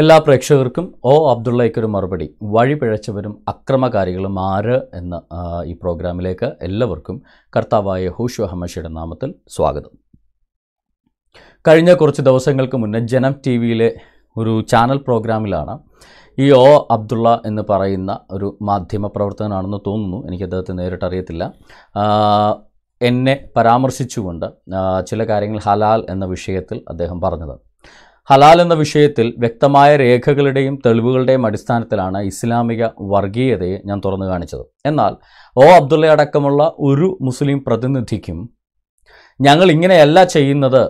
എല്ലാ പ്രേക്ഷകർക്കും ഓ അബ്ദുള്ളയ്ക്കൊരു മറുപടി വഴി പിഴച്ചവരും അക്രമകാരികളും ആര് എന്ന ഈ പ്രോഗ്രാമിലേക്ക് എല്ലാവർക്കും കർത്താവായ ഹൂഷു അഹമ്മഷിയുടെ നാമത്തിൽ സ്വാഗതം കഴിഞ്ഞ കുറച്ച് ദിവസങ്ങൾക്ക് മുന്നേ ജനം ടി വിയിലെ ഒരു ചാനൽ പ്രോഗ്രാമിലാണ് ഈ ഒ അബ്ദുള്ള എന്ന് പറയുന്ന ഒരു മാധ്യമ പ്രവർത്തകനാണെന്ന് തോന്നുന്നു എനിക്ക് അദ്ദേഹത്തെ നേരിട്ട് എന്നെ പരാമർശിച്ചുകൊണ്ട് ചില കാര്യങ്ങൾ ഹലാൽ എന്ന വിഷയത്തിൽ അദ്ദേഹം പറഞ്ഞത് ഹലാൽ എന്ന വിഷയത്തിൽ വ്യക്തമായ രേഖകളുടെയും തെളിവുകളുടെയും അടിസ്ഥാനത്തിലാണ് ഇസ്ലാമിക വർഗീയതയെ ഞാൻ തുറന്നു കാണിച്ചത് എന്നാൽ ഓ അബ്ദുള്ള അടക്കമുള്ള ഒരു മുസ്ലിം പ്രതിനിധിക്കും ഞങ്ങൾ ഇങ്ങനെയല്ല ചെയ്യുന്നത്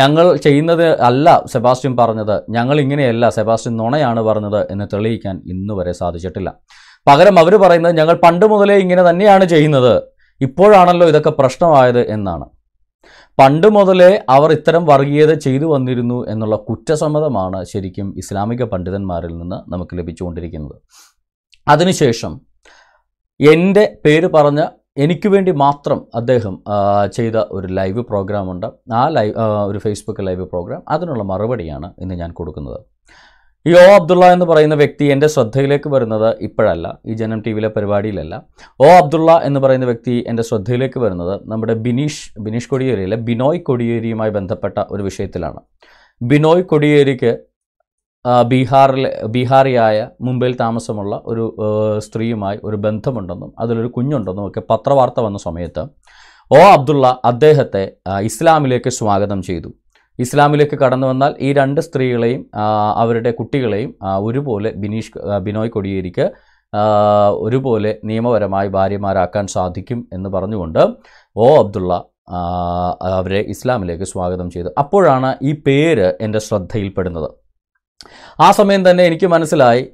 ഞങ്ങൾ ചെയ്യുന്നത് അല്ല സെബാസ്റ്റ്യൻ പറഞ്ഞത് ഞങ്ങൾ ഇങ്ങനെയല്ല സെബാസ്റ്റ്യൻ നുണയാണ് പറഞ്ഞത് എന്ന് തെളിയിക്കാൻ ഇന്നു വരെ സാധിച്ചിട്ടില്ല പകരം അവർ പറയുന്നത് ഞങ്ങൾ പണ്ട് മുതലേ ഇങ്ങനെ തന്നെയാണ് ചെയ്യുന്നത് ഇപ്പോഴാണല്ലോ ഇതൊക്കെ പ്രശ്നമായത് എന്നാണ് പണ്ട് മുതലേ അവർ ഇത്തരം വർഗീയത ചെയ്തു വന്നിരുന്നു എന്നുള്ള കുറ്റസമ്മതമാണ് ശരിക്കും ഇസ്ലാമിക പണ്ഡിതന്മാരിൽ നിന്ന് നമുക്ക് ലഭിച്ചുകൊണ്ടിരിക്കുന്നത് അതിനുശേഷം എൻ്റെ പേര് പറഞ്ഞ എനിക്ക് വേണ്ടി മാത്രം അദ്ദേഹം ചെയ്ത ഒരു ലൈവ് പ്രോഗ്രാമുണ്ട് ആ ലൈവ് ഒരു ഫേസ്ബുക്ക് ലൈവ് പ്രോഗ്രാം അതിനുള്ള മറുപടിയാണ് ഇന്ന് ഞാൻ കൊടുക്കുന്നത് യോ അബ്ദുള്ള എന്ന് പറയുന്ന വ്യക്തി എൻ്റെ ശ്രദ്ധയിലേക്ക് വരുന്നത് ഇപ്പോഴല്ല ഈ ജനം ടി വിയിലെ പരിപാടിയിലല്ല ഓ അബ്ദുള്ള എന്ന് പറയുന്ന വ്യക്തി എൻ്റെ ശ്രദ്ധയിലേക്ക് വരുന്നത് നമ്മുടെ ബിനീഷ് ബിനീഷ് കൊടിയേരിയിലെ ബിനോയ് കൊടിയേരിയുമായി ബന്ധപ്പെട്ട ഒരു വിഷയത്തിലാണ് ബിനോയ് കൊടിയേരിക്ക് ബീഹാറിലെ ബീഹാറിയായ മുംബൈയിൽ താമസമുള്ള ഒരു സ്ത്രീയുമായി ഒരു ബന്ധമുണ്ടെന്നും അതിലൊരു കുഞ്ഞുണ്ടെന്നും ഒക്കെ പത്രവാർത്ത വന്ന സമയത്ത് ഒ അബ്ദുള്ള അദ്ദേഹത്തെ ഇസ്ലാമിലേക്ക് സ്വാഗതം ചെയ്തു ഇസ്ലാമിലേക്ക് കടന്നു വന്നാൽ ഈ രണ്ട് സ്ത്രീകളെയും അവരുടെ കുട്ടികളെയും ഒരുപോലെ ബിനീഷ് ബിനോയ് കൊടിയേരിക്ക് ഒരുപോലെ നിയമപരമായി ഭാര്യമാരാക്കാൻ സാധിക്കും എന്ന് പറഞ്ഞുകൊണ്ട് ഓ അബ്ദുള്ള അവരെ ഇസ്ലാമിലേക്ക് സ്വാഗതം ചെയ്തു അപ്പോഴാണ് ഈ പേര് എൻ്റെ ശ്രദ്ധയിൽപ്പെടുന്നത് ആ സമയം തന്നെ എനിക്ക് മനസ്സിലായി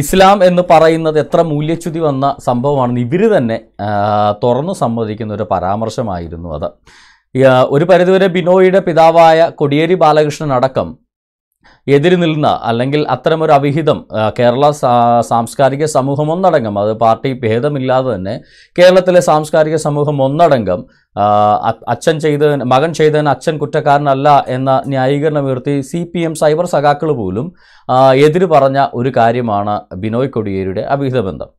ഇസ്ലാം എന്ന് പറയുന്നത് എത്ര മൂല്യച്യുതി വന്ന സംഭവമാണെന്ന് ഇവർ തന്നെ തുറന്നു സമ്മതിക്കുന്ന ഒരു പരാമർശമായിരുന്നു അത് ഒരു പരിധിവരെ ബിനോയിയുടെ പിതാവായ കൊടിയേരി ബാലകൃഷ്ണൻ അടക്കം എതിരി നിന്ന അല്ലെങ്കിൽ അത്തരമൊരു അവിഹിതം കേരള സാംസ്കാരിക സമൂഹം ഒന്നടങ്കം അത് പാർട്ടി ഭേദമില്ലാതെ തന്നെ കേരളത്തിലെ സാംസ്കാരിക സമൂഹം ഒന്നടങ്കം അച്ഛൻ ചെയ്ത മകൻ ചെയ്തതിന് അച്ഛൻ കുറ്റക്കാരനല്ല എന്ന ന്യായീകരണം ഉയർത്തി സി പി എം സൈബർ സഖാക്കൾ പോലും എതിര് പറഞ്ഞ ഒരു കാര്യമാണ് ബിനോയ് കൊടിയേരിയുടെ അവിഹിത ബന്ധം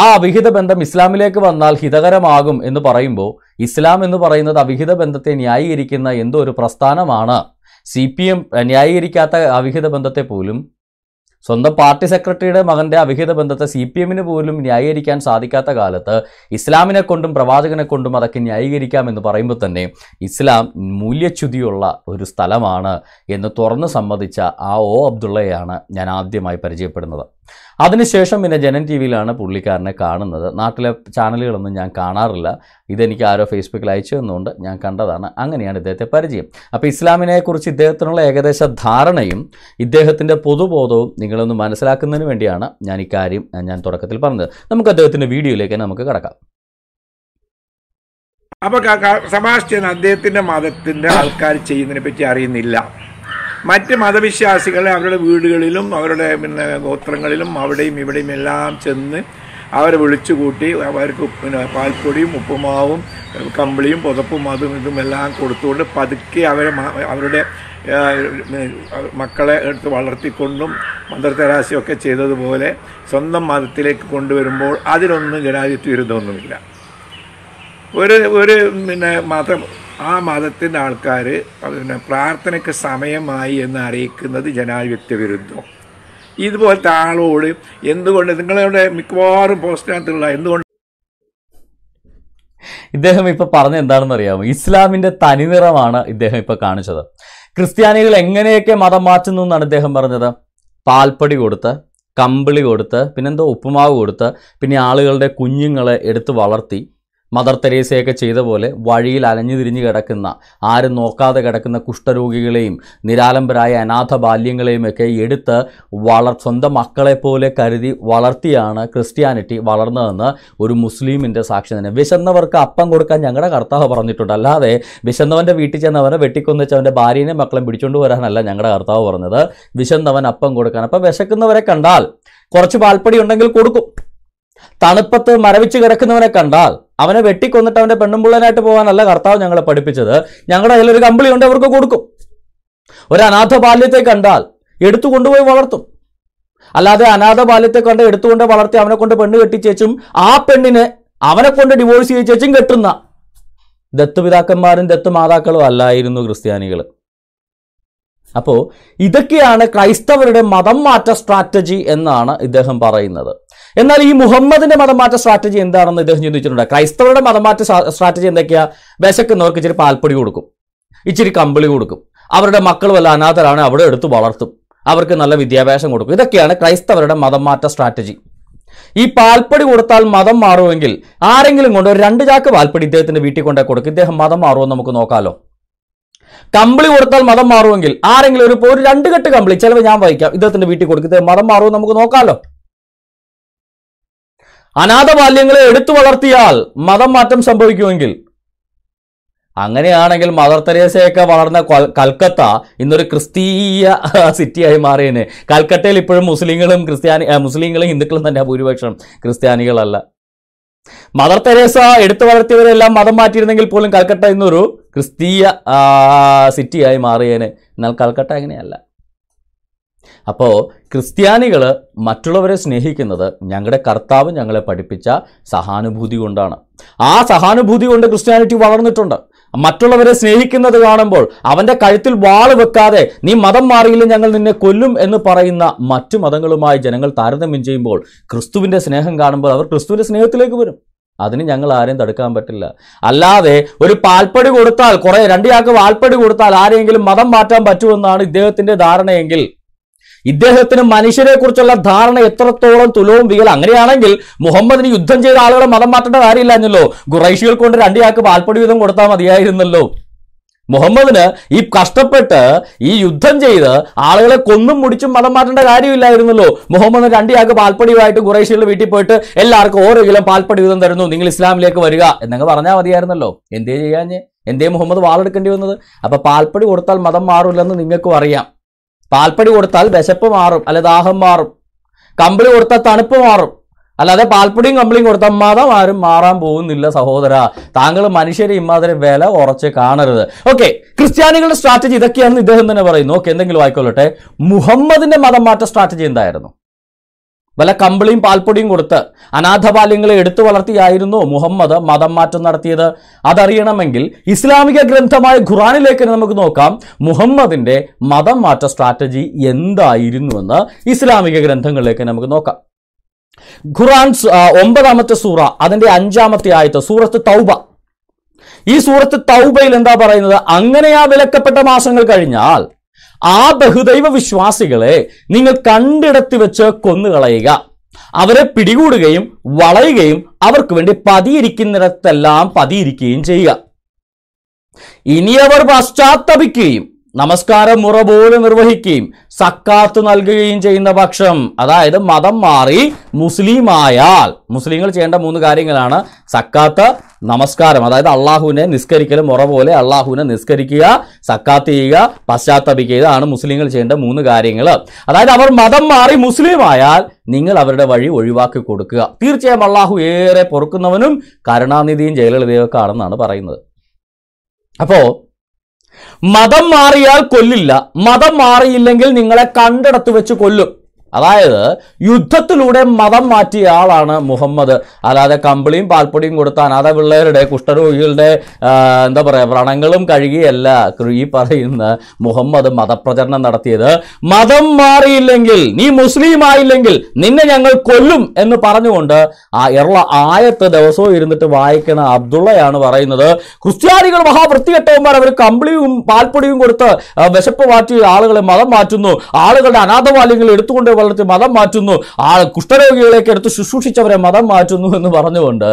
ആ അവിഹിത ബന്ധം ഇസ്ലാമിലേക്ക് വന്നാൽ ഹിതകരമാകും എന്ന് പറയുമ്പോൾ ഇസ്ലാം എന്ന് പറയുന്നത് അവിഹിത ബന്ധത്തെ ന്യായീകരിക്കുന്ന എന്തോ ഒരു പ്രസ്ഥാനമാണ് സി പി എം ന്യായീകരിക്കാത്ത അവിഹിത ബന്ധത്തെ പോലും സ്വന്തം പാർട്ടി സെക്രട്ടറിയുടെ മകന്റെ അവിഹിത ബന്ധത്തെ സി പി എമ്മിന് പോലും ന്യായീകരിക്കാൻ സാധിക്കാത്ത കാലത്ത് ഇസ്ലാമിനെ കൊണ്ടും പ്രവാചകനെ കൊണ്ടും അതൊക്കെ ന്യായീകരിക്കാം എന്ന് പറയുമ്പോൾ തന്നെ ഇസ്ലാം മൂല്യച്യുതിയുള്ള ഒരു സ്ഥലമാണ് എന്ന് തുറന്നു സമ്മതിച്ച ആ ഒ അബ്ദുള്ളയാണ് ഞാൻ ആദ്യമായി പരിചയപ്പെടുന്നത് അതിനുശേഷം പിന്നെ ജനൻ ടി വിയിലാണ് പുള്ളിക്കാരനെ കാണുന്നത് നാട്ടിലെ ചാനലുകളൊന്നും ഞാൻ കാണാറില്ല ഇതെനിക്ക് ആരോ ഫേസ്ബുക്കിൽ അയച്ചു തന്നുകൊണ്ട് ഞാൻ കണ്ടതാണ് അങ്ങനെയാണ് ഇദ്ദേഹത്തെ പരിചയം അപ്പോൾ ഇസ്ലാമിനെക്കുറിച്ച് ഇദ്ദേഹത്തിനുള്ള ഏകദേശ ധാരണയും ഇദ്ദേഹത്തിൻ്റെ പൊതുബോധവും നിങ്ങളൊന്ന് മനസ്സിലാക്കുന്നതിന് വേണ്ടിയാണ് ഞാൻ ഇക്കാര്യം ഞാൻ തുടക്കത്തിൽ പറഞ്ഞത് നമുക്ക് അദ്ദേഹത്തിൻ്റെ വീഡിയോയിലേക്ക് നമുക്ക് കിടക്കാം അപ്പോൾ സമാഷ്ടിയാണ് അദ്ദേഹത്തിൻ്റെ മതത്തിൻ്റെ ആൾക്കാർ ചെയ്യുന്നതിനെ പറ്റി അറിയുന്നില്ല മറ്റ് മതവിശ്വാസികളെ അവരുടെ വീടുകളിലും അവരുടെ പിന്നെ ഗോത്രങ്ങളിലും അവിടെയും ഇവിടെയും എല്ലാം ചെന്ന് അവരെ വിളിച്ചുകൂട്ടി അവർക്ക് പിന്നെ പാൽപ്പൊടിയും ഉപ്പുമാവും കമ്പിളിയും പുതപ്പും അതും ഇതും എല്ലാം കൊടുത്തുകൊണ്ട് പതുക്കെ അവരെ അവരുടെ മക്കളെ എടുത്ത് വളർത്തിക്കൊണ്ടും മദർ ചെയ്തതുപോലെ സ്വന്തം മതത്തിലേക്ക് കൊണ്ടുവരുമ്പോൾ അതിനൊന്നും ജനാധിപത്യ വിരുദ്ധമൊന്നുമില്ല ഒരു ഒരു പിന്നെ മതം ആ മതത്തിൻ്റെ ആൾക്കാർ പിന്നെ പ്രാർത്ഥനയ്ക്ക് സമയമായി എന്ന് അറിയിക്കുന്നത് ജനാധിപത്യ വിരുദ്ധം ഇതുപോലത്തെ ആളോട് എന്തുകൊണ്ട് നിങ്ങളുടെ മിക്കവാറും പോസ്റ്റിനകത്തുള്ള എന്തുകൊണ്ട് ഇദ്ദേഹം ഇപ്പൊ പറഞ്ഞ എന്താണെന്ന് അറിയാമോ ഇസ്ലാമിന്റെ തനിനിറമാണ് ഇദ്ദേഹം ഇപ്പൊ കാണിച്ചത് ക്രിസ്ത്യാനികൾ എങ്ങനെയൊക്കെ മതം മാറ്റുന്നു എന്നാണ് ഇദ്ദേഹം പറഞ്ഞത് പാൽപ്പടി കൊടുത്ത് കമ്പിളി കൊടുത്ത് പിന്നെന്തോ ഉപ്പുമാവ് കൊടുത്ത് പിന്നെ ആളുകളുടെ കുഞ്ഞുങ്ങളെ എടുത്ത് വളർത്തി മദർ തെരേസയൊക്കെ ചെയ്ത പോലെ വഴിയിൽ അലഞ്ഞു തിരിഞ്ഞു കിടക്കുന്ന ആരും നോക്കാതെ കിടക്കുന്ന കുഷ്ഠരോഗികളെയും നിരാലംബരായ അനാഥ ബാല്യങ്ങളെയുമൊക്കെ എടുത്ത് വളർ സ്വന്തം മക്കളെപ്പോലെ കരുതി വളർത്തിയാണ് ക്രിസ്ത്യാനിറ്റി വളർന്നതെന്ന് ഒരു മുസ്ലിമിൻ്റെ സാക്ഷി തന്നെ വിശന്നവർക്ക് അപ്പം കൊടുക്കാൻ ഞങ്ങളുടെ കർത്താവ് പറഞ്ഞിട്ടുണ്ട് അല്ലാതെ വിശന്നവൻ്റെ വീട്ടിൽ ചെന്നവനെ വെട്ടിക്കൊന്നിച്ച് അവൻ്റെ ഭാര്യനെയും മക്കളെയും പിടിച്ചുകൊണ്ട് വരാനല്ല ഞങ്ങളുടെ കർത്താവ് പറഞ്ഞത് വിശന്നവൻ അപ്പം കൊടുക്കാൻ അപ്പം വിശക്കുന്നവരെ കണ്ടാൽ കുറച്ച് പാൽപ്പടി ഉണ്ടെങ്കിൽ കൊടുക്കും തണുപ്പത്ത് മരവിച്ച് കിടക്കുന്നവനെ കണ്ടാൽ അവനെ വെട്ടിക്കൊന്നിട്ട് അവന്റെ പെണ്ണും പിള്ളേനായിട്ട് പോകാനല്ല കർത്താവ് ഞങ്ങളെ പഠിപ്പിച്ചത് ഞങ്ങളുടെ അതിലൊരു ഒരു കമ്പിളി ഉണ്ട് അവർക്ക് കൊടുക്കും ഒരു അനാഥ ബാല്യത്തെ കണ്ടാൽ എടുത്തു കൊണ്ടുപോയി വളർത്തും അല്ലാതെ അനാഥ ബാല്യത്തെ കണ്ട് എടുത്തുകൊണ്ട് വളർത്തി അവനെ കൊണ്ട് പെണ്ണ് കെട്ടിച്ചേച്ചും ആ പെണ്ണിനെ അവനെ കൊണ്ട് ഡിവോഴ്സ് ചെയ്യിച്ചേച്ചും കെട്ടുന്ന ദത്തുപിതാക്കന്മാരും ദത്തുമാതാക്കളും അല്ലായിരുന്നു ക്രിസ്ത്യാനികൾ അപ്പോൾ ഇതൊക്കെയാണ് ക്രൈസ്തവരുടെ മതം മാറ്റ സ്ട്രാറ്റജി എന്നാണ് ഇദ്ദേഹം പറയുന്നത് എന്നാൽ ഈ മുഹമ്മദിന്റെ മതമാറ്റ സ്ട്രാറ്റജി എന്താണെന്ന് ഇദ്ദേഹം ചിന്തിച്ചിട്ടുണ്ട് ക്രൈസ്തവരുടെ മതമാറ്റ സ്ട്രാറ്റജി എന്തൊക്കെയാ വിശക്കുന്നവർക്ക് ഇച്ചിരി പാൽപ്പൊടി കൊടുക്കും ഇച്ചിരി കമ്പിളി കൊടുക്കും അവരുടെ മക്കൾ വല്ല അനാഥരാണ് അവിടെ എടുത്ത് വളർത്തും അവർക്ക് നല്ല വിദ്യാഭ്യാസം കൊടുക്കും ഇതൊക്കെയാണ് ക്രൈസ്തവരുടെ മതമാറ്റ സ്ട്രാറ്റജി ഈ പാൽപ്പൊടി കൊടുത്താൽ മതം മാറുമെങ്കിൽ ആരെങ്കിലും കൊണ്ട് ഒരു രണ്ട് ചാക്ക് പാൽപ്പൊടി ഇദ്ദേഹത്തിന്റെ വീട്ടിൽ കൊണ്ടേ കൊടുക്കും ഇദ്ദേഹം മതം മാറുമെന്ന് നമുക്ക് നോക്കാമല്ലോ കമ്പിളി കൊടുത്താൽ മതം മാറുമെങ്കിൽ ആരെങ്കിലും ഒരു ഒരു രണ്ട് കെട്ട് കമ്പിളി ചിലവ് ഞാൻ വായിക്കാം ഇദ്ദേഹത്തിന്റെ വീട്ടിൽ കൊടുക്കും ഇദ്ദേഹം മതം മാറുമെന്ന് നമുക്ക് നോക്കാമല്ലോ അനാഥബാല്യങ്ങളെ എടുത്തു വളർത്തിയാൽ മതം മാറ്റം സംഭവിക്കുമെങ്കിൽ അങ്ങനെയാണെങ്കിൽ മദർ തെരേസയൊക്കെ വളർന്ന കൽക്കത്ത ഇന്നൊരു ക്രിസ്തീയ സിറ്റിയായി മാറിയേനെ കൽക്കട്ടയിൽ ഇപ്പോഴും മുസ്ലിങ്ങളും ക്രിസ്ത്യാനി മുസ്ലിങ്ങളും ഹിന്ദുക്കളും തന്നെ ഭൂരിപക്ഷം ക്രിസ്ത്യാനികളല്ല മദർ തെരേസ എടുത്തു വളർത്തിയവരെല്ലാം മതം മാറ്റിയിരുന്നെങ്കിൽ പോലും കൽക്കട്ട ഇന്നൊരു ക്രിസ്തീയ സിറ്റിയായി മാറിയേനെ എന്നാൽ കൽക്കട്ട അങ്ങനെയല്ല അപ്പോൾ ക്രിസ്ത്യാനികൾ മറ്റുള്ളവരെ സ്നേഹിക്കുന്നത് ഞങ്ങളുടെ കർത്താവ് ഞങ്ങളെ പഠിപ്പിച്ച സഹാനുഭൂതി കൊണ്ടാണ് ആ സഹാനുഭൂതി കൊണ്ട് ക്രിസ്ത്യാനിറ്റി വളർന്നിട്ടുണ്ട് മറ്റുള്ളവരെ സ്നേഹിക്കുന്നത് കാണുമ്പോൾ അവൻ്റെ കഴുത്തിൽ വാള് വെക്കാതെ നീ മതം മാറിയില്ല ഞങ്ങൾ നിന്നെ കൊല്ലും എന്ന് പറയുന്ന മറ്റു മതങ്ങളുമായി ജനങ്ങൾ താരതമ്യം ചെയ്യുമ്പോൾ ക്രിസ്തുവിൻ്റെ സ്നേഹം കാണുമ്പോൾ അവർ ക്രിസ്തുവിൻ്റെ സ്നേഹത്തിലേക്ക് വരും അതിന് ഞങ്ങൾ ആരെയും തടുക്കാൻ പറ്റില്ല അല്ലാതെ ഒരു പാൽപ്പടി കൊടുത്താൽ കുറേ രണ്ട് ചാക്ക് വാൽപ്പടി കൊടുത്താൽ ആരെങ്കിലും മതം മാറ്റാൻ പറ്റുമെന്നാണ് ഇദ്ദേഹത്തിൻ്റെ ധാരണയെങ്കിൽ ഇദ്ദേഹത്തിന് മനുഷ്യരെ കുറിച്ചുള്ള ധാരണ എത്രത്തോളം തുലവും വികൽ അങ്ങനെയാണെങ്കിൽ മുഹമ്മദിന് യുദ്ധം ചെയ്ത ആളുകളെ മതം മാറ്റേണ്ട കാര്യമില്ലാഞ്ഞല്ലോ ഖുറൈഷികൾ കൊണ്ട് രണ്ടിയാൾക്ക് പാൽപ്പൊടി വീതം കൊടുത്താൽ മതിയായിരുന്നല്ലോ മുഹമ്മദിന് ഈ കഷ്ടപ്പെട്ട് ഈ യുദ്ധം ചെയ്ത് ആളുകളെ കൊന്നും മുടിച്ചും മതം മാറ്റേണ്ട കാര്യമില്ലായിരുന്നല്ലോ മുഹമ്മദ് രണ്ടിയാൾക്ക് പാൽപ്പടിയുമായിട്ട് ഖുറൈഷികളുടെ വീട്ടിൽ പോയിട്ട് എല്ലാവർക്കും ഓരോ കിലോ പാൽപ്പടി വീതം തരുന്നു നിങ്ങൾ ഇസ്ലാമിലേക്ക് വരിക എന്നൊക്കെ പറഞ്ഞാൽ മതിയായിരുന്നല്ലോ എന്തേ ചെയ്യാഞ്ഞ് എന്തേ മുഹമ്മദ് വാളെടുക്കേണ്ടി വന്നത് അപ്പൊ പാൽപ്പടി കൊടുത്താൽ മതം മാറില്ലെന്ന് നിങ്ങൾക്കും അറിയാം പാൽപ്പടി കൊടുത്താൽ വിശപ്പ് മാറും അല്ലെ ദാഹം മാറും കമ്പിളി കൊടുത്താൽ തണുപ്പ് മാറും അല്ലാതെ പാൽപ്പൊടിയും കമ്പിളിയും കൊടുത്ത മതം ആരും മാറാൻ പോകുന്നില്ല സഹോദര താങ്കൾ മനുഷ്യരെ ഇമാതിരി വില ഉറച്ച് കാണരുത് ഓക്കെ ക്രിസ്ത്യാനികളുടെ സ്ട്രാറ്റജി ഇതൊക്കെയാണെന്ന് ഇദ്ദേഹം തന്നെ പറയുന്നു ഓക്കെ എന്തെങ്കിലും ആയിക്കൊള്ളട്ടെ മുഹമ്മദിന്റെ മതം മാറ്റ സ്ട്രാറ്റജി എന്തായിരുന്നു വല്ല കമ്പിളിയും പാൽപ്പൊടിയും കൊടുത്ത് അനാഥബാല്യങ്ങളെ എടുത്തു വളർത്തിയായിരുന്നു മുഹമ്മദ് മതം മാറ്റം നടത്തിയത് അതറിയണമെങ്കിൽ ഇസ്ലാമിക ഗ്രന്ഥമായ ഖുറാനിലേക്ക് നമുക്ക് നോക്കാം മുഹമ്മദിൻ്റെ മതം മാറ്റ സ്ട്രാറ്റജി എന്തായിരുന്നുവെന്ന് ഇസ്ലാമിക ഗ്രന്ഥങ്ങളിലേക്ക് നമുക്ക് നോക്കാം ഖുറാൻ ഒമ്പതാമത്തെ സൂറ അതിൻ്റെ അഞ്ചാമത്തെ ആയത്ത് സൂറത്ത് തൗബ ഈ സൂറത്ത് തൗബയിൽ എന്താ പറയുന്നത് അങ്ങനെ ആ വിലക്കപ്പെട്ട മാസങ്ങൾ കഴിഞ്ഞാൽ ആ ബഹുദൈവ വിശ്വാസികളെ നിങ്ങൾ കണ്ടിടത്തി വെച്ച് കൊന്നുകളയുക അവരെ പിടികൂടുകയും വളയുകയും അവർക്ക് വേണ്ടി പതിയിരിക്കുന്നിടത്തെല്ലാം പതിയിരിക്കുകയും ചെയ്യുക ഇനി അവർ പശ്ചാത്തപിക്കുകയും നമസ്കാരം മുറ പോലും നിർവഹിക്കുകയും സക്കാത്ത് നൽകുകയും ചെയ്യുന്ന പക്ഷം അതായത് മതം മാറി മുസ്ലിമായാൽ മുസ്ലിങ്ങൾ ചെയ്യേണ്ട മൂന്ന് കാര്യങ്ങളാണ് സക്കാത്ത് നമസ്കാരം അതായത് അള്ളാഹുവിനെ നിസ്കരിക്കലും മുറ പോലെ അള്ളാഹുവിനെ നിസ്കരിക്കുക സക്കാത്ത് ചെയ്യുക പശ്ചാത്തപിക്കുക ഇതാണ് മുസ്ലിങ്ങൾ ചെയ്യേണ്ട മൂന്ന് കാര്യങ്ങൾ അതായത് അവർ മതം മാറി മുസ്ലിമായാൽ നിങ്ങൾ അവരുടെ വഴി ഒഴിവാക്കി കൊടുക്കുക തീർച്ചയായും അള്ളാഹു ഏറെ പൊറുക്കുന്നവനും കരുണാനിധിയും ജയലളിതയൊക്കെ ആണെന്നാണ് പറയുന്നത് അപ്പോൾ മതം മാറിയാൽ കൊല്ലില്ല മതം മാറിയില്ലെങ്കിൽ നിങ്ങളെ കണ്ടെടുത്ത് വെച്ച് കൊല്ലും അതായത് യുദ്ധത്തിലൂടെ മതം മാറ്റിയ ആളാണ് മുഹമ്മദ് അല്ലാതെ കമ്പിളിയും പാൽപ്പൊടിയും കൊടുത്ത അനാഥ പിള്ളേരുടെ കുഷ്ഠരോഗികളുടെ എന്താ പറയുക വ്രണങ്ങളും കഴുകിയല്ല ഈ പറയുന്ന മുഹമ്മദ് മതപ്രചരണം നടത്തിയത് മതം മാറിയില്ലെങ്കിൽ നീ മുസ്ലിം ആയില്ലെങ്കിൽ നിന്നെ ഞങ്ങൾ കൊല്ലും എന്ന് പറഞ്ഞുകൊണ്ട് ആ എറള ആയത്ത് ദിവസവും ഇരുന്നിട്ട് വായിക്കണ അബ്ദുള്ളയാണ് പറയുന്നത് ക്രിസ്ത്യാനികൾ മഹാവൃത്തികെട്ടവന്മാർ അവർ കമ്പിളിയും പാൽപ്പൊടിയും കൊടുത്ത് വിശപ്പ് മാറ്റി ആളുകളെ മതം മാറ്റുന്നു ആളുകളുടെ അനാഥവാല്യങ്ങൾ എടുത്തുകൊണ്ട് വളർത്തി മതം മാറ്റുന്നു ആ കുഷ്ഠരോഗികളേക്ക് എടുത്ത് ശുശ്രൂഷിച്ചവരെ മതം മാറ്റുന്നു എന്ന് പറഞ്ഞുകൊണ്ട്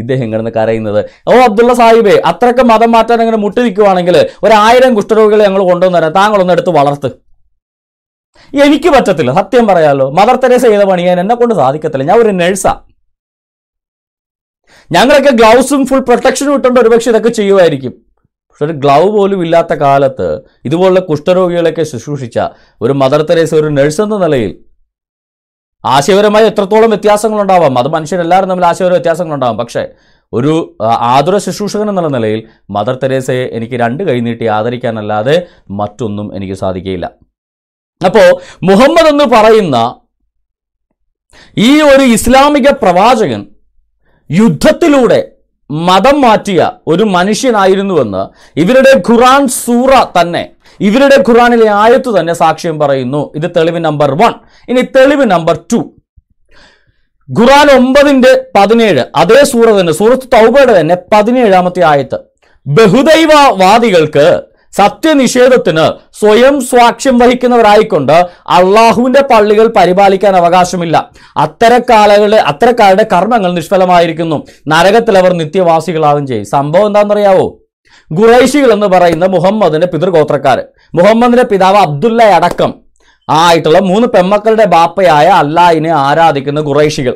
ഇദ്ദേഹം കിടന്ന് കരയുന്നത് ഓ അബ്ദുള്ള സാഹിബേ അത്രയ്ക്ക് മതം മാറ്റാൻ ഇങ്ങനെ മുട്ടിരിക്കുവാണെങ്കിൽ ഒരായിരം കുഷ്ഠരോഗികളെ ഞങ്ങൾ കൊണ്ടുവന്നുതരാം താങ്കളൊന്ന് എടുത്ത് വളർത്ത് എനിക്ക് പറ്റത്തില്ല സത്യം പറയാലോ മദർ തെരേസ ചെയ്ത ഞാൻ എന്നെ കൊണ്ട് സാധിക്കത്തില്ല ഞാൻ ഒരു നഴ്സാ ഞങ്ങളൊക്കെ ഗ്ലൗസും ഫുൾ പ്രൊട്ടക്ഷനും ഇട്ടുണ്ട് ഒരുപക്ഷെ ഇതൊക്കെ ചെയ്യുമായിരിക്കും പക്ഷെ ഒരു ഗ്ലൗ പോലും ഇല്ലാത്ത കാലത്ത് ഇതുപോലുള്ള കുഷ്ഠരോഗികളെയൊക്കെ ശുശ്രൂഷിച്ച ഒരു മദർ തെരേസ ഒരു നഴ്സ് എന്ന നിലയിൽ ആശയപരമായ എത്രത്തോളം വ്യത്യാസങ്ങളുണ്ടാവാം അത് മനുഷ്യരെല്ലാവരും തമ്മിൽ ആശയപര വ്യത്യാസങ്ങളുണ്ടാവാം പക്ഷേ ഒരു ആതുര ശുശ്രൂഷകൻ എന്നുള്ള നിലയിൽ മദർ തെരേസയെ എനിക്ക് രണ്ട് കൈനീട്ടി ആദരിക്കാനല്ലാതെ മറ്റൊന്നും എനിക്ക് സാധിക്കുകയില്ല അപ്പോൾ മുഹമ്മദ് എന്ന് പറയുന്ന ഈ ഒരു ഇസ്ലാമിക പ്രവാചകൻ യുദ്ധത്തിലൂടെ മതം മാറ്റിയ ഒരു മനുഷ്യനായിരുന്നുവെന്ന് ഇവരുടെ ഖുറാൻ സൂറ തന്നെ ഇവരുടെ ഖുറാനിലെ ആയത്ത് തന്നെ സാക്ഷ്യം പറയുന്നു ഇത് തെളിവ് നമ്പർ വൺ ഇനി തെളിവ് നമ്പർ ടു ഖുറാൻ ഒമ്പതിന്റെ പതിനേഴ് അതേ സൂറ തന്നെ സൂറത്ത് തൗബയുടെ തന്നെ പതിനേഴാമത്തെ ആയത്ത് ബഹുദൈവവാദികൾക്ക് സത്യനിഷേധത്തിന് സ്വയം സ്വാക്ഷ്യം വഹിക്കുന്നവരായിക്കൊണ്ട് അള്ളാഹുവിന്റെ പള്ളികൾ പരിപാലിക്കാൻ അവകാശമില്ല അത്തരക്കാലകളിൽ അത്തരക്കാരുടെ കർമ്മങ്ങൾ നിഷ്ഫലമായിരിക്കുന്നു നരകത്തിൽ അവർ നിത്യവാസികളാകും ചെയ്യും സംഭവം എന്താണെന്നറിയാവോ ഖുറൈശികൾ എന്ന് പറയുന്ന മുഹമ്മദിന്റെ പിതൃഗോത്രക്കാർ മുഹമ്മദിന്റെ പിതാവ് അബ്ദുല്ല അടക്കം ആയിട്ടുള്ള മൂന്ന് പെമ്മക്കളുടെ ബാപ്പയായ അല്ലാഹിനെ ആരാധിക്കുന്ന ഖുറൈശികൾ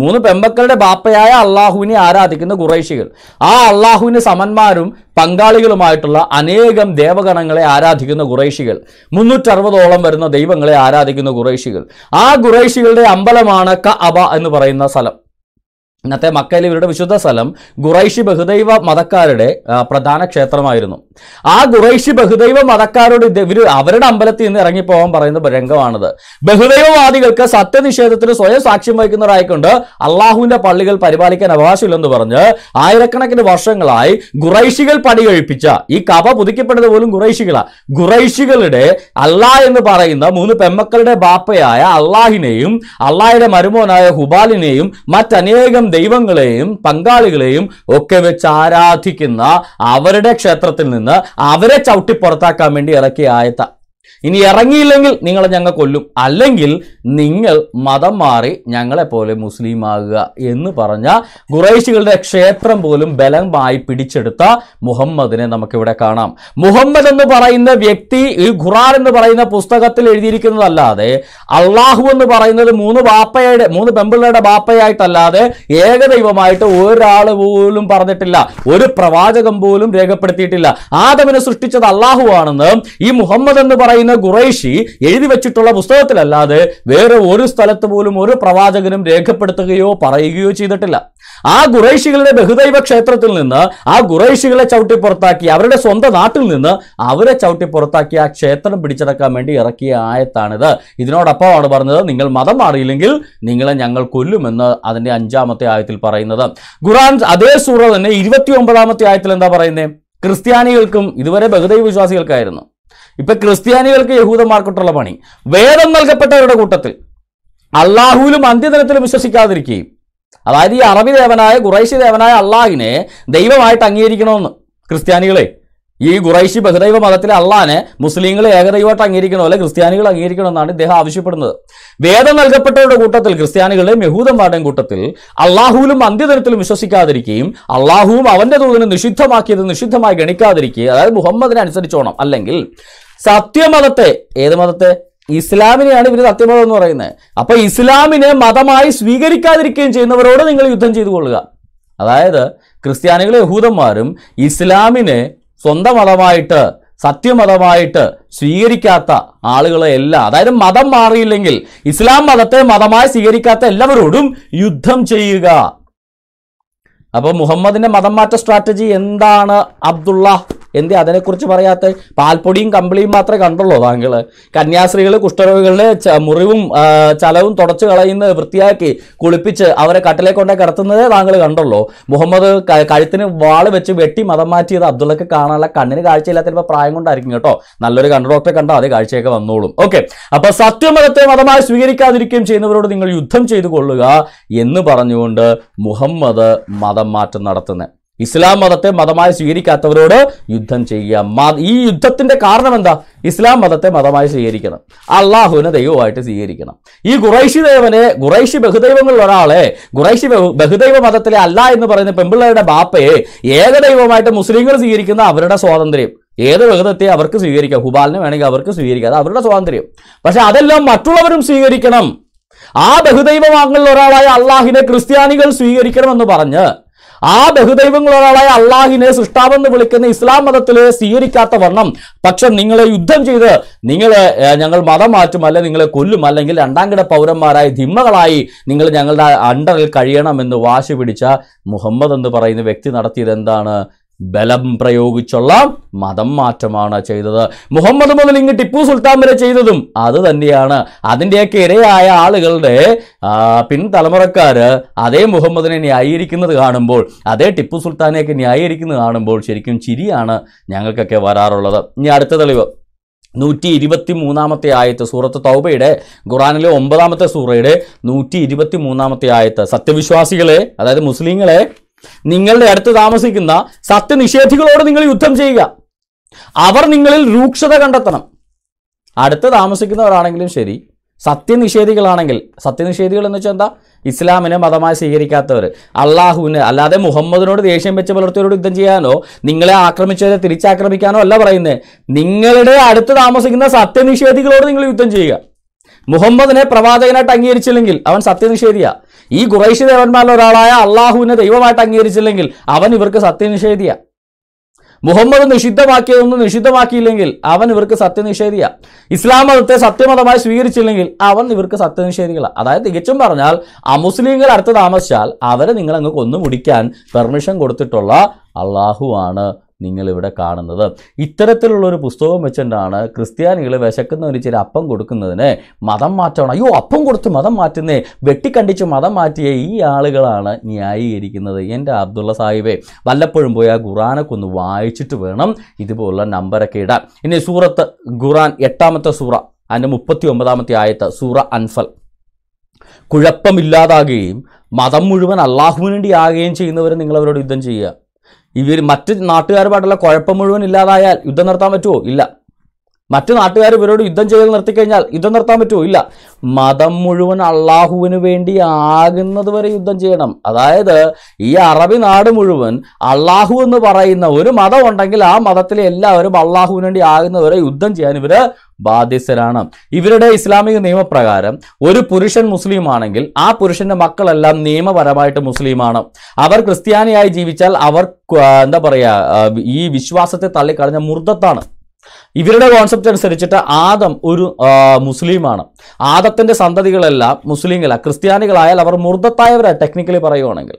മൂന്ന് പെമ്പക്കളുടെ ബാപ്പയായ അള്ളാഹുവിനെ ആരാധിക്കുന്ന കുറേശികൾ ആ അള്ളാഹുവിന് സമന്മാരും പങ്കാളികളുമായിട്ടുള്ള അനേകം ദേവഗണങ്ങളെ ആരാധിക്കുന്ന കുറേശികൾ മുന്നൂറ്ററുപതോളം വരുന്ന ദൈവങ്ങളെ ആരാധിക്കുന്ന കുറേശികൾ ആ കുറേശികളുടെ അമ്പലമാണ് ക അബ എന്ന് പറയുന്ന സ്ഥലം ഇന്നത്തെ മക്കയിൽ ഇവരുടെ വിശുദ്ധ സ്ഥലം ഗുറൈഷി ബഹുദൈവ മതക്കാരുടെ പ്രധാന ക്ഷേത്രമായിരുന്നു ആ ഗുറൈഷി ബഹുദൈവ മതക്കാരോട് ഇവർ അവരുടെ അമ്പലത്തിൽ നിന്ന് ഇറങ്ങിപ്പോകാൻ പറയുന്ന രംഗമാണത് ബഹുദൈവവാദികൾക്ക് സത്യനിഷേധത്തിന് സ്വയം സാക്ഷ്യം വഹിക്കുന്നവരായിക്കൊണ്ട് അള്ളാഹുവിന്റെ പള്ളികൾ പരിപാലിക്കാൻ അവകാശമില്ലെന്ന് പറഞ്ഞ് ആയിരക്കണക്കിന് വർഷങ്ങളായി ഗുറൈഷികൾ കഴിപ്പിച്ച ഈ കവ പുതുക്കപ്പെട്ടത് പോലും ഗുറൈഷികളാണ് ഗുറൈഷികളുടെ അള്ളാ എന്ന് പറയുന്ന മൂന്ന് പെമ്മക്കളുടെ ബാപ്പയായ അള്ളാഹിനെയും അള്ളാഹിന്റെ മരുമോനായ ഹുബാലിനെയും മറ്റനേകം ദൈവങ്ങളെയും പങ്കാളികളെയും ഒക്കെ വെച്ച് ആരാധിക്കുന്ന അവരുടെ ക്ഷേത്രത്തിൽ നിന്ന് അവരെ ചവിട്ടി പുറത്താക്കാൻ വേണ്ടി ഇറക്കിയ ആയത്ത ഇനി ഇറങ്ങിയില്ലെങ്കിൽ നിങ്ങളെ ഞങ്ങൾ കൊല്ലും അല്ലെങ്കിൽ നിങ്ങൾ മതം മാറി ഞങ്ങളെപ്പോലെ മുസ്ലിം ആകുക എന്ന് പറഞ്ഞ ഖുറൈശികളുടെ ക്ഷേത്രം പോലും ബലമായി പിടിച്ചെടുത്ത മുഹമ്മദിനെ നമുക്കിവിടെ കാണാം മുഹമ്മദ് എന്ന് പറയുന്ന വ്യക്തി ഈ ഖുറാൻ എന്ന് പറയുന്ന പുസ്തകത്തിൽ എഴുതിയിരിക്കുന്നതല്ലാതെ അള്ളാഹു എന്ന് പറയുന്നത് മൂന്ന് ബാപ്പയുടെ മൂന്ന് പെമ്പിളുടെ ബാപ്പയായിട്ടല്ലാതെ ഏകദൈവമായിട്ട് ഒരാൾ പോലും പറഞ്ഞിട്ടില്ല ഒരു പ്രവാചകം പോലും രേഖപ്പെടുത്തിയിട്ടില്ല ആദമിനെ സൃഷ്ടിച്ചത് അള്ളാഹു ആണെന്ന് ഈ മുഹമ്മദ് എന്ന് പറയുന്ന പറയുന്ന ഖുറൈഷി എഴുതി വെച്ചിട്ടുള്ള പുസ്തകത്തിലല്ലാതെ വേറെ ഒരു സ്ഥലത്ത് പോലും ഒരു പ്രവാചകനും രേഖപ്പെടുത്തുകയോ പറയുകയോ ചെയ്തിട്ടില്ല ആ ഖുറൈഷികളുടെ ബഹുദൈവ ക്ഷേത്രത്തിൽ നിന്ന് ആ ഖുറൈഷികളെ ചവിട്ടി പുറത്താക്കി അവരുടെ സ്വന്തം നാട്ടിൽ നിന്ന് അവരെ ചവിട്ടി പുറത്താക്കി ആ ക്ഷേത്രം പിടിച്ചെടുക്കാൻ വേണ്ടി ഇറക്കിയ ആയത്താണിത് ഇതിനോടൊപ്പമാണ് പറഞ്ഞത് നിങ്ങൾ മതം മാറിയില്ലെങ്കിൽ നിങ്ങളെ ഞങ്ങൾ കൊല്ലുമെന്ന് അതിന്റെ അഞ്ചാമത്തെ ആയത്തിൽ പറയുന്നത് ഖുറാൻ അതേ സൂറ തന്നെ ഇരുപത്തി ഒമ്പതാമത്തെ ആയത്തിൽ എന്താ പറയുന്നത് ക്രിസ്ത്യാനികൾക്കും ഇതുവരെ ബഹുദൈവ വിശ്വാസികൾക്കായിരുന്നു ഇപ്പൊ ക്രിസ്ത്യാനികൾക്ക് യഹൂദന്മാർക്കൊട്ടുള്ള പണി വേദം നൽകപ്പെട്ടവരുടെ കൂട്ടത്തിൽ അള്ളാഹുവിലും അന്ത്യദിനത്തിലും വിശ്വസിക്കാതിരിക്കുകയും അതായത് ഈ അറബി ദേവനായ ഖുറൈശി ദേവനായ അള്ളാഹിനെ ദൈവമായിട്ട് അംഗീകരിക്കണമെന്ന് ക്രിസ്ത്യാനികളെ ഈ ഖുറൈശി ബഹുദൈവ മതത്തിലെ അള്ളാനെ മുസ്ലിങ്ങൾ ഏകദൈവമായിട്ട് അംഗീകരിക്കണോ അല്ലെങ്കിൽ ക്രിസ്ത്യാനികൾ അംഗീകരിക്കണമെന്നാണ് ഇദ്ദേഹം ആവശ്യപ്പെടുന്നത് വേദം നൽകപ്പെട്ടവരുടെ കൂട്ടത്തിൽ ക്രിസ്ത്യാനികളുടെയും യഹൂദന്മാരുടെയും കൂട്ടത്തിൽ അള്ളാഹുവിലും അന്ത്യതരത്തിലും വിശ്വസിക്കാതിരിക്കുകയും അള്ളാഹുവും അവന്റെ തോതിന് നിഷിദ്ധമാക്കിയത് നിഷിദ്ധമായി ഗണിക്കാതിരിക്കുകയും അതായത് മുഹമ്മദിനെ അനുസരിച്ചോണം അല്ലെങ്കിൽ സത്യമതത്തെ ഏത് മതത്തെ ഇസ്ലാമിനെയാണ് ഇവർ സത്യമതം എന്ന് പറയുന്നത് അപ്പൊ ഇസ്ലാമിനെ മതമായി സ്വീകരിക്കാതിരിക്കുകയും ചെയ്യുന്നവരോട് നിങ്ങൾ യുദ്ധം ചെയ്തു കൊള്ളുക അതായത് ക്രിസ്ത്യാനികളെ യഹൂദന്മാരും ഇസ്ലാമിനെ സ്വന്തം മതമായിട്ട് സത്യമതമായിട്ട് സ്വീകരിക്കാത്ത ആളുകളെല്ലാം അതായത് മതം മാറിയില്ലെങ്കിൽ ഇസ്ലാം മതത്തെ മതമായി സ്വീകരിക്കാത്ത എല്ലാവരോടും യുദ്ധം ചെയ്യുക അപ്പോൾ മുഹമ്മദിന്റെ മതം മാറ്റ സ്ട്രാറ്റജി എന്താണ് അബ്ദുള്ള എന്തേ അതിനെക്കുറിച്ച് പറയാത്ത പാൽപ്പൊടിയും കമ്പിളിയും മാത്രമേ കണ്ടുള്ളൂ താങ്കൾ കന്യാസ്ത്രീകൾ കുഷ്ഠരോഗികളെ മുറിവും ചലവും തുടച്ചു കളയുന്ന വൃത്തിയാക്കി കുളിപ്പിച്ച് അവരെ കട്ടിലെ കൊണ്ടേ കിടത്തുന്നതേ താങ്കൾ കണ്ടുള്ളൂ മുഹമ്മദ് കഴുത്തിന് വാള് വെച്ച് വെട്ടി മതം മാറ്റിയത് അബ്ദുള്ളക്ക് കാണാനുള്ള കണ്ണിന് കാഴ്ചയില്ലാത്തപ്പോൾ പ്രായം കൊണ്ടായിരിക്കും കേട്ടോ നല്ലൊരു കണ്ണു ഡോക്ടറെ കണ്ടോ അതേ കാഴ്ചയൊക്കെ വന്നോളും ഓക്കെ അപ്പോൾ സത്യമതത്തെ മതമായി സ്വീകരിക്കാതിരിക്കുകയും ചെയ്യുന്നവരോട് നിങ്ങൾ യുദ്ധം ചെയ്തു കൊള്ളുക എന്ന് പറഞ്ഞുകൊണ്ട് മുഹമ്മദ് മതം മാറ്റം നടത്തുന്നത് ഇസ്ലാം മതത്തെ മതമായി സ്വീകരിക്കാത്തവരോട് യുദ്ധം ചെയ്യുക ഈ യുദ്ധത്തിന്റെ കാരണം എന്താ ഇസ്ലാം മതത്തെ മതമായി സ്വീകരിക്കണം അള്ളാഹുവിനെ ദൈവമായിട്ട് സ്വീകരിക്കണം ഈ ഖുറൈഷി ദേവനെ ഖുറൈഷി ബഹുദൈവങ്ങളിൽ ഒരാളെ ഖുറൈഷി ബഹുദൈവ മതത്തിലെ അല്ല എന്ന് പറയുന്ന പെമ്പിള്ളയുടെ ബാപ്പയെ ഏകദൈവമായിട്ട് മുസ്ലിങ്ങൾ സ്വീകരിക്കുന്ന അവരുടെ സ്വാതന്ത്ര്യം ഏത് വിഹിതത്തെ അവർക്ക് സ്വീകരിക്കാം ഹുബാലിനെ വേണമെങ്കിൽ അവർക്ക് സ്വീകരിക്കാം അത് അവരുടെ സ്വാതന്ത്ര്യം പക്ഷെ അതെല്ലാം മറ്റുള്ളവരും സ്വീകരിക്കണം ആ വാങ്ങളിൽ ഒരാളായ അള്ളാഹിനെ ക്രിസ്ത്യാനികൾ സ്വീകരിക്കണമെന്ന് പറഞ്ഞ് ആ ബഹുദൈവങ്ങളൊരാളായ അള്ളാഹിനെ സൃഷ്ടാവെന്ന് വിളിക്കുന്ന ഇസ്ലാം മതത്തിലെ സ്വീകരിക്കാത്ത വണ്ണം പക്ഷെ നിങ്ങളെ യുദ്ധം ചെയ്ത് നിങ്ങളെ ഞങ്ങൾ മതം മാറ്റും അല്ലെങ്കിൽ നിങ്ങളെ കൊല്ലും അല്ലെങ്കിൽ രണ്ടാം കിട പൗരന്മാരായി ധിമ്മകളായി നിങ്ങൾ ഞങ്ങളുടെ അണ്ടറിൽ കഴിയണമെന്ന് വാശി പിടിച്ച മുഹമ്മദ് എന്ന് പറയുന്ന വ്യക്തി നടത്തിയത് എന്താണ് ബലം പ്രയോഗിച്ചുള്ള മതം മാറ്റമാണ് ചെയ്തത് മുഹമ്മദ് മുതൽ ഇങ്ങ് ടിപ്പു സുൽത്താൻ വരെ ചെയ്തതും അത് തന്നെയാണ് അതിൻ്റെയൊക്കെ ഇരയായ ആളുകളുടെ പിൻതലമുറക്കാർ അതേ മുഹമ്മദിനെ ന്യായീകരിക്കുന്നത് കാണുമ്പോൾ അതേ ടിപ്പു സുൽത്താനെയൊക്കെ ന്യായീകരിക്കുന്നത് കാണുമ്പോൾ ശരിക്കും ചിരിയാണ് ഞങ്ങൾക്കൊക്കെ വരാറുള്ളത് ഇനി അടുത്ത തെളിവ് നൂറ്റി ഇരുപത്തി മൂന്നാമത്തെ ആയത്ത് സൂറത്ത് തൗബയുടെ ഖുറാനിലെ ഒമ്പതാമത്തെ സൂറയുടെ നൂറ്റി ഇരുപത്തി മൂന്നാമത്തെ ആയത്ത് സത്യവിശ്വാസികളെ അതായത് മുസ്ലിങ്ങളെ നിങ്ങളുടെ അടുത്ത് താമസിക്കുന്ന സത്യനിഷേധികളോട് നിങ്ങൾ യുദ്ധം ചെയ്യുക അവർ നിങ്ങളിൽ രൂക്ഷത കണ്ടെത്തണം അടുത്ത് താമസിക്കുന്നവരാണെങ്കിലും ശരി സത്യനിഷേധികളാണെങ്കിൽ സത്യനിഷേധികൾ എന്ന് വെച്ചാൽ എന്താ ഇസ്ലാമിനെ മതമായി സ്വീകരിക്കാത്തവർ അള്ളാഹുവിന് അല്ലാതെ മുഹമ്മദിനോട് ദേഷ്യം വെച്ച് പുലർത്തിയോട് യുദ്ധം ചെയ്യാനോ നിങ്ങളെ ആക്രമിച്ചവരെ തിരിച്ചാക്രമിക്കാനോ അല്ല പറയുന്നത് നിങ്ങളുടെ അടുത്ത് താമസിക്കുന്ന സത്യനിഷേധികളോട് നിങ്ങൾ യുദ്ധം ചെയ്യുക മുഹമ്മദിനെ പ്രവാചകനായിട്ട് അംഗീകരിച്ചില്ലെങ്കിൽ അവൻ സത്യനിഷേധിയാ ഈ ഖുറൈശി ദേവന്മാരിൽ ഒരാളായ അള്ളാഹുവിനെ ദൈവമായിട്ട് അംഗീകരിച്ചില്ലെങ്കിൽ അവൻ ഇവർക്ക് സത്യനിഷേധിയ മുഹമ്മദ് നിഷിദ്ധമാക്കിയതൊന്നും നിഷിദ്ധമാക്കിയില്ലെങ്കിൽ അവൻ ഇവർക്ക് സത്യനിഷേധിയ ഇസ്ലാം മതത്തെ സത്യമതമായി സ്വീകരിച്ചില്ലെങ്കിൽ അവൻ ഇവർക്ക് സത്യനിഷേധികളാണ് അതായത് തികച്ചും പറഞ്ഞാൽ അമുസ്ലിങ്ങൾ അടുത്ത് താമസിച്ചാൽ അവരെ നിങ്ങളങ്ങ് കൊന്നു മുടിക്കാൻ പെർമിഷൻ കൊടുത്തിട്ടുള്ള ആണ് നിങ്ങളിവിടെ കാണുന്നത് ഇത്തരത്തിലുള്ള ഒരു പുസ്തകം വെച്ചിട്ടാണ് ക്രിസ്ത്യാനികൾ ഒരു ചില അപ്പം കൊടുക്കുന്നതിന് മതം മാറ്റണം അയ്യോ അപ്പം കൊടുത്ത് മതം മാറ്റുന്നേ വെട്ടിക്കണ്ടിച്ച് മതം മാറ്റിയ ഈ ആളുകളാണ് ന്യായീകരിക്കുന്നത് എൻ്റെ അബ്ദുള്ള സാഹിബെ വല്ലപ്പോഴും പോയി ആ ഖുറാനൊക്കെ ഒന്ന് വായിച്ചിട്ട് വേണം ഇതുപോലുള്ള നമ്പറൊക്കെ ഇടാൻ ഇനി സൂറത്ത് ഖുറാൻ എട്ടാമത്തെ സൂറ അതിൻ്റെ മുപ്പത്തി ഒമ്പതാമത്തെ ആയത്ത് സൂറ അൻഫൽ കുഴപ്പമില്ലാതാകുകയും മതം മുഴുവൻ അള്ളാഹുവിനുവേണ്ടി ആകുകയും ചെയ്യുന്നവരെ നിങ്ങളവരോട് യുദ്ധം ചെയ്യുക ഇവർ മറ്റ് നാട്ടുകാരുമായിട്ടുള്ള കുഴപ്പം മുഴുവൻ ഇല്ലാതായാൽ യുദ്ധം നിർത്താൻ പറ്റുമോ ഇല്ല മറ്റു നാട്ടുകാർ ഇവരോട് യുദ്ധം ചെയ്ത് നിർത്തിക്കഴിഞ്ഞാൽ യുദ്ധം നിർത്താൻ പറ്റുമോ ഇല്ല മതം മുഴുവൻ അള്ളാഹുവിന് വേണ്ടി ആകുന്നത് വരെ യുദ്ധം ചെയ്യണം അതായത് ഈ അറബി നാട് മുഴുവൻ അള്ളാഹു എന്ന് പറയുന്ന ഒരു മതം ഉണ്ടെങ്കിൽ ആ മതത്തിലെ എല്ലാവരും അള്ളാഹുവിന് വേണ്ടി ആകുന്നവരെ യുദ്ധം ചെയ്യാൻ ഇവർ ബാധ്യസ്ഥരാണ് ഇവരുടെ ഇസ്ലാമിക നിയമപ്രകാരം ഒരു പുരുഷൻ മുസ്ലിം ആണെങ്കിൽ ആ പുരുഷന്റെ മക്കളെല്ലാം നിയമപരമായിട്ട് മുസ്ലിമാണ് അവർ ക്രിസ്ത്യാനിയായി ജീവിച്ചാൽ അവർ എന്താ പറയുക ഈ വിശ്വാസത്തെ തള്ളിക്കളഞ്ഞ മുർദ്ദത്താണ് ഇവരുടെ കോൺസെപ്റ്റ് അനുസരിച്ചിട്ട് ആദം ഒരു മുസ്ലിമാണ് ആദത്തിന്റെ സന്തതികളെല്ലാം മുസ്ലിങ്ങളാണ് ക്രിസ്ത്യാനികളായാൽ അവർ മുർദ്ദത്തായവരാണ് ടെക്നിക്കലി പറയുകയാണെങ്കിൽ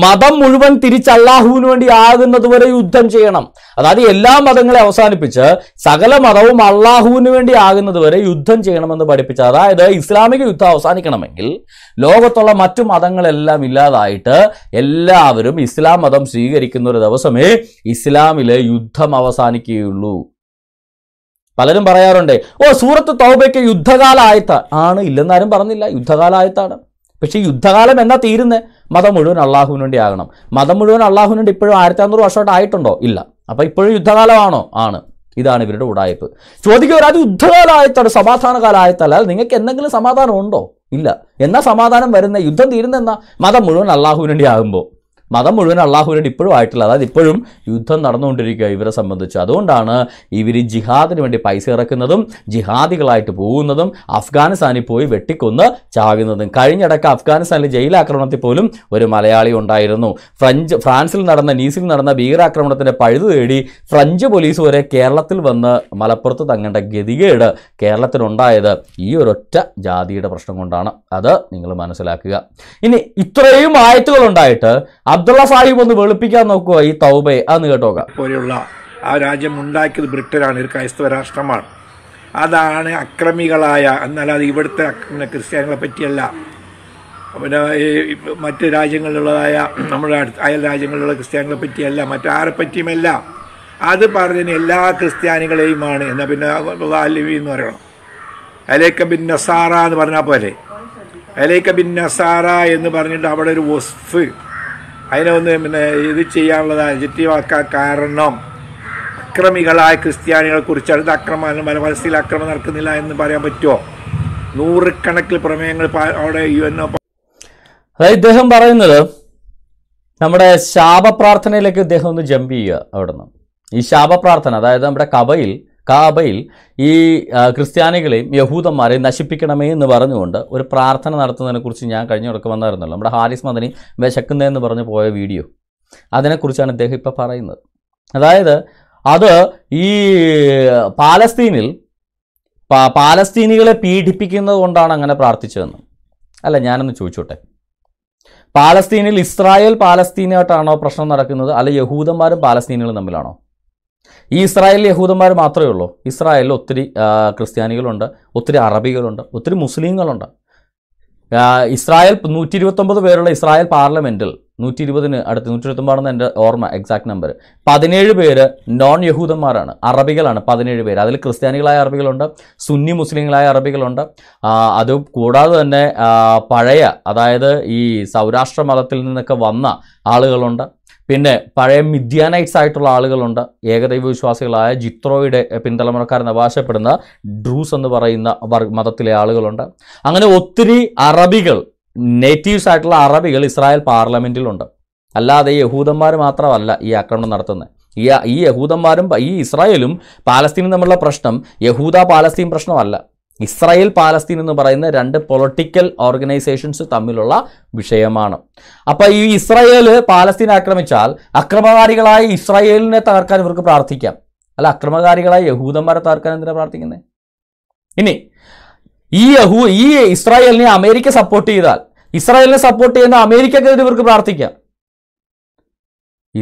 മതം മുഴുവൻ തിരിച്ച് അള്ളാഹുവിന് വേണ്ടി ആകുന്നതുവരെ യുദ്ധം ചെയ്യണം അതായത് എല്ലാ മതങ്ങളെ അവസാനിപ്പിച്ച് സകല മതവും അള്ളാഹുവിന് വേണ്ടി ആകുന്നതുവരെ യുദ്ധം ചെയ്യണമെന്ന് പഠിപ്പിച്ച അതായത് ഇസ്ലാമിക യുദ്ധം അവസാനിക്കണമെങ്കിൽ ലോകത്തുള്ള മറ്റു മതങ്ങളെല്ലാം ഇല്ലാതായിട്ട് എല്ലാവരും ഇസ്ലാം മതം സ്വീകരിക്കുന്ന ഒരു ദിവസമേ ഇസ്ലാമിലെ യുദ്ധം അവസാനിക്കുകയുള്ളൂ പലരും പറയാറുണ്ട് ഓ സൂറത്ത് തൗബയ്ക്ക് യുദ്ധകാല ആണ് ഇല്ലെന്നാരും പറഞ്ഞില്ല യുദ്ധകാല ആയത്താണ് പക്ഷേ യുദ്ധകാലം എന്നാ തീരുന്നത് മതം മുഴുവൻ അള്ളാഹുവിന് വേണ്ടി ആകണം മതം മുഴുവൻ അള്ളാഹുവിന് വേണ്ടി ഇപ്പോഴും ആയിരത്തി അഞ്ഞൂറ് വർഷമായിട്ട് ഇല്ല അപ്പോൾ ഇപ്പോഴും യുദ്ധകാലമാണോ ആണ് ഇതാണ് ഇവരുടെ ഉടായ്പ് ചോദിക്കുക അത് യുദ്ധകാലമായിട്ടാണ് അത് നിങ്ങൾക്ക് എന്തെങ്കിലും സമാധാനം ഉണ്ടോ ഇല്ല എന്നാ സമാധാനം വരുന്ന യുദ്ധം തീരുന്ന എന്നാ മതം മുഴുവൻ അള്ളാഹുവിന് വേണ്ടി ആകുമ്പോൾ മതം മുഴുവൻ അള്ളാഹുവിനോട് ഇപ്പോഴും ആയിട്ടില്ല അതായത് ഇപ്പോഴും യുദ്ധം നടന്നുകൊണ്ടിരിക്കുക ഇവരെ സംബന്ധിച്ച് അതുകൊണ്ടാണ് ഇവർ ജിഹാദിന് വേണ്ടി പൈസ ഇറക്കുന്നതും ജിഹാദികളായിട്ട് പോകുന്നതും അഫ്ഗാനിസ്ഥാനിൽ പോയി വെട്ടിക്കൊന്ന് ചാകുന്നതും കഴിഞ്ഞിടക്ക് അഫ്ഗാനിസ്ഥാനിലെ ജയിലാക്രമണത്തിൽ പോലും ഒരു മലയാളി ഉണ്ടായിരുന്നു ഫ്രഞ്ച് ഫ്രാൻസിൽ നടന്ന നീസിൽ നടന്ന ഭീകരാക്രമണത്തിൻ്റെ പഴുതു തേടി ഫ്രഞ്ച് പോലീസ് വരെ കേരളത്തിൽ വന്ന് മലപ്പുറത്ത് തങ്ങേണ്ട ഗതികേട് കേരളത്തിനുണ്ടായത് ഈ ഒരൊറ്റ ജാതിയുടെ പ്രശ്നം കൊണ്ടാണ് അത് നിങ്ങൾ മനസ്സിലാക്കുക ഇനി ഇത്രയും ആയത്തുകളുണ്ടായിട്ട് അബ്ദുള്ള സാഹിബ് ഒന്ന് വെളുപ്പിക്കാൻ നോക്കുക ഈ തൗബയെ അന്ന് കേട്ടോക്ക പോലെയുള്ള ആ രാജ്യം ഉണ്ടാക്കിയത് ബ്രിട്ടനാണ് ഒരു ക്രൈസ്തവ രാഷ്ട്രമാണ് അതാണ് അക്രമികളായ അത് ഇവിടുത്തെ ക്രിസ്ത്യാനികളെ പറ്റിയല്ല പിന്നെ ഈ മറ്റ് രാജ്യങ്ങളിലുള്ളതായ നമ്മുടെ അയൽ രാജ്യങ്ങളിലുള്ള ക്രിസ്ത്യാനികളെ പറ്റിയല്ല മറ്റാരെ പറ്റിയുമല്ല അത് പറഞ്ഞതിന് എല്ലാ ക്രിസ്ത്യാനികളെയുമാണ് എന്നാൽ പിന്നെ വാലിവി എന്ന് പറയണം അലേക്ക ബിൻ നസാറ എന്ന് പറഞ്ഞാൽ പോലെ അലേക്ക ബിൻ നസാറ എന്ന് പറഞ്ഞിട്ട് അവിടെ ഒരു വസ്ഫ് അതിനെ ഒന്ന് പിന്നെ ഇത് ചെയ്യാനുള്ളത് അജറ്റീവാക്കാൻ കാരണം അക്രമികളായ ക്രിസ്ത്യാനികളെ കുറിച്ച് അടുത്ത അക്രമം മനസ്സിൽ അക്രമം നടക്കുന്നില്ല എന്ന് പറയാൻ പറ്റുമോ നൂറുകണക്കിൽ പ്രമേയങ്ങൾ അവിടെ യു എൻ ഒ അതായത് ഇദ്ദേഹം പറയുന്നത് നമ്മുടെ ശാപപ്രാർത്ഥനയിലേക്ക് ഇദ്ദേഹം ഒന്ന് ജമ്പ് ചെയ്യുക നിന്ന് ഈ ശാപപ്രാർത്ഥന അതായത് നമ്മുടെ കബയിൽ കാബയിൽ ഈ ക്രിസ്ത്യാനികളെയും യഹൂദന്മാരെയും നശിപ്പിക്കണമേ എന്ന് പറഞ്ഞുകൊണ്ട് ഒരു പ്രാർത്ഥന കുറിച്ച് ഞാൻ കഴിഞ്ഞ ഇടയ്ക്ക് വന്നായിരുന്നല്ലോ നമ്മുടെ ഹാരിസ് മദനി വിശക്കുന്നതെന്ന് പറഞ്ഞ് പോയ വീഡിയോ അതിനെക്കുറിച്ചാണ് ഇദ്ദേഹം ഇപ്പോൾ പറയുന്നത് അതായത് അത് ഈ പാലസ്തീനിൽ പാലസ്തീനികളെ പീഡിപ്പിക്കുന്നത് കൊണ്ടാണ് അങ്ങനെ പ്രാർത്ഥിച്ചതെന്ന് അല്ല ഞാനൊന്ന് ചോദിച്ചോട്ടെ പാലസ്തീനിൽ ഇസ്രായേൽ പാലസ്തീനായിട്ടാണോ പ്രശ്നം നടക്കുന്നത് അല്ല യഹൂദന്മാരും പാലസ്തീനികളും തമ്മിലാണോ ഈ ഇസ്രായേലിൽ യഹൂദന്മാർ മാത്രമേ ഉള്ളൂ ഇസ്രായേലിൽ ഒത്തിരി ക്രിസ്ത്യാനികളുണ്ട് ഒത്തിരി അറബികളുണ്ട് ഒത്തിരി മുസ്ലിങ്ങളുണ്ട് ഇസ്രായേൽ നൂറ്റി ഇരുപത്തൊമ്പത് പേരുള്ള ഇസ്രായേൽ പാർലമെൻറ്റിൽ നൂറ്റി ഇരുപതിന് അടുത്ത് നൂറ്റി ഇരുപത്തൊമ്പതാണെന്ന് എൻ്റെ ഓർമ്മ എക്സാക്ട് നമ്പർ പതിനേഴ് പേര് നോൺ യഹൂദന്മാരാണ് അറബികളാണ് പതിനേഴ് പേര് അതിൽ ക്രിസ്ത്യാനികളായ അറബികളുണ്ട് സുന്നി മുസ്ലിങ്ങളായ അറബികളുണ്ട് അത് കൂടാതെ തന്നെ പഴയ അതായത് ഈ സൗരാഷ്ട്ര മതത്തിൽ നിന്നൊക്കെ വന്ന ആളുകളുണ്ട് പിന്നെ പഴയ മിഥ്യാനൈറ്റ്സ് ആയിട്ടുള്ള ആളുകളുണ്ട് ഏകദൈവ വിശ്വാസികളായ ജിത്രോയുടെ പിന്തലമുറക്കാരൻ അവകാശപ്പെടുന്ന ഡ്രൂസ് എന്ന് പറയുന്ന മതത്തിലെ ആളുകളുണ്ട് അങ്ങനെ ഒത്തിരി അറബികൾ നേറ്റീവ്സ് ആയിട്ടുള്ള അറബികൾ ഇസ്രായേൽ പാർലമെൻറ്റിലുണ്ട് അല്ലാതെ യഹൂദന്മാർ മാത്രമല്ല ഈ ആക്രമണം നടത്തുന്നത് ഈ ഈ യഹൂദന്മാരും ഈ ഇസ്രായേലും പാലസ്തീനും തമ്മിലുള്ള പ്രശ്നം യഹൂദ പാലസ്തീൻ പ്രശ്നമല്ല ഇസ്രായേൽ പാലസ്തീൻ എന്ന് പറയുന്ന രണ്ട് പൊളിറ്റിക്കൽ ഓർഗനൈസേഷൻസ് തമ്മിലുള്ള വിഷയമാണ് അപ്പോൾ ഈ ഇസ്രായേൽ പാലസ്തീൻ ആക്രമിച്ചാൽ അക്രമകാരികളായ ഇസ്രായേലിനെ തകർക്കാൻ ഇവർക്ക് പ്രാർത്ഥിക്കാം അല്ല അക്രമകാരികളായ യഹൂദന്മാരെ തകർക്കാൻ എന്തിനാണ് പ്രാർത്ഥിക്കുന്നത് ഇനി ഈ യഹൂ ഈ ഇസ്രായേലിനെ അമേരിക്ക സപ്പോർട്ട് ചെയ്താൽ ഇസ്രായേലിനെ സപ്പോർട്ട് ചെയ്യുന്ന അമേരിക്കക്കെതിരെ ഇവർക്ക് പ്രാർത്ഥിക്കാം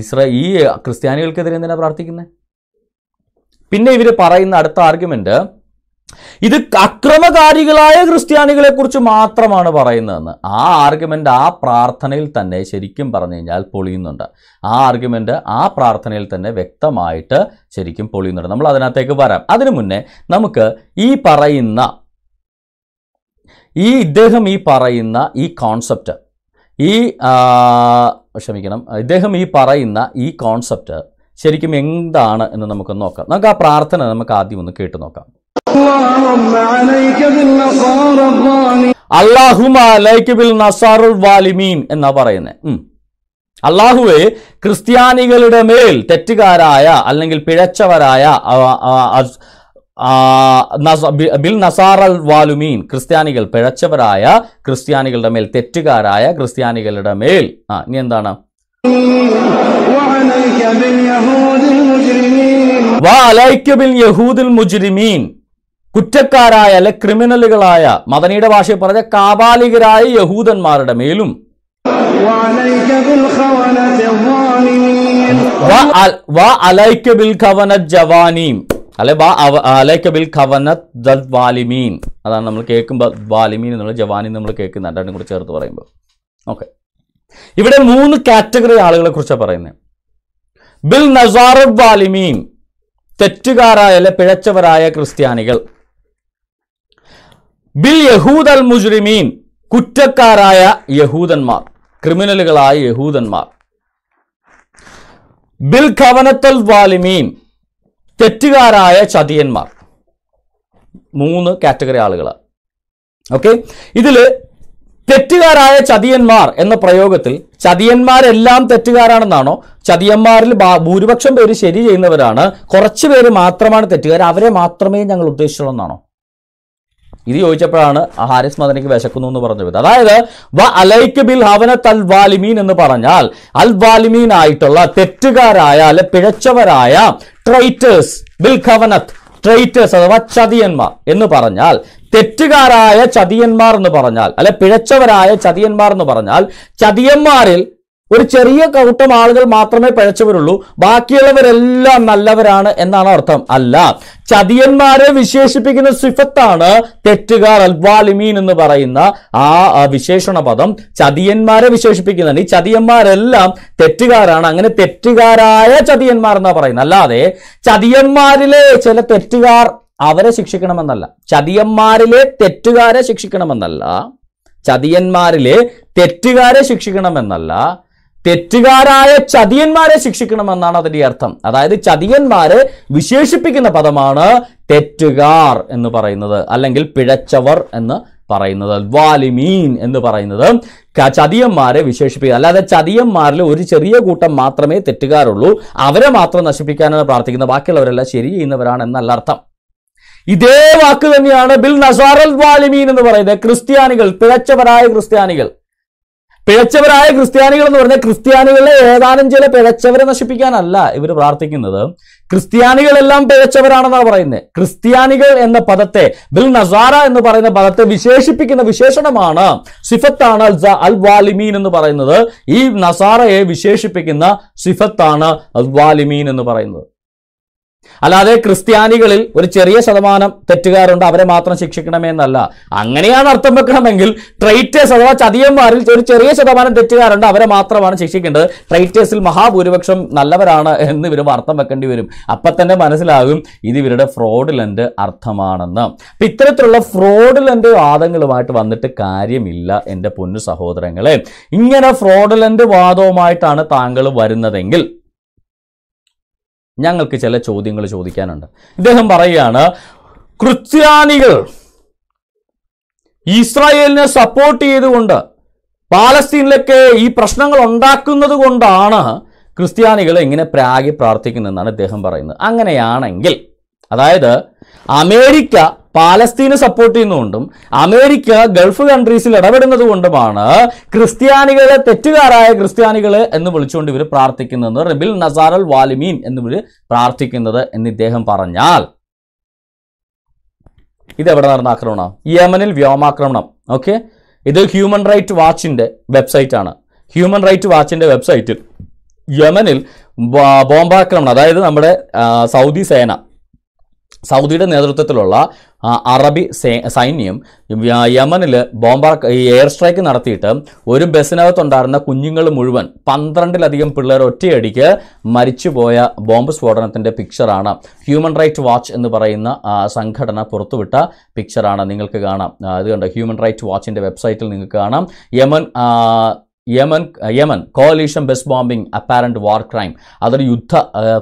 ഇസ്രായേൽ ഈ ക്രിസ്ത്യാനികൾക്കെതിരെ എന്തിനാണ് പ്രാർത്ഥിക്കുന്നത് പിന്നെ ഇവർ പറയുന്ന അടുത്ത ആർഗ്യുമെൻറ്റ് ഇത് അക്രമകാരികളായ ക്രിസ്ത്യാനികളെ കുറിച്ച് മാത്രമാണ് പറയുന്നതെന്ന് ആ ആർഗ്യുമെൻ്റ് ആ പ്രാർത്ഥനയിൽ തന്നെ ശരിക്കും പറഞ്ഞു കഴിഞ്ഞാൽ പൊളിയുന്നുണ്ട് ആ ആർഗ്യുമെൻ്റ് ആ പ്രാർത്ഥനയിൽ തന്നെ വ്യക്തമായിട്ട് ശരിക്കും പൊളിയുന്നുണ്ട് നമ്മൾ അതിനകത്തേക്ക് വരാം അതിനു മുന്നേ നമുക്ക് ഈ പറയുന്ന ഈ ഇദ്ദേഹം ഈ പറയുന്ന ഈ കോൺസെപ്റ്റ് ഈ ക്ഷമിക്കണം ഇദ്ദേഹം ഈ പറയുന്ന ഈ കോൺസെപ്റ്റ് ശരിക്കും എന്താണ് എന്ന് നമുക്ക് നോക്കാം നമുക്ക് ആ പ്രാർത്ഥന നമുക്ക് ആദ്യം ഒന്ന് കേട്ടു നോക്കാം വാലിമീൻ എന്നാ പറയുന്നത് അള്ളാഹുവെ ക്രിസ്ത്യാനികളുടെ മേൽ തെറ്റുകാരായ അല്ലെങ്കിൽ പിഴച്ചവരായ ബിൽ നസാറൽ വാലുമീൻ ക്രിസ്ത്യാനികൾ പിഴച്ചവരായ ക്രിസ്ത്യാനികളുടെ മേൽ തെറ്റുകാരായ ക്രിസ്ത്യാനികളുടെ മേൽ ആ ഇനി എന്താണ് യഹൂദിൽ മുജ്രിമീൻ കുറ്റക്കാരായ അല്ലെ ക്രിമിനലുകളായ മദനിയുടെ ഭാഷയിൽ പറഞ്ഞ കാബാലികരായ യഹൂദന്മാരുടെ മേലും അതാണ് നമ്മൾ കേൾക്കുമ്പോൾ വാലിമീൻ എന്നുള്ള ജവാനി നമ്മൾ കേൾക്കുന്ന രണ്ടും കൂടി ചേർത്ത് പറയുമ്പോൾ ഓക്കെ ഇവിടെ മൂന്ന് കാറ്റഗറി ആളുകളെ കുറിച്ചാണ് പറയുന്നത് ബിൽ നസാറുബ് വാലിമീൻ തെറ്റുകാരായ അല്ലെ പിഴച്ചവരായ ക്രിസ്ത്യാനികൾ ബിൽ യഹൂദ് അൽ മുജ്രിമീൻ കുറ്റക്കാരായ യഹൂദന്മാർ ക്രിമിനലുകളായ യഹൂദന്മാർ ബിൽ കവനത്തൽ വാലിമീൻ തെറ്റുകാരായ ചതിയന്മാർ മൂന്ന് കാറ്റഗറി ആളുകൾ ഓക്കെ ഇതിൽ തെറ്റുകാരായ ചതിയന്മാർ എന്ന പ്രയോഗത്തിൽ ചതിയന്മാരെല്ലാം തെറ്റുകാരാണെന്നാണോ ചതിയന്മാരിൽ ഭൂരിപക്ഷം പേര് ശരി ചെയ്യുന്നവരാണ് കുറച്ച് പേര് മാത്രമാണ് തെറ്റുകാർ അവരെ മാത്രമേ ഞങ്ങൾ ഉദ്ദേശിച്ചുള്ളൂ എന്നാണോ ഇത് ചോദിച്ചപ്പോഴാണ് ഹാരിസ് മദനിക്ക് വിശക്കുന്നു എന്ന് പറഞ്ഞത് അതായത് വ അലൈക്ക് ബിൽ ഹവനത്ത് അൽ വാലിമീൻ എന്ന് പറഞ്ഞാൽ അൽ വാലിമീൻ ആയിട്ടുള്ള തെറ്റുകാരായ അല്ലെ പിഴച്ചവരായ ട്രൈറ്റേഴ്സ് ബിൽ ഹവനത്ത് ട്രൈറ്റേഴ്സ് അഥവാ ചതിയന്മാർ എന്ന് പറഞ്ഞാൽ തെറ്റുകാരായ ചതിയന്മാർ എന്ന് പറഞ്ഞാൽ അല്ലെ പിഴച്ചവരായ ചതിയന്മാർ എന്ന് പറഞ്ഞാൽ ചതിയന്മാരിൽ ഒരു ചെറിയ കൂട്ടം ആളുകൾ മാത്രമേ പിഴച്ചവരുള്ളൂ ബാക്കിയുള്ളവരെല്ലാം നല്ലവരാണ് എന്നാണ് അർത്ഥം അല്ല ചതിയന്മാരെ വിശേഷിപ്പിക്കുന്ന സിഫത്താണ് തെറ്റുകാർ അൽവാലിമീൻ എന്ന് പറയുന്ന ആ വിശേഷണ പദം ചതിയന്മാരെ വിശേഷിപ്പിക്കുന്നതാണ് ഈ ചതിയന്മാരെല്ലാം തെറ്റുകാരാണ് അങ്ങനെ തെറ്റുകാരായ ചതിയന്മാർ എന്നാ പറയുന്നത് അല്ലാതെ ചതിയന്മാരിലെ ചില തെറ്റുകാർ അവരെ ശിക്ഷിക്കണമെന്നല്ല ചതിയന്മാരിലെ തെറ്റുകാരെ ശിക്ഷിക്കണമെന്നല്ല ചതിയന്മാരിലെ തെറ്റുകാരെ ശിക്ഷിക്കണമെന്നല്ല തെറ്റുകാരായ ചതിയന്മാരെ ശിക്ഷിക്കണമെന്നാണ് അതിൻ്റെ അർത്ഥം അതായത് ചതിയന്മാരെ വിശേഷിപ്പിക്കുന്ന പദമാണ് തെറ്റുകാർ എന്ന് പറയുന്നത് അല്ലെങ്കിൽ പിഴച്ചവർ എന്ന് പറയുന്നത് വാലിമീൻ എന്ന് പറയുന്നത് ചതിയന്മാരെ വിശേഷിപ്പിക്കുക അല്ലാതെ ചതിയന്മാരിൽ ഒരു ചെറിയ കൂട്ടം മാത്രമേ തെറ്റുകാരുള്ളൂ അവരെ മാത്രം നശിപ്പിക്കാനാണ് പ്രാർത്ഥിക്കുന്നത് ബാക്കിയുള്ളവരെല്ലാം ശരി ചെയ്യുന്നവരാണ് എന്നല്ല അർത്ഥം ഇതേ വാക്ക് തന്നെയാണ് ബിൽ നസാറൽ വാലിമീൻ എന്ന് പറയുന്നത് ക്രിസ്ത്യാനികൾ പിഴച്ചവരായ ക്രിസ്ത്യാനികൾ പിഴച്ചവരായ ക്രിസ്ത്യാനികൾ എന്ന് പറഞ്ഞാൽ ക്രിസ്ത്യാനികളെ ഏതാനും ചില പിഴച്ചവരെ നശിപ്പിക്കാനല്ല ഇവർ പ്രാർത്ഥിക്കുന്നത് ക്രിസ്ത്യാനികളെല്ലാം പിഴച്ചവരാണെന്നാണ് പറയുന്നത് ക്രിസ്ത്യാനികൾ എന്ന പദത്തെ ബിൽ നസാറ എന്ന് പറയുന്ന പദത്തെ വിശേഷിപ്പിക്കുന്ന വിശേഷണമാണ് സിഫത്താണ് അൽ വാലിമീൻ എന്ന് പറയുന്നത് ഈ നസാറയെ വിശേഷിപ്പിക്കുന്ന സിഫത്താണ് അൽ വാലിമീൻ എന്ന് പറയുന്നത് അല്ലാതെ ക്രിസ്ത്യാനികളിൽ ഒരു ചെറിയ ശതമാനം തെറ്റുകാരുണ്ട് അവരെ മാത്രം ശിക്ഷിക്കണമെന്നല്ല അങ്ങനെയാണ് അർത്ഥം വെക്കണമെങ്കിൽ ട്രൈറ്റേഴ്സ് അഥവാ ചതിയന്മാരിൽ ഒരു ചെറിയ ശതമാനം തെറ്റുകാരുണ്ട് അവരെ മാത്രമാണ് ശിക്ഷിക്കേണ്ടത് ട്രൈറ്റേഴ്സിൽ മഹാഭൂരിപക്ഷം നല്ലവരാണ് എന്ന് ഇവരും അർത്ഥം വെക്കേണ്ടി വരും അപ്പം തന്നെ മനസ്സിലാകും ഇത് ഇവരുടെ ഫ്രോഡിലൻ്റ് അർത്ഥമാണെന്ന് അപ്പം ഇത്തരത്തിലുള്ള ഫ്രോഡിലൻ്റ് വാദങ്ങളുമായിട്ട് വന്നിട്ട് കാര്യമില്ല എൻ്റെ പൊന്നു സഹോദരങ്ങളെ ഇങ്ങനെ ഫ്രോഡിലൻ്റ് വാദവുമായിട്ടാണ് താങ്കൾ വരുന്നതെങ്കിൽ ഞങ്ങൾക്ക് ചില ചോദ്യങ്ങൾ ചോദിക്കാനുണ്ട് ഇദ്ദേഹം പറയുകയാണ് ക്രിസ്ത്യാനികൾ ഇസ്രായേലിനെ സപ്പോർട്ട് ചെയ്തുകൊണ്ട് പാലസ്തീനിലൊക്കെ ഈ പ്രശ്നങ്ങൾ ഉണ്ടാക്കുന്നത് കൊണ്ടാണ് ക്രിസ്ത്യാനികൾ ഇങ്ങനെ പ്രാഗി പ്രാർത്ഥിക്കുന്നതെന്നാണ് ഇദ്ദേഹം പറയുന്നത് അങ്ങനെയാണെങ്കിൽ അതായത് അമേരിക്ക പാലസ്തീന് സപ്പോർട്ട് ചെയ്യുന്നതുകൊണ്ടും അമേരിക്ക ഗൾഫ് കൺട്രീസിൽ ഇടപെടുന്നത് കൊണ്ടുമാണ് ക്രിസ്ത്യാനികളെ തെറ്റുകാരായ ക്രിസ്ത്യാനികളെ എന്ന് വിളിച്ചുകൊണ്ട് ഇവർ പ്രാർത്ഥിക്കുന്നത് റബിൽ നസാറൽ വാലിമീൻ എന്ന് ഇവർ പ്രാർത്ഥിക്കുന്നത് എന്ന് ഇദ്ദേഹം പറഞ്ഞാൽ ഇതെവിടെ നടന്ന ആക്രമണം യമനിൽ വ്യോമാക്രമണം ഓക്കെ ഇത് ഹ്യൂമൻ റൈറ്റ് വാച്ചിൻ്റെ വെബ്സൈറ്റാണ് ഹ്യൂമൻ റൈറ്റ് വാച്ചിൻ്റെ വെബ്സൈറ്റിൽ യമനിൽ ബോംബാക്രമണം അതായത് നമ്മുടെ സൗദി സേന സൗദിയുടെ നേതൃത്വത്തിലുള്ള അറബി സൈന്യം യമനിൽ ഈ എയർ സ്ട്രൈക്ക് നടത്തിയിട്ട് ഒരു ബസ്സിനകത്തുണ്ടായിരുന്ന കുഞ്ഞുങ്ങൾ മുഴുവൻ പന്ത്രണ്ടിലധികം പിള്ളേർ ഒറ്റയടിക്ക് മരിച്ചുപോയ ബോംബ് സ്ഫോടനത്തിൻ്റെ പിക്ചറാണ് ഹ്യൂമൻ റൈറ്റ് വാച്ച് എന്ന് പറയുന്ന സംഘടന പുറത്തുവിട്ട പിക്ചറാണ് നിങ്ങൾക്ക് കാണാം അത് ഹ്യൂമൻ റൈറ്റ് വാച്ചിൻ്റെ വെബ്സൈറ്റിൽ നിങ്ങൾക്ക് കാണാം Yemen Yemen Yemen coalition bus bombing apparent war crime അതൊരു യുദ്ധ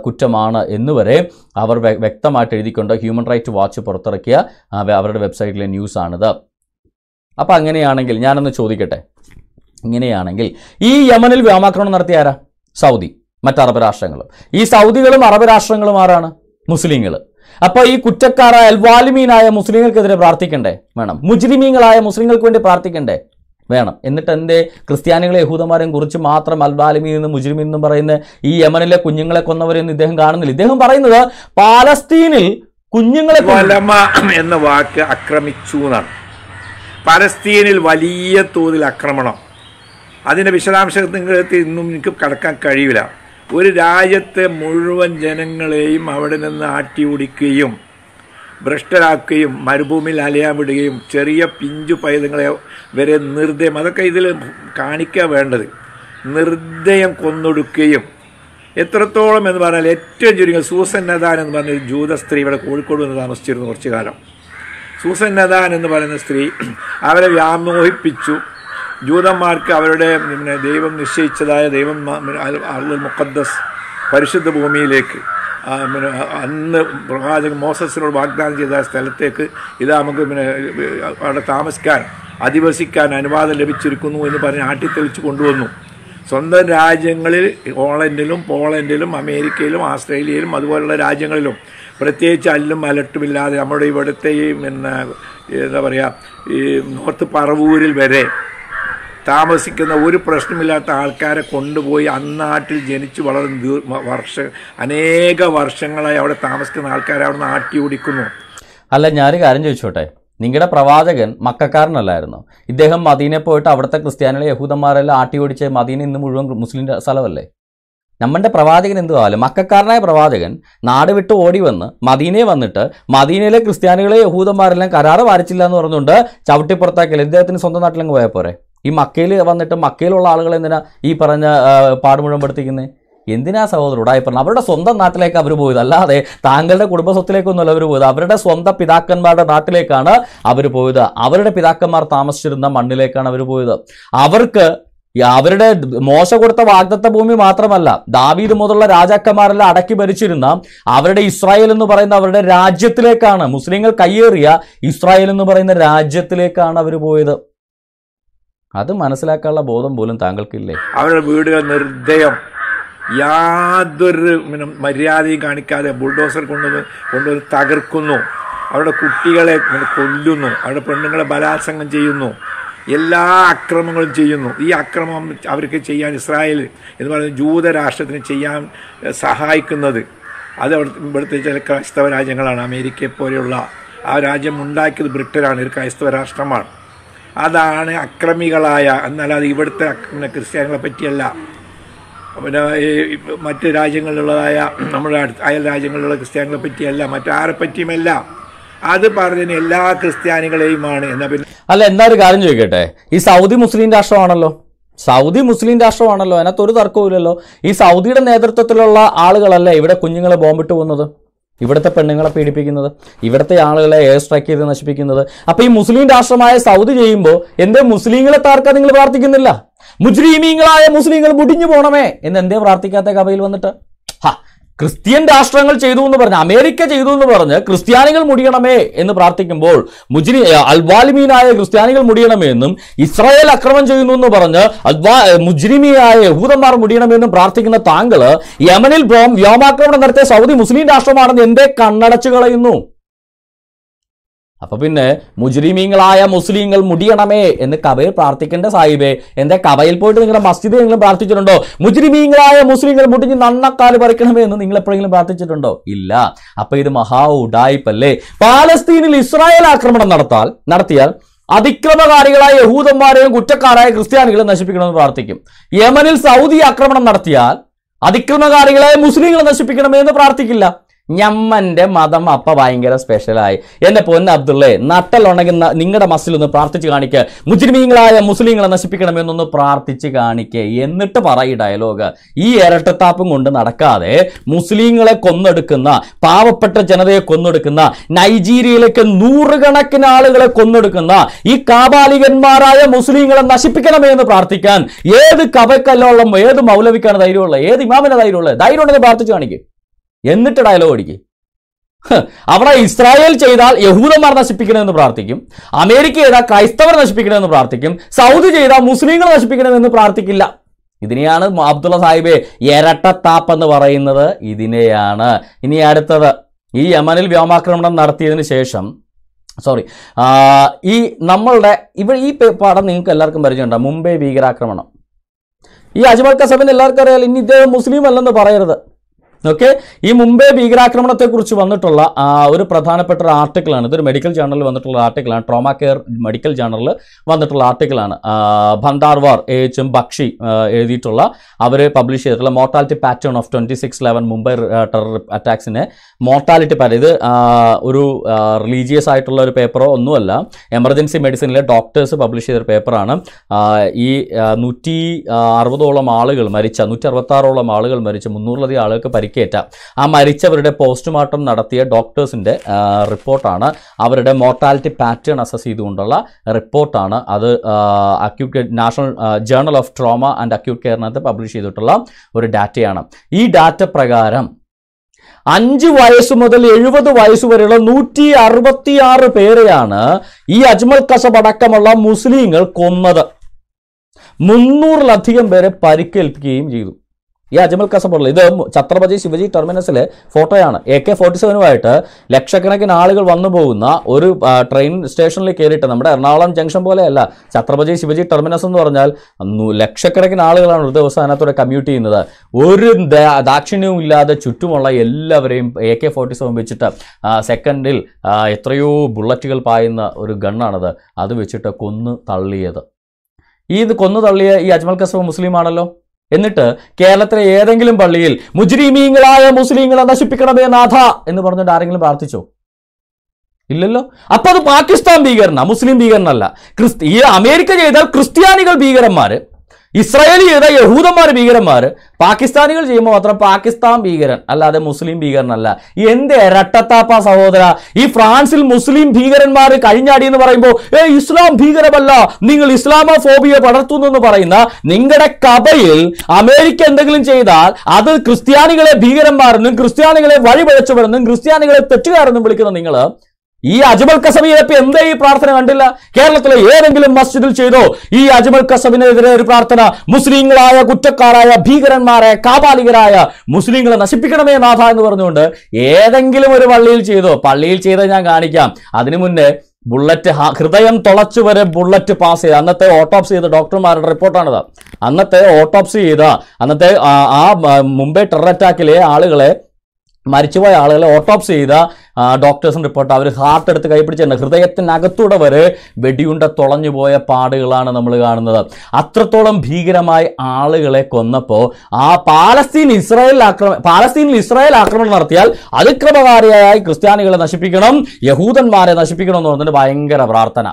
കുറ്റമാണ് എന്നുവരെ അവർ വ്യക്തമായിട്ട് എഴുതിക്കൊണ്ട് ഹ്യൂമൻ റൈറ്റ് വാച്ച് പുറത്തിറക്കിയ അവരുടെ വെബ്സൈറ്റിലെ ന്യൂസാണിത് അപ്പോൾ അങ്ങനെയാണെങ്കിൽ ഞാനൊന്ന് ചോദിക്കട്ടെ ഇങ്ങനെയാണെങ്കിൽ ഈ യമനിൽ വ്യോമാക്രമണം നടത്തിയ ആരാ സൗദി മറ്റ് അറബ് രാഷ്ട്രങ്ങളും ഈ സൗദികളും അറബ് രാഷ്ട്രങ്ങളും ആരാണ് മുസ്ലിങ്ങൾ അപ്പോൾ ഈ കുറ്റക്കാരായ അൽവാലിമീനായ മുസ്ലിങ്ങൾക്കെതിരെ പ്രാർത്ഥിക്കണ്ടേ വേണം മുജ്രിമീങ്ങളായ മുസ്ലിങ്ങൾക്ക് വേണ്ടി പ്രാർത്ഥിക്കണ്ടേ വേണം എന്നിട്ട് എന്ത് ക്രിസ്ത്യാനികളെ യഹൂദന്മാരെയും കുറിച്ച് മാത്രം അൽബാലിമീൻ എന്നും മുജിമി എന്നും പറയുന്ന ഈ യമനിലെ കുഞ്ഞുങ്ങളെ കൊന്നവരെന്ന് ഇദ്ദേഹം കാണുന്നില്ല ഇദ്ദേഹം പറയുന്നത് പാലസ്തീനിൽ കുഞ്ഞുങ്ങളെ എന്ന വാക്ക് ആക്രമിച്ചു എന്നാണ് പലസ്തീനിൽ വലിയ തോതിൽ ആക്രമണം അതിന്റെ വിശദാംശങ്ങളിൽ ഇന്നും എനിക്ക് കടക്കാൻ കഴിയില്ല ഒരു രാജ്യത്തെ മുഴുവൻ ജനങ്ങളെയും അവിടെ നിന്ന് ഓടിക്കുകയും ഭ്രഷ്ടരാക്കുകയും മരുഭൂമിയിൽ വിടുകയും ചെറിയ പിഞ്ചു പൈതങ്ങളെ വരെ നിർദ്ദയം അതൊക്കെ ഇതിൽ കാണിക്കുക വേണ്ടത് നിർദ്ദയം കൊന്നൊടുക്കുകയും എത്രത്തോളം എന്ന് പറഞ്ഞാൽ ഏറ്റവും ചുരുങ്ങിയ സൂസന്നദാൻ എന്ന് പറഞ്ഞൊരു ജൂത സ്ത്രീ ഇവിടെ കോഴിക്കോട് വന്ന് താമസിച്ചിരുന്നു കുറച്ചു കാലം സൂസന്നദാൻ എന്ന് പറയുന്ന സ്ത്രീ അവരെ വ്യാമോഹിപ്പിച്ചു ജൂതന്മാർക്ക് അവരുടെ ദൈവം നിശ്ചയിച്ചതായ ദൈവം അൽ മുഖദ്ദസ് പരിശുദ്ധ ഭൂമിയിലേക്ക് പിന്നെ അന്ന് പ്രവാചകൻ മോസസിനോട് വാഗ്ദാനം ചെയ്ത സ്ഥലത്തേക്ക് ഇത് നമുക്ക് പിന്നെ അവിടെ താമസിക്കാൻ അധിവസിക്കാൻ അനുവാദം ലഭിച്ചിരിക്കുന്നു എന്ന് പറഞ്ഞ് ആട്ടിത്തെളിച്ച് കൊണ്ടുവന്നു സ്വന്തം രാജ്യങ്ങളിൽ ഹോളൻഡിലും പോളണ്ടിലും അമേരിക്കയിലും ആസ്ട്രേലിയയിലും അതുപോലുള്ള രാജ്യങ്ങളിലും പ്രത്യേകിച്ച് അല്ലും അലട്ടുമില്ലാതെ നമ്മുടെ ഇവിടുത്തെ ഈ പിന്നെ എന്താ പറയുക ഈ നോർത്ത് പറവൂരിൽ വരെ താമസിക്കുന്ന ഒരു പ്രശ്നമില്ലാത്ത ആൾക്കാരെ കൊണ്ടുപോയി അന്നാട്ടിൽ ജനിച്ചു വളർന്ന വർഷ അനേക വർഷങ്ങളായി അവിടെ താമസിക്കുന്ന ആൾക്കാരെ അവിടെ നിന്ന് ആട്ടി ഓടിക്കുന്നു അല്ല ഞാനൊരു കാര്യം ചോദിച്ചോട്ടെ നിങ്ങളുടെ പ്രവാചകൻ മക്കാരനല്ലായിരുന്നു ഇദ്ദേഹം മദീനെ പോയിട്ട് അവിടുത്തെ ക്രിസ്ത്യാനികളെ യഹൂദന്മാരെല്ലാം ആട്ടി ഓടിച്ച് മദീന ഇന്ന് മുഴുവൻ മുസ്ലിം സ്ഥലമല്ലേ നമ്മുടെ പ്രവാചകൻ എന്തുവാലും മക്കാരനായ പ്രവാചകൻ നാട് വിട്ട് ഓടി വന്ന് മദീനയെ വന്നിട്ട് മദീനയിലെ ക്രിസ്ത്യാനികളെ യഹൂദന്മാരെല്ലാം കരാറ് വാരിച്ചില്ല എന്ന് പറഞ്ഞുകൊണ്ട് ചവിട്ടിപ്പുറത്താക്കില്ല ഇദ്ദേഹത്തിന് സ്വന്തം നാട്ടിലങ്ങ് പോയാൽ പോരെ ഈ മക്കയിൽ വന്നിട്ട് മക്കയിലുള്ള ആളുകൾ എന്തിനാ ഈ പറഞ്ഞ പാട് മുഴുവൻ പഠിപ്പിക്കുന്നത് എന്തിനാ സഹോദരൻ ഉടായി പറഞ്ഞു അവരുടെ സ്വന്തം നാട്ടിലേക്ക് അവർ പോയത് അല്ലാതെ താങ്കളുടെ കുടുംബസ്വത്തിലേക്കൊന്നുമല്ല അവർ പോയത് അവരുടെ സ്വന്തം പിതാക്കന്മാരുടെ നാട്ടിലേക്കാണ് അവർ പോയത് അവരുടെ പിതാക്കന്മാർ താമസിച്ചിരുന്ന മണ്ണിലേക്കാണ് അവർ പോയത് അവർക്ക് അവരുടെ മോശം കൊടുത്ത വാഗ്ദത്ത ഭൂമി മാത്രമല്ല ദാവീദ് മുതലുള്ള രാജാക്കന്മാരെല്ലാം അടക്കി ഭരിച്ചിരുന്ന അവരുടെ ഇസ്രായേൽ എന്ന് പറയുന്ന അവരുടെ രാജ്യത്തിലേക്കാണ് മുസ്ലിങ്ങൾ കയ്യേറിയ ഇസ്രായേൽ എന്ന് പറയുന്ന രാജ്യത്തിലേക്കാണ് അവർ പോയത് അത് മനസ്സിലാക്കാനുള്ള ബോധം പോലും താങ്കൾക്കില്ലേ അവരുടെ വീടുകൾ നിർദ്ദയം യാതൊരു മര്യാദയും കാണിക്കാതെ ബുൾഡോസർ കൊണ്ടുവന്ന് കൊണ്ടുവന്ന് തകർക്കുന്നു അവരുടെ കുട്ടികളെ കൊല്ലുന്നു അവരുടെ പെണ്ണുങ്ങളെ ബലാത്സംഗം ചെയ്യുന്നു എല്ലാ അക്രമങ്ങളും ചെയ്യുന്നു ഈ അക്രമം അവർക്ക് ചെയ്യാൻ ഇസ്രായേൽ എന്ന് പറയുന്നത് ജൂതരാഷ്ട്രത്തിന് ചെയ്യാൻ സഹായിക്കുന്നത് അത് ഇവിടുത്തെ ചില ക്രൈസ്തവ രാജ്യങ്ങളാണ് അമേരിക്കയെ പോലെയുള്ള ആ രാജ്യം ഉണ്ടാക്കിയത് ബ്രിട്ടനാണ് ഒരു ക്രൈസ്തവ രാഷ്ട്രമാണ് അതാണ് അക്രമികളായ അത് ഇവിടുത്തെ പിന്നെ ക്രിസ്ത്യാനികളെ പറ്റിയല്ല പിന്നെ ഈ മറ്റ് രാജ്യങ്ങളിലുള്ളതായ നമ്മുടെ അയൽ രാജ്യങ്ങളിലുള്ള ക്രിസ്ത്യാനികളെ പറ്റിയല്ല മറ്റാരെ പറ്റിയുമല്ല അത് പറഞ്ഞതിന് എല്ലാ ക്രിസ്ത്യാനികളെയുമാണ് എന്നാ പിന്നെ അല്ല എന്നാ ഒരു കാര്യം ചോദിക്കട്ടെ ഈ സൗദി മുസ്ലിം രാഷ്ട്രമാണല്ലോ സൗദി മുസ്ലിം രാഷ്ട്രമാണല്ലോ അതിനകത്ത് ഒരു തർക്കവും ഈ സൗദിയുടെ നേതൃത്വത്തിലുള്ള ആളുകളല്ലേ ഇവിടെ കുഞ്ഞുങ്ങളെ ബോംബിട്ട് പോകുന്നത് ഇവിടുത്തെ പെണ്ണുങ്ങളെ പീഡിപ്പിക്കുന്നത് ഇവിടുത്തെ ആളുകളെ എയർ സ്ട്രൈക്ക് ചെയ്ത് നശിപ്പിക്കുന്നത് അപ്പോൾ ഈ മുസ്ലിം രാഷ്ട്രമായ സൗദി ചെയ്യുമ്പോൾ എന്തേ മുസ്ലിങ്ങളെ താർക്കാൻ നിങ്ങൾ പ്രാർത്ഥിക്കുന്നില്ല മുജ്രീമീങ്ങളായ മുസ്ലിങ്ങൾ മുടിഞ്ഞു പോണമേ എന്ന് എന്തേ പ്രാർത്ഥിക്കാത്ത കഥയിൽ വന്നിട്ട് ഹാ ക്രിസ്ത്യൻ രാഷ്ട്രങ്ങൾ ചെയ്തു എന്ന് പറഞ്ഞ് അമേരിക്ക ചെയ്തു എന്ന് പറഞ്ഞ് ക്രിസ്ത്യാനികൾ മുടിയണമേ എന്ന് പ്രാർത്ഥിക്കുമ്പോൾ മുജിനി അൽവാലിമീനായ ക്രിസ്ത്യാനികൾ മുടിയണമേ എന്നും ഇസ്രായേൽ അക്രമം ചെയ്യുന്നു എന്ന് പറഞ്ഞ് അൽവാ മുജ്രിമിയായ യഹൂദന്മാർ മുടിയണമെന്നും പ്രാർത്ഥിക്കുന്ന താങ്കൾ യമനിൽ വ്യോമാക്രമണം നടത്തിയ സൗദി മുസ്ലിം രാഷ്ട്രമാണെന്ന് എന്റെ കണ്ണടച്ചു കളയുന്നു അപ്പോൾ പിന്നെ മുജ്രിമീങ്ങളായ മുസ്ലിങ്ങൾ മുടിയണമേ എന്ന് കവയിൽ പ്രാർത്ഥിക്കേണ്ട സാഹിബേ എന്താ കബയിൽ പോയിട്ട് നിങ്ങളുടെ മസ്ജിദ് നിങ്ങൾ പ്രാർത്ഥിച്ചിട്ടുണ്ടോ മുജ്രിമീങ്ങളായ മുസ്ലിങ്ങൾ മുടിഞ്ഞ് നന്നക്കാല് പറിക്കണമേ എന്ന് നിങ്ങൾ എപ്പോഴെങ്കിലും പ്രാർത്ഥിച്ചിട്ടുണ്ടോ ഇല്ല അപ്പോൾ ഇത് മഹാ ഉഡായിപ്പല്ലേ പാലസ്തീനിൽ ഇസ്രായേൽ ആക്രമണം നടത്താൽ നടത്തിയാൽ അതിക്രമകാരികളായ യഹൂദന്മാരെയും കുറ്റക്കാരായ ക്രിസ്ത്യാനികളെ നശിപ്പിക്കണമെന്ന് പ്രാർത്ഥിക്കും യമനിൽ സൗദി ആക്രമണം നടത്തിയാൽ അതിക്രമകാരികളായ മുസ്ലിങ്ങളെ നശിപ്പിക്കണമെന്ന് പ്രാർത്ഥിക്കില്ല ഞമ്മന്റെ മതം അപ്പ ഭയങ്കര സ്പെഷ്യലായി എന്റെ പൊന്ന അബ്ദുള്ളേ നട്ടലുണ്ടെങ്കിൽ നിങ്ങളുടെ മസിൽ ഒന്ന് പ്രാർത്ഥിച്ച് കാണിക്കുക മുസ്ലിമീങ്ങളായ മുസ്ലിങ്ങളെ നശിപ്പിക്കണമെന്നൊന്ന് പ്രാർത്ഥിച്ച് കാണിക്കുക എന്നിട്ട് പറ ഈ ഡയലോഗ് ഈ ഇരട്ടത്താപ്പും കൊണ്ട് നടക്കാതെ മുസ്ലിങ്ങളെ കൊന്നെടുക്കുന്ന പാവപ്പെട്ട ജനതയെ കൊന്നെടുക്കുന്ന നൈജീരിയയിലേക്ക് നൂറുകണക്കിന് ആളുകളെ കൊന്നെടുക്കുന്ന ഈ കാബാലികന്മാരായ മുസ്ലിങ്ങളെ നശിപ്പിക്കണമേ എന്ന് പ്രാർത്ഥിക്കാൻ ഏത് കവക്കല്ലോളം ഏത് മൗലവിക്കാണ് ധൈര്യമുള്ളത് ഏത് ഇമാമിന് ധൈര്യമുള്ളത് ധൈര്യമുണ്ടെന്ന് ഉണ്ടെങ്കിൽ പ്രാർത്ഥിച്ച് കാണിക്കും എന്നിട്ട് ഡയലോഗ് അടിക്കുക അവിടെ ഇസ്രായേൽ ചെയ്താൽ യഹൂദന്മാർ നശിപ്പിക്കണമെന്ന് പ്രാർത്ഥിക്കും അമേരിക്ക ചെയ്താൽ ക്രൈസ്തവർ നശിപ്പിക്കണമെന്ന് പ്രാർത്ഥിക്കും സൗദി ചെയ്താൽ മുസ്ലിങ്ങൾ നശിപ്പിക്കണമെന്ന് പ്രാർത്ഥിക്കില്ല ഇതിനെയാണ് അബ്ദുള്ള സാഹിബ് ഇരട്ടത്താപ്പ് എന്ന് പറയുന്നത് ഇതിനെയാണ് ഇനി അടുത്തത് ഈ യമനിൽ വ്യോമാക്രമണം നടത്തിയതിന് ശേഷം സോറി ഈ നമ്മളുടെ ഇവ ഈ പാഠം നിങ്ങൾക്ക് എല്ലാവർക്കും പരിചയമുണ്ടാകും മുംബൈ ഭീകരാക്രമണം ഈ അജ്മൽ കസബിന് എല്ലാവർക്കും അറിയാലോ ഇനി ഇദ്ദേഹം മുസ്ലിം അല്ലെന്ന് പറയരുത് ഓക്കെ ഈ മുംബൈ ഭീകരാക്രമണത്തെക്കുറിച്ച് വന്നിട്ടുള്ള ഒരു പ്രധാനപ്പെട്ട ഒരു ആണ് ഇതൊരു മെഡിക്കൽ ജേണലിൽ വന്നിട്ടുള്ള ആണ് ട്രോമ കെയർ മെഡിക്കൽ ജേണലിൽ വന്നിട്ടുള്ള ആണ് Bhandarwar A H M Bakshi എഴുതിയിട്ടുള്ള അവർ പബ്ലിഷ് ചെയ്തിട്ടുള്ള mortality pattern of twenty six eleven Mumbai terror അറ്റാക്സിനെ മോർട്ടാലിറ്റി പാറ്റേൺ ഇത് ഒരു റിലീജിയസ് ആയിട്ടുള്ള ഒരു പേപ്പറോ ഒന്നുമല്ല എമർജൻസി മെഡിസിനിലെ ഡോക്ടേഴ്സ് പബ്ലിഷ് ചെയ്തൊരു പേപ്പറാണ് ഈ നൂറ്റി അറുപതോളം ആളുകൾ മരിച്ച നൂറ്റി അറുപത്താറോളം ആളുകൾ മരിച്ച മുന്നൂറിലധികം ആളുകൾക്ക് പരി പരിക്കേറ്റ ആ മരിച്ചവരുടെ പോസ്റ്റ്മോർട്ടം നടത്തിയ ഡോക്ടേഴ്സിൻ്റെ റിപ്പോർട്ടാണ് അവരുടെ മോർട്ടാലിറ്റി പാറ്റേൺ അസസ് ചെയ്തുകൊണ്ടുള്ള റിപ്പോർട്ടാണ് അത് acute national journal of trauma and acute കെയറിനകത്ത് പബ്ലിഷ് ചെയ്തിട്ടുള്ള ഒരു ഡാറ്റയാണ് ഈ ഡാറ്റ പ്രകാരം അഞ്ച് വയസ്സ് മുതൽ എഴുപത് വയസ്സ് വരെയുള്ള നൂറ്റി അറുപത്തിയാറ് പേരെയാണ് ഈ അജ്മൽ കസബ് അടക്കമുള്ള മുസ്ലിങ്ങൾ കൊന്നത് മുന്നൂറിലധികം പേരെ പരിക്കേൽപ്പിക്കുകയും ചെയ്തു ഈ അജ്മൽ കസബുള്ള ഇത് ഛത്രപതി ശിവജി ടെർമിനസിലെ ഫോട്ടോയാണ് എ കെ ഫോർട്ടി സെവനുമായിട്ട് ലക്ഷക്കണക്കിന് ആളുകൾ വന്നു പോകുന്ന ഒരു ട്രെയിൻ സ്റ്റേഷനിൽ കയറിയിട്ട് നമ്മുടെ എറണാകുളം ജംഗ്ഷൻ പോലെയല്ല ഛത്രപതി ശിവജി ടെർമിനസ് എന്ന് പറഞ്ഞാൽ ലക്ഷക്കണക്കിന് ആളുകളാണ് ഒരു ദിവസം അതിനകത്തൂടെ കമ്മ്യൂട്ട് ചെയ്യുന്നത് ഒരു ദാക്ഷിണ്യവും ഇല്ലാതെ ചുറ്റുമുള്ള എല്ലാവരെയും എ കെ ഫോർട്ടി സെവൻ വെച്ചിട്ട് സെക്കൻഡിൽ എത്രയോ ബുള്ളറ്റുകൾ പായുന്ന ഒരു ഗണ്ണാണത് അത് വെച്ചിട്ട് കൊന്നു തള്ളിയത് ഈ ഇത് കൊന്നു തള്ളിയ ഈ അജ്മൽ കസബ് മുസ്ലിം ആണല്ലോ എന്നിട്ട് കേരളത്തിലെ ഏതെങ്കിലും പള്ളിയിൽ മുജ്രീമീങ്ങളായ മുസ്ലിങ്ങളെ നശിപ്പിക്കണമേ നാഥ എന്ന് പറഞ്ഞുകൊണ്ട് ആരെങ്കിലും പ്രാർത്ഥിച്ചോ ഇല്ലല്ലോ അപ്പൊ അത് പാകിസ്ഥാൻ ഭീകരനാണ് മുസ്ലിം ഭീകരനല്ല ക്രിസ്ത്യ ഈ അമേരിക്ക ചെയ്താൽ ക്രിസ്ത്യാനികൾ ഭീകരന്മാര് ഇസ്രായേലി ചെയ്ത യഹൂദന്മാർ ഭീകരന്മാർ പാകിസ്ഥാനികൾ ചെയ്യുമ്പോൾ മാത്രം പാകിസ്ഥാൻ ഭീകരൻ അല്ലാതെ മുസ്ലിം ഭീകരനല്ല എന്ത് ഇരട്ടത്താപ്പ സഹോദര ഈ ഫ്രാൻസിൽ മുസ്ലിം ഭീകരന്മാർ കഴിഞ്ഞാടി എന്ന് പറയുമ്പോൾ ഏ ഇസ്ലാം ഭീകരമല്ല നിങ്ങൾ ഇസ്ലാമോ ഫോബിയ പടർത്തുന്നു എന്ന് പറയുന്ന നിങ്ങളുടെ കഥയിൽ അമേരിക്ക എന്തെങ്കിലും ചെയ്താൽ അത് ക്രിസ്ത്യാനികളെ ഭീകരന്മാരെന്നും ക്രിസ്ത്യാനികളെ വഴിപഴച്ചവരെന്നും ക്രിസ്ത്യാനികളെ തെറ്റുകാരെന്നും വിളിക്കുന്ന നിങ്ങൾ ഈ അജ്മൽ കസമിനെ എന്താ ഈ പ്രാർത്ഥന കണ്ടില്ല കേരളത്തിലെ ഏതെങ്കിലും മസ്ജിദിൽ ചെയ്തോ ഈ അജ്മൽ കസബിനെതിരെ ഒരു പ്രാർത്ഥന മുസ്ലിങ്ങളായ കുറ്റക്കാരായ ഭീകരന്മാരെ കാപാലികരായ മുസ്ലിങ്ങളെ നശിപ്പിക്കണമേ നാഥ എന്ന് പറഞ്ഞുകൊണ്ട് ഏതെങ്കിലും ഒരു പള്ളിയിൽ ചെയ്തോ പള്ളിയിൽ ചെയ്ത ഞാൻ കാണിക്കാം അതിനു മുന്നേ ബുള്ളറ്റ് ഹൃദയം തുളച്ചു വരെ ബുള്ളറ്റ് പാസ് ചെയ്ത അന്നത്തെ ഓട്ടോപ്സി ചെയ്ത ഡോക്ടർമാരുടെ റിപ്പോർട്ടാണിത് അന്നത്തെ ഓട്ടോപ്സി ചെയ്ത അന്നത്തെ ആ മുംബൈ ടെറർ അറ്റാക്കിലെ ആളുകളെ മരിച്ചുപോയ ആളുകളെ ഓട്ടോപ്സി ചെയ്ത ഡോക്ടേഴ്സും റിപ്പോർട്ട് അവർ ഹാർട്ട് എടുത്ത് കൈപ്പിടിച്ചിട്ടുണ്ട് ഹൃദയത്തിനകത്തൂടെ വരെ വെടിയുണ്ട തുളഞ്ഞു പോയ പാടുകളാണ് നമ്മൾ കാണുന്നത് അത്രത്തോളം ഭീകരമായി ആളുകളെ കൊന്നപ്പോൾ ആ പാലസ്തീൻ ഇസ്രായേൽ ആക്രമണം പാലസ്തീനിൽ ഇസ്രായേൽ ആക്രമണം നടത്തിയാൽ അതിക്രമകാരിയായി ക്രിസ്ത്യാനികളെ നശിപ്പിക്കണം യഹൂദന്മാരെ നശിപ്പിക്കണം എന്ന് പറഞ്ഞിട്ട് ഭയങ്കര പ്രാർത്ഥന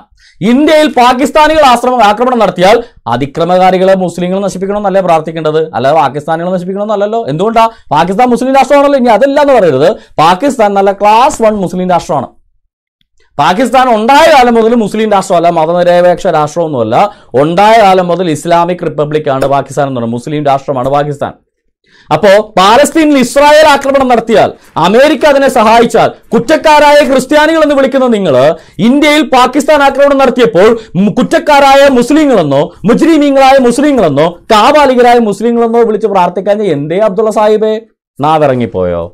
ഇന്ത്യയിൽ പാകിസ്ഥാനികൾ ആശ്രമം ആക്രമണം നടത്തിയാൽ അതിക്രമകാരികളെ മുസ്ലിങ്ങൾ നശിപ്പിക്കണമെന്നല്ലേ പ്രാർത്ഥിക്കേണ്ടത് അല്ലെ പാകിസ്ഥാനികളെ നശിപ്പിക്കണമെന്നല്ലല്ലോ എന്തുകൊണ്ടാ പാകിസ്ഥാൻ മുസ്ലിം രാഷ്ട്രമാണല്ലോ ഇനി അതല്ല എന്ന് പറയരുത് പാകിസ്ഥാൻ നല്ല ക്ലാസ് വൺ മുസ്ലിം രാഷ്ട്രമാണ് പാകിസ്ഥാൻ ഉണ്ടായ കാലം മുതൽ മുസ്ലിം രാഷ്ട്രമല്ല മതനിരപേക്ഷ രാഷ്ട്രമൊന്നുമല്ല ഉണ്ടായ കാലം മുതൽ ഇസ്ലാമിക് റിപ്പബ്ലിക്കാണ് പാകിസ്ഥാൻ എന്ന് പറയുന്നത് മുസ്ലിം രാഷ്ട്രമാണ് പാകിസ്ഥാൻ അപ്പോ പാലസ്തീനിൽ ഇസ്രായേൽ ആക്രമണം നടത്തിയാൽ അമേരിക്ക അതിനെ സഹായിച്ചാൽ കുറ്റക്കാരായ ക്രിസ്ത്യാനികൾ എന്ന് വിളിക്കുന്ന നിങ്ങൾ ഇന്ത്യയിൽ പാകിസ്ഥാൻ ആക്രമണം നടത്തിയപ്പോൾ കുറ്റക്കാരായ മുസ്ലിങ്ങളെന്നോ മുജ്രീമീങ്ങളായ മുസ്ലിങ്ങളെന്നോ കാബാലികരായ മുസ്ലിങ്ങളെന്നോ വിളിച്ച് പ്രാർത്ഥിക്കാൻ എന്തേ അബ്ദുള്ള സാഹിബേ നാവിറങ്ങിപ്പോയോ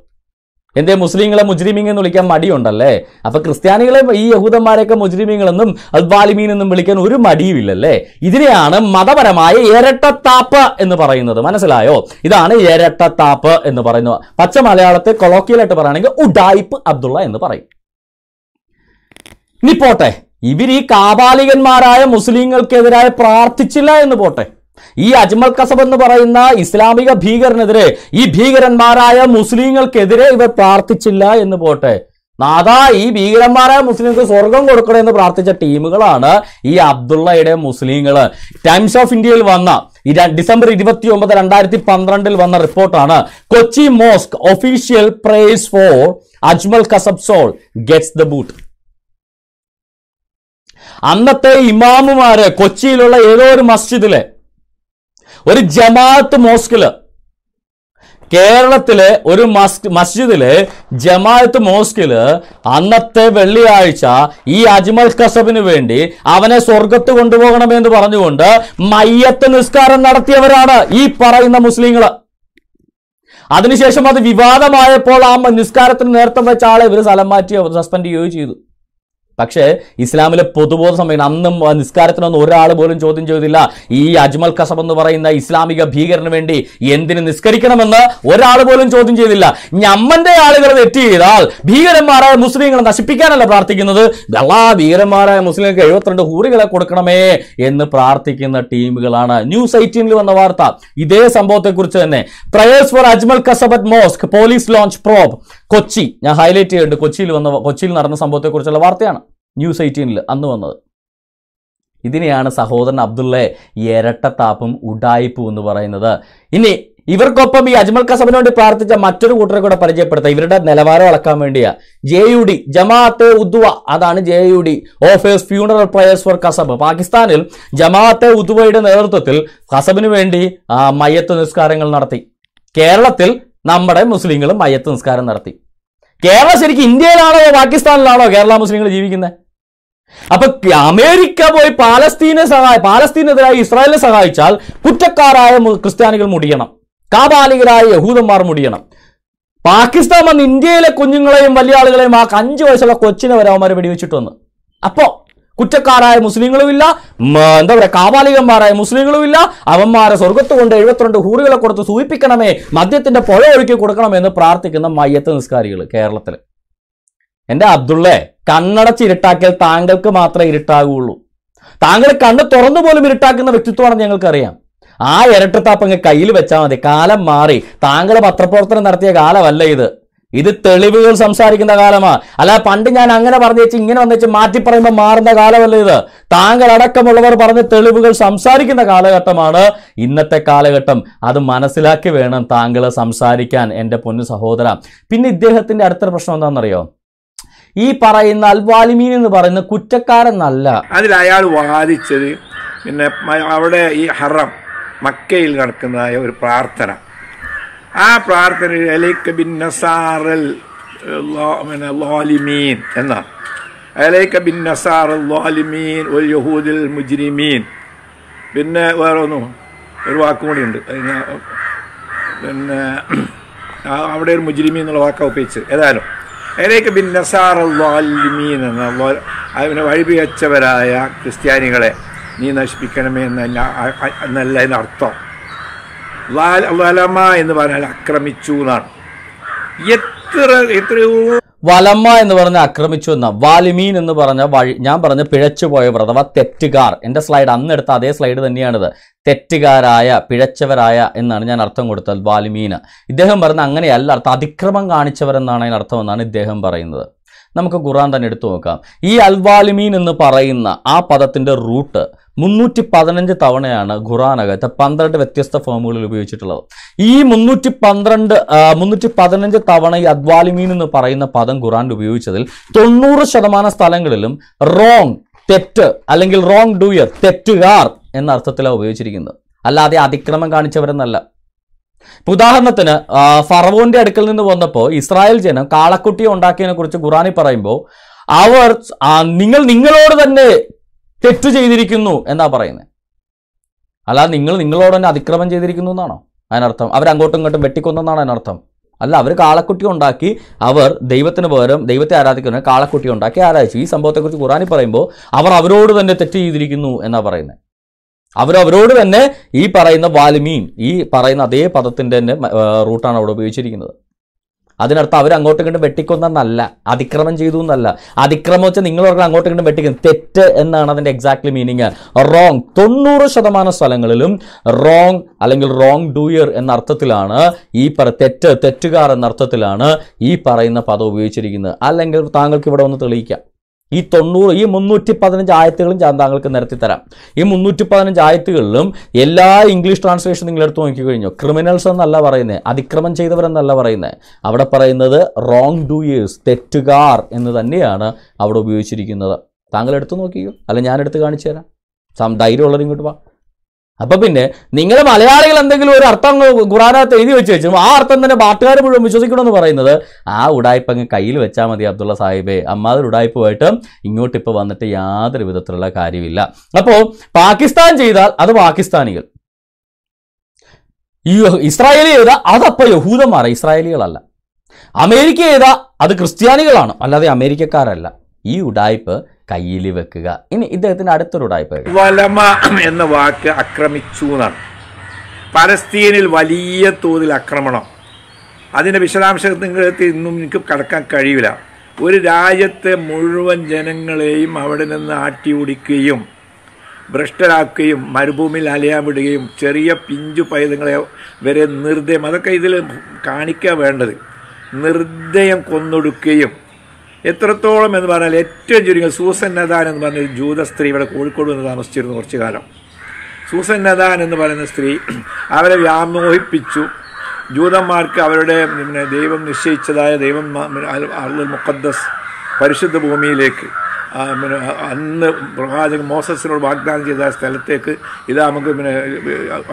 എന്തേ മുസ്ലിങ്ങളെ മുജ്രിമീങ് എന്ന് വിളിക്കാൻ മടിയുണ്ടല്ലേ അപ്പൊ ക്രിസ്ത്യാനികളെ ഈ യഹൂദന്മാരെയൊക്കെ മുജ്രിമീങ്ങളെന്നും അൽബാലിമീൻ എന്നും വിളിക്കാൻ ഒരു മടിയുമില്ലല്ലേ ഇതിനെയാണ് മതപരമായ ഇരട്ടത്താപ്പ് എന്ന് പറയുന്നത് മനസ്സിലായോ ഇതാണ് ഇരട്ടത്താപ്പ് എന്ന് പറയുന്നത് പച്ച മലയാളത്തെ കൊളോക്കിയലായിട്ട് പറയുകയാണെങ്കിൽ ഉഡായിപ്പ് അബ്ദുള്ള എന്ന് പറയും ഇനി പോട്ടെ ഇവർ ഈ കാപാലികന്മാരായ മുസ്ലിങ്ങൾക്കെതിരായി പ്രാർത്ഥിച്ചില്ല എന്ന് പോട്ടെ ഈ അജ്മൽ കസബ് എന്ന് പറയുന്ന ഇസ്ലാമിക ഭീകരനെതിരെ ഈ ഭീകരന്മാരായ മുസ്ലിങ്ങൾക്കെതിരെ ഇവർ പ്രാർത്ഥിച്ചില്ല എന്ന് പോട്ടെ നാദാ ഈ ഭീകരന്മാരായ മുസ്ലിങ്ങൾക്ക് സ്വർഗം കൊടുക്കണമെന്ന് എന്ന് പ്രാർത്ഥിച്ച ടീമുകളാണ് ഈ അബ്ദുള്ളയുടെ മുസ്ലിങ്ങൾ ടൈംസ് ഓഫ് ഇന്ത്യയിൽ വന്ന ഡിസംബർ ഇരുപത്തി ഒമ്പത് രണ്ടായിരത്തി പന്ത്രണ്ടിൽ വന്ന റിപ്പോർട്ടാണ് Kochi mosque official prays for Ajmal Kasab soul gets the boot അന്നത്തെ ഇമാമുമാര് കൊച്ചിയിലുള്ള ഏതോ ഒരു മസ്ജിദിലെ ഒരു ജമാഅത്ത് മോസ്കില് കേരളത്തിലെ ഒരു മസ്ജിദിലെ ജമാഅത്ത് മോസ്കില് അന്നത്തെ വെള്ളിയാഴ്ച ഈ അജ്മൽ കസബിന് വേണ്ടി അവനെ സ്വർഗത്ത് കൊണ്ടുപോകണമെന്ന് പറഞ്ഞുകൊണ്ട് മയ്യത്ത് നിസ്കാരം നടത്തിയവരാണ് ഈ പറയുന്ന മുസ്ലിങ്ങൾ അതിനുശേഷം അത് വിവാദമായപ്പോൾ ആ നിസ്കാരത്തിന് നേരത്തെ വെച്ച ആളെ ഇവർ സ്ഥലം മാറ്റി സസ്പെൻഡ് ചെയ്യുകയും ചെയ്തു പക്ഷേ ഇസ്ലാമിലെ പൊതുബോധ സമയം അന്നും നിസ്കാരത്തിനൊന്നും ഒരാൾ പോലും ചോദ്യം ചെയ്തില്ല ഈ അജ്മൽ കസബ് എന്ന് പറയുന്ന ഇസ്ലാമിക ഭീകരന് വേണ്ടി എന്തിന് നിസ്കരിക്കണമെന്ന് ഒരാൾ പോലും ചോദ്യം ചെയ്തില്ല ഞമ്മന്റെ ആളുകൾ തെറ്റ് ചെയ്താൽ ഭീകരന്മാരായ മുസ്ലിങ്ങളെ നശിപ്പിക്കാനല്ല പ്രാർത്ഥിക്കുന്നത് എല്ലാ ഭീകരന്മാരായ മുസ്ലിങ്ങൾക്ക് എഴുപത്തിരണ്ട് ഹൂറികളെ കൊടുക്കണമേ എന്ന് പ്രാർത്ഥിക്കുന്ന ടീമുകളാണ് ന്യൂസ് എയ്റ്റീനിൽ വന്ന വാർത്ത ഇതേ സംഭവത്തെക്കുറിച്ച് തന്നെ prayers for Ajmal Kasab mosque police launch probe Kochi ഞാൻ ഹൈലൈറ്റ് ചെയ്യുന്നുണ്ട് കൊച്ചിയിൽ വന്ന കൊച്ചിയിൽ നടന്ന സംഭവത്തെക്കുറിച്ചുള്ള വാർത്തയാണ് ന്യൂസ് എയ്റ്റീനിൽ അന്ന് വന്നത് ഇതിനെയാണ് സഹോദരൻ അബ്ദുള്ളയെ ഇരട്ടത്താപ്പും ഉഡായിപ്പും എന്ന് പറയുന്നത് ഇനി ഇവർക്കൊപ്പം ഈ അജ്മൽ കസബിന് വേണ്ടി പ്രാർത്ഥിച്ച മറ്റൊരു കൂട്ടരെ കൂടെ പരിചയപ്പെടുത്താം ഇവരുടെ നിലവാരം അളക്കാൻ വേണ്ടിയാ J U D Jamaat Ud Dawa അതാണ് J U D offers funeral prayers for Kasab പാകിസ്ഥാനിൽ ജമാഅത്തെ ഉദ്വയുടെ നേതൃത്വത്തിൽ കസബിന് വേണ്ടി മയത്ത് നിസ്കാരങ്ങൾ നടത്തി കേരളത്തിൽ നമ്മുടെ മുസ്ലിങ്ങളും മയത്ത് നിസ്കാരം നടത്തി കേരളം ശരിക്കും ഇന്ത്യയിലാണോ പാകിസ്ഥാനിലാണോ കേരള മുസ്ലിങ്ങൾ ജീവിക്കുന്നത് അപ്പൊ അമേരിക്ക പോയി പാലസ്തീനെ സഹായ പാലസ്തീനെതിരായി ഇസ്രായേലിനെ സഹായിച്ചാൽ കുറ്റക്കാരായ ക്രിസ്ത്യാനികൾ മുടിയണം കാബാലികരായ യഹൂദന്മാർ മുടിയണം പാകിസ്ഥാൻ വന്ന് ഇന്ത്യയിലെ കുഞ്ഞുങ്ങളെയും വലിയ ആളുകളെയും ആ അഞ്ചു വയസ്സുള്ള കൊച്ചിനെ വരെ വെടിവെച്ചിട്ട് വന്ന് അപ്പോ കുറ്റക്കാരായ മുസ്ലിങ്ങളും ഇല്ല എന്താ പറയുക കാബാലികന്മാരായ മുസ്ലിങ്ങളും ഇല്ല അവന്മാരെ സ്വർഗത്ത് കൊണ്ട് എഴുപത്തിരണ്ട് ഹൂറികളെ കൊടുത്ത് സൂചിപ്പിക്കണമേ മദ്യത്തിന്റെ പുഴ ഒഴുക്കി കൊടുക്കണമെന്ന് പ്രാർത്ഥിക്കുന്ന മയ്യത്ത് നിസ്കാരികൾ കേരളത്തിൽ എൻ്റെ അബ്ദുള്ളേ കണ്ണടച്ച് ഇരുട്ടാക്കിയാൽ താങ്കൾക്ക് മാത്രമേ ഇരുട്ടാകുള്ളൂ താങ്കൾ കണ്ണ് തുറന്നു പോലും ഇരുട്ടാക്കുന്ന വ്യക്തിത്വമാണെന്ന് ഞങ്ങൾക്കറിയാം ആ ഇരട്ടത്താപ്പ് അങ്ങ് കയ്യിൽ വെച്ചാൽ മതി കാലം മാറി താങ്കൾ പത്രപ്രവർത്തനം നടത്തിയ കാലമല്ല ഇത് ഇത് തെളിവുകൾ സംസാരിക്കുന്ന കാലമാണ് അല്ല പണ്ട് ഞാൻ അങ്ങനെ പറഞ്ഞു വെച്ച് ഇങ്ങനെ വന്നു വെച്ച് മാറ്റി പറയുമ്പോൾ മാറുന്ന കാലമല്ല ഇത് താങ്കൾ അടക്കമുള്ളവർ പറഞ്ഞ തെളിവുകൾ സംസാരിക്കുന്ന കാലഘട്ടമാണ് ഇന്നത്തെ കാലഘട്ടം അത് മനസ്സിലാക്കി വേണം താങ്കൾ സംസാരിക്കാൻ എൻ്റെ പൊന്നു സഹോദര പിന്നെ ഇദ്ദേഹത്തിൻ്റെ അടുത്ത പ്രശ്നം എന്താണെന്നറിയോ ഈ പറയുന്ന അൽവാലിമീൻ എന്ന് പറയുന്ന കുറ്റക്കാരെന്നല്ല അതിൽ അയാൾ വാദിച്ചത് പിന്നെ അവിടെ ഈ ഹറം മക്കയിൽ നടക്കുന്നതായ ഒരു പ്രാർത്ഥന ആ പ്രാർത്ഥന അലൈക്ക് ബിൻ നസാറൽ ലോലിമീൻ എന്നാണ് അലൈക്ക ബിൻ നസാർ ലോലിമീൻ ഒരു യഹൂദിൽ മുജ്രിമീൻ പിന്നെ വേറെ ഒന്നും ഒരു വാക്കും കൂടി ഉണ്ട് പിന്നെ അവിടെ ഒരു മുജ്രിമീൻ എന്നുള്ള വാക്കാണ് ഉപയോഗിച്ചത് ഏതായാലും അതിലേക്ക് ബിന്നസാർ അള്ളാലിമീൻ എന്ന ക്രിസ്ത്യാനികളെ നീ നശിപ്പിക്കണമേ എന്നല്ല എന്നല്ല അതിൻ്റെ അർത്ഥം ലാൽ എന്ന് പറഞ്ഞാൽ ആക്രമിച്ചു എന്നാണ് എത്ര എത്രയോ വലമ്മ എന്ന് പറഞ്ഞ ആക്രമിച്ചു എന്ന വാലിമീൻ എന്ന് പറഞ്ഞ വഴി ഞാൻ പറഞ്ഞ പിഴച്ചുപോയ അഥവാ തെറ്റുകാർ എൻ്റെ സ്ലൈഡ് അന്ന് എടുത്ത അതേ സ്ലൈഡ് തന്നെയാണിത് തെറ്റുകാരായ പിഴച്ചവരായ എന്നാണ് ഞാൻ അർത്ഥം കൊടുത്തത് വാലിമീന് ഇദ്ദേഹം പറയുന്നത് അങ്ങനെയല്ല അർത്ഥം അതിക്രമം കാണിച്ചവരെന്നാണ് അതിന് അർത്ഥമെന്നാണ് ഇദ്ദേഹം പറയുന്നത് നമുക്ക് ഖുറാൻ തന്നെ എടുത്തു നോക്കാം ഈ അൽവാലിമീൻ എന്ന് പറയുന്ന ആ പദത്തിൻ്റെ റൂട്ട് മുന്നൂറ്റി പതിനഞ്ച് തവണയാണ് ഖുറാനകത്ത് പന്ത്രണ്ട് വ്യത്യസ്ത ഫോമുകളിൽ ഉപയോഗിച്ചിട്ടുള്ളത് ഈ മുന്നൂറ്റി പന്ത്രണ്ട് മുന്നൂറ്റി പതിനഞ്ച് തവണ ഈ അദ്വാലിമീൻ എന്ന് പറയുന്ന പദം ഖുറാനിൽ ഉപയോഗിച്ചതിൽ തൊണ്ണൂറ് ശതമാനം സ്ഥലങ്ങളിലും റോങ് തെറ്റ് അല്ലെങ്കിൽ റോങ് ഡൂയർ തെറ്റുകാർ എന്ന അർത്ഥത്തിലാണ് ഉപയോഗിച്ചിരിക്കുന്നത് അല്ലാതെ അതിക്രമം കാണിച്ചവരെന്നല്ല ഉദാഹരണത്തിന് ഫറവോന്റെ അടുക്കൽ നിന്ന് വന്നപ്പോൾ ഇസ്രായേൽ ജനം കാളക്കുട്ടിയെ ഉണ്ടാക്കിയതിനെ കുറിച്ച് ഖുറാനി പറയുമ്പോൾ അവർ നിങ്ങൾ നിങ്ങളോട് തന്നെ തെറ്റ് ചെയ്തിരിക്കുന്നു എന്നാ പറയുന്നത് അല്ലാതെ നിങ്ങൾ നിങ്ങളോട് തന്നെ അതിക്രമം ചെയ്തിരിക്കുന്നു എന്നാണോ അതിനർത്ഥം അവർ അങ്ങോട്ടും ഇങ്ങോട്ടും വെട്ടിക്കൊന്നെന്നാണ് അതിനർത്ഥം അല്ല അവർ കാളക്കുട്ടി ഉണ്ടാക്കി അവർ ദൈവത്തിന് പകരം ദൈവത്തെ ആരാധിക്കുന്ന കാളക്കുട്ടി ഉണ്ടാക്കി ആരാധിച്ചു ഈ സംഭവത്തെക്കുറിച്ച് ഖുറാനി പറയുമ്പോൾ അവർ അവരോട് തന്നെ തെറ്റ് ചെയ്തിരിക്കുന്നു എന്നാ പറയുന്നത് അവരവരോട് തന്നെ ഈ പറയുന്ന വാൽമീൻ ഈ പറയുന്ന അതേ പദത്തിൻ്റെ തന്നെ റൂട്ടാണ് അവിടെ ഉപയോഗിച്ചിരിക്കുന്നത് അതിനർത്ഥം അവർ അങ്ങോട്ടും ഇങ്ങോട്ടും വെട്ടിക്കൊന്നെന്നല്ല അതിക്രമം ചെയ്തു എന്നല്ല അതിക്രമം വെച്ചാൽ നിങ്ങളോട് അങ്ങോട്ടും ഇങ്ങോട്ടും വെട്ടിക്കും തെറ്റ് എന്നാണ് അതിൻ്റെ എക്സാക്ട്ലി മീനിങ് റോങ് തൊണ്ണൂറ് ശതമാനം സ്ഥലങ്ങളിലും റോങ് അല്ലെങ്കിൽ റോങ് ഡൂയർ എന്ന അർത്ഥത്തിലാണ് ഈ പറ തെറ്റ് തെറ്റുകാർ എന്ന അർത്ഥത്തിലാണ് ഈ പറയുന്ന പദം ഉപയോഗിച്ചിരിക്കുന്നത് അല്ലെങ്കിൽ താങ്കൾക്ക് ഇവിടെ ഒന്ന് തെളിയിക്കാം ഈ തൊണ്ണൂറ് ഈ മുന്നൂറ്റി പതിനഞ്ച് ആയത്തുകളും ഞാൻ താങ്കൾക്ക് നിരത്തി തരാം ഈ മുന്നൂറ്റി പതിനഞ്ച് ആയത്തുകളിലും എല്ലാ ഇംഗ്ലീഷ് ട്രാൻസ്ലേഷൻ നിങ്ങൾ എടുത്തു നോക്കിക്കഴിഞ്ഞു ക്രിമിനൽസ് എന്നല്ല പറയുന്നത് അതിക്രമം ചെയ്തവരെന്നല്ല പറയുന്നത് അവിടെ പറയുന്നത് റോങ് ഡൂയേഴ്സ് തെറ്റുകാർ എന്ന് തന്നെയാണ് അവിടെ ഉപയോഗിച്ചിരിക്കുന്നത് താങ്കൾ എടുത്തു നോക്കിയോ അല്ല ഞാൻ എടുത്ത് കാണിച്ചു തരാം ധൈര്യമുള്ളവർ ഇങ്ങോട്ട് വാ അപ്പൊ പിന്നെ നിങ്ങൾ മലയാളികൾ എന്തെങ്കിലും ഒരു അർത്ഥം ഖുറാനകത്ത് എഴുതി വെച്ച് വെച്ചു ആ അർത്ഥം തന്നെ പാട്ടുകാർ മുഴുവൻ വിശ്വസിക്കണമെന്ന് പറയുന്നത് ആ ഉടായ്പ അങ്ങ് കയ്യിൽ വെച്ചാൽ മതി അബ്ദുള്ള സാഹിബേ അമ്മാതിൽ ഉടായ്പുമായിട്ട് ഇങ്ങോട്ട് ഇപ്പൊ വന്നിട്ട് യാതൊരു വിധത്തിലുള്ള കാര്യമില്ല അപ്പോൾ പാകിസ്ഥാൻ ചെയ്താൽ അത് പാകിസ്ഥാനികൾ ഈ ഇസ്രായേലി ചെയ്താൽ അതപ്പോൾ യഹൂദന്മാർ ഇസ്രായേലികളല്ല അമേരിക്ക ചെയ്താൽ അത് ക്രിസ്ത്യാനികളാണ് അല്ലാതെ അമേരിക്കക്കാരല്ല ഈ ഉടായ്പ് കയ്യിൽ വെക്കുക ഇനി ഇദ്ദേഹത്തിൻ്റെ അടുത്തൊരു ഉടായ്പ വലമ എന്ന വാക്ക് അക്രമിച്ചു എന്നാണ് പലസ്തീനിൽ വലിയ തോതിൽ ആക്രമണം അതിൻ്റെ വിശദാംശങ്ങളിലേക്ക് ഇന്നും എനിക്ക് കടക്കാൻ കഴിയില്ല ഒരു രാജ്യത്തെ മുഴുവൻ ജനങ്ങളെയും അവിടെ നിന്ന് ആട്ടി ഓടിക്കുകയും ഭ്രഷ്ടരാക്കുകയും മരുഭൂമിയിൽ അലയാൻ വിടുകയും ചെറിയ പിഞ്ചു പൈതങ്ങളെ വരെ നിർദ്ദയം അതൊക്കെ ഇതിൽ കാണിക്കുക വേണ്ടത് നിർദ്ദയം കൊന്നൊടുക്കുകയും എത്രത്തോളം എന്ന് പറഞ്ഞാൽ ഏറ്റവും ചുരുങ്ങിയ സൂസൻ എന്ന് പറഞ്ഞൊരു ജൂത സ്ത്രീ ഇവിടെ കോഴിക്കോട് നിന്ന് താമസിച്ചിരുന്നു കുറച്ച് കാലം സൂസൻ എന്ന് പറയുന്ന സ്ത്രീ അവരെ വ്യാമോഹിപ്പിച്ചു ജൂതന്മാർക്ക് അവരുടെ പിന്നെ ദൈവം നിശ്ചയിച്ചതായ ദൈവം അള്ളു മുഖദ്ദസ് പരിശുദ്ധ ഭൂമിയിലേക്ക് പിന്നെ അന്ന് പ്രവാചകൻ മോസസിനോട് വാഗ്ദാനം ചെയ്ത സ്ഥലത്തേക്ക് ഇത് നമുക്ക് പിന്നെ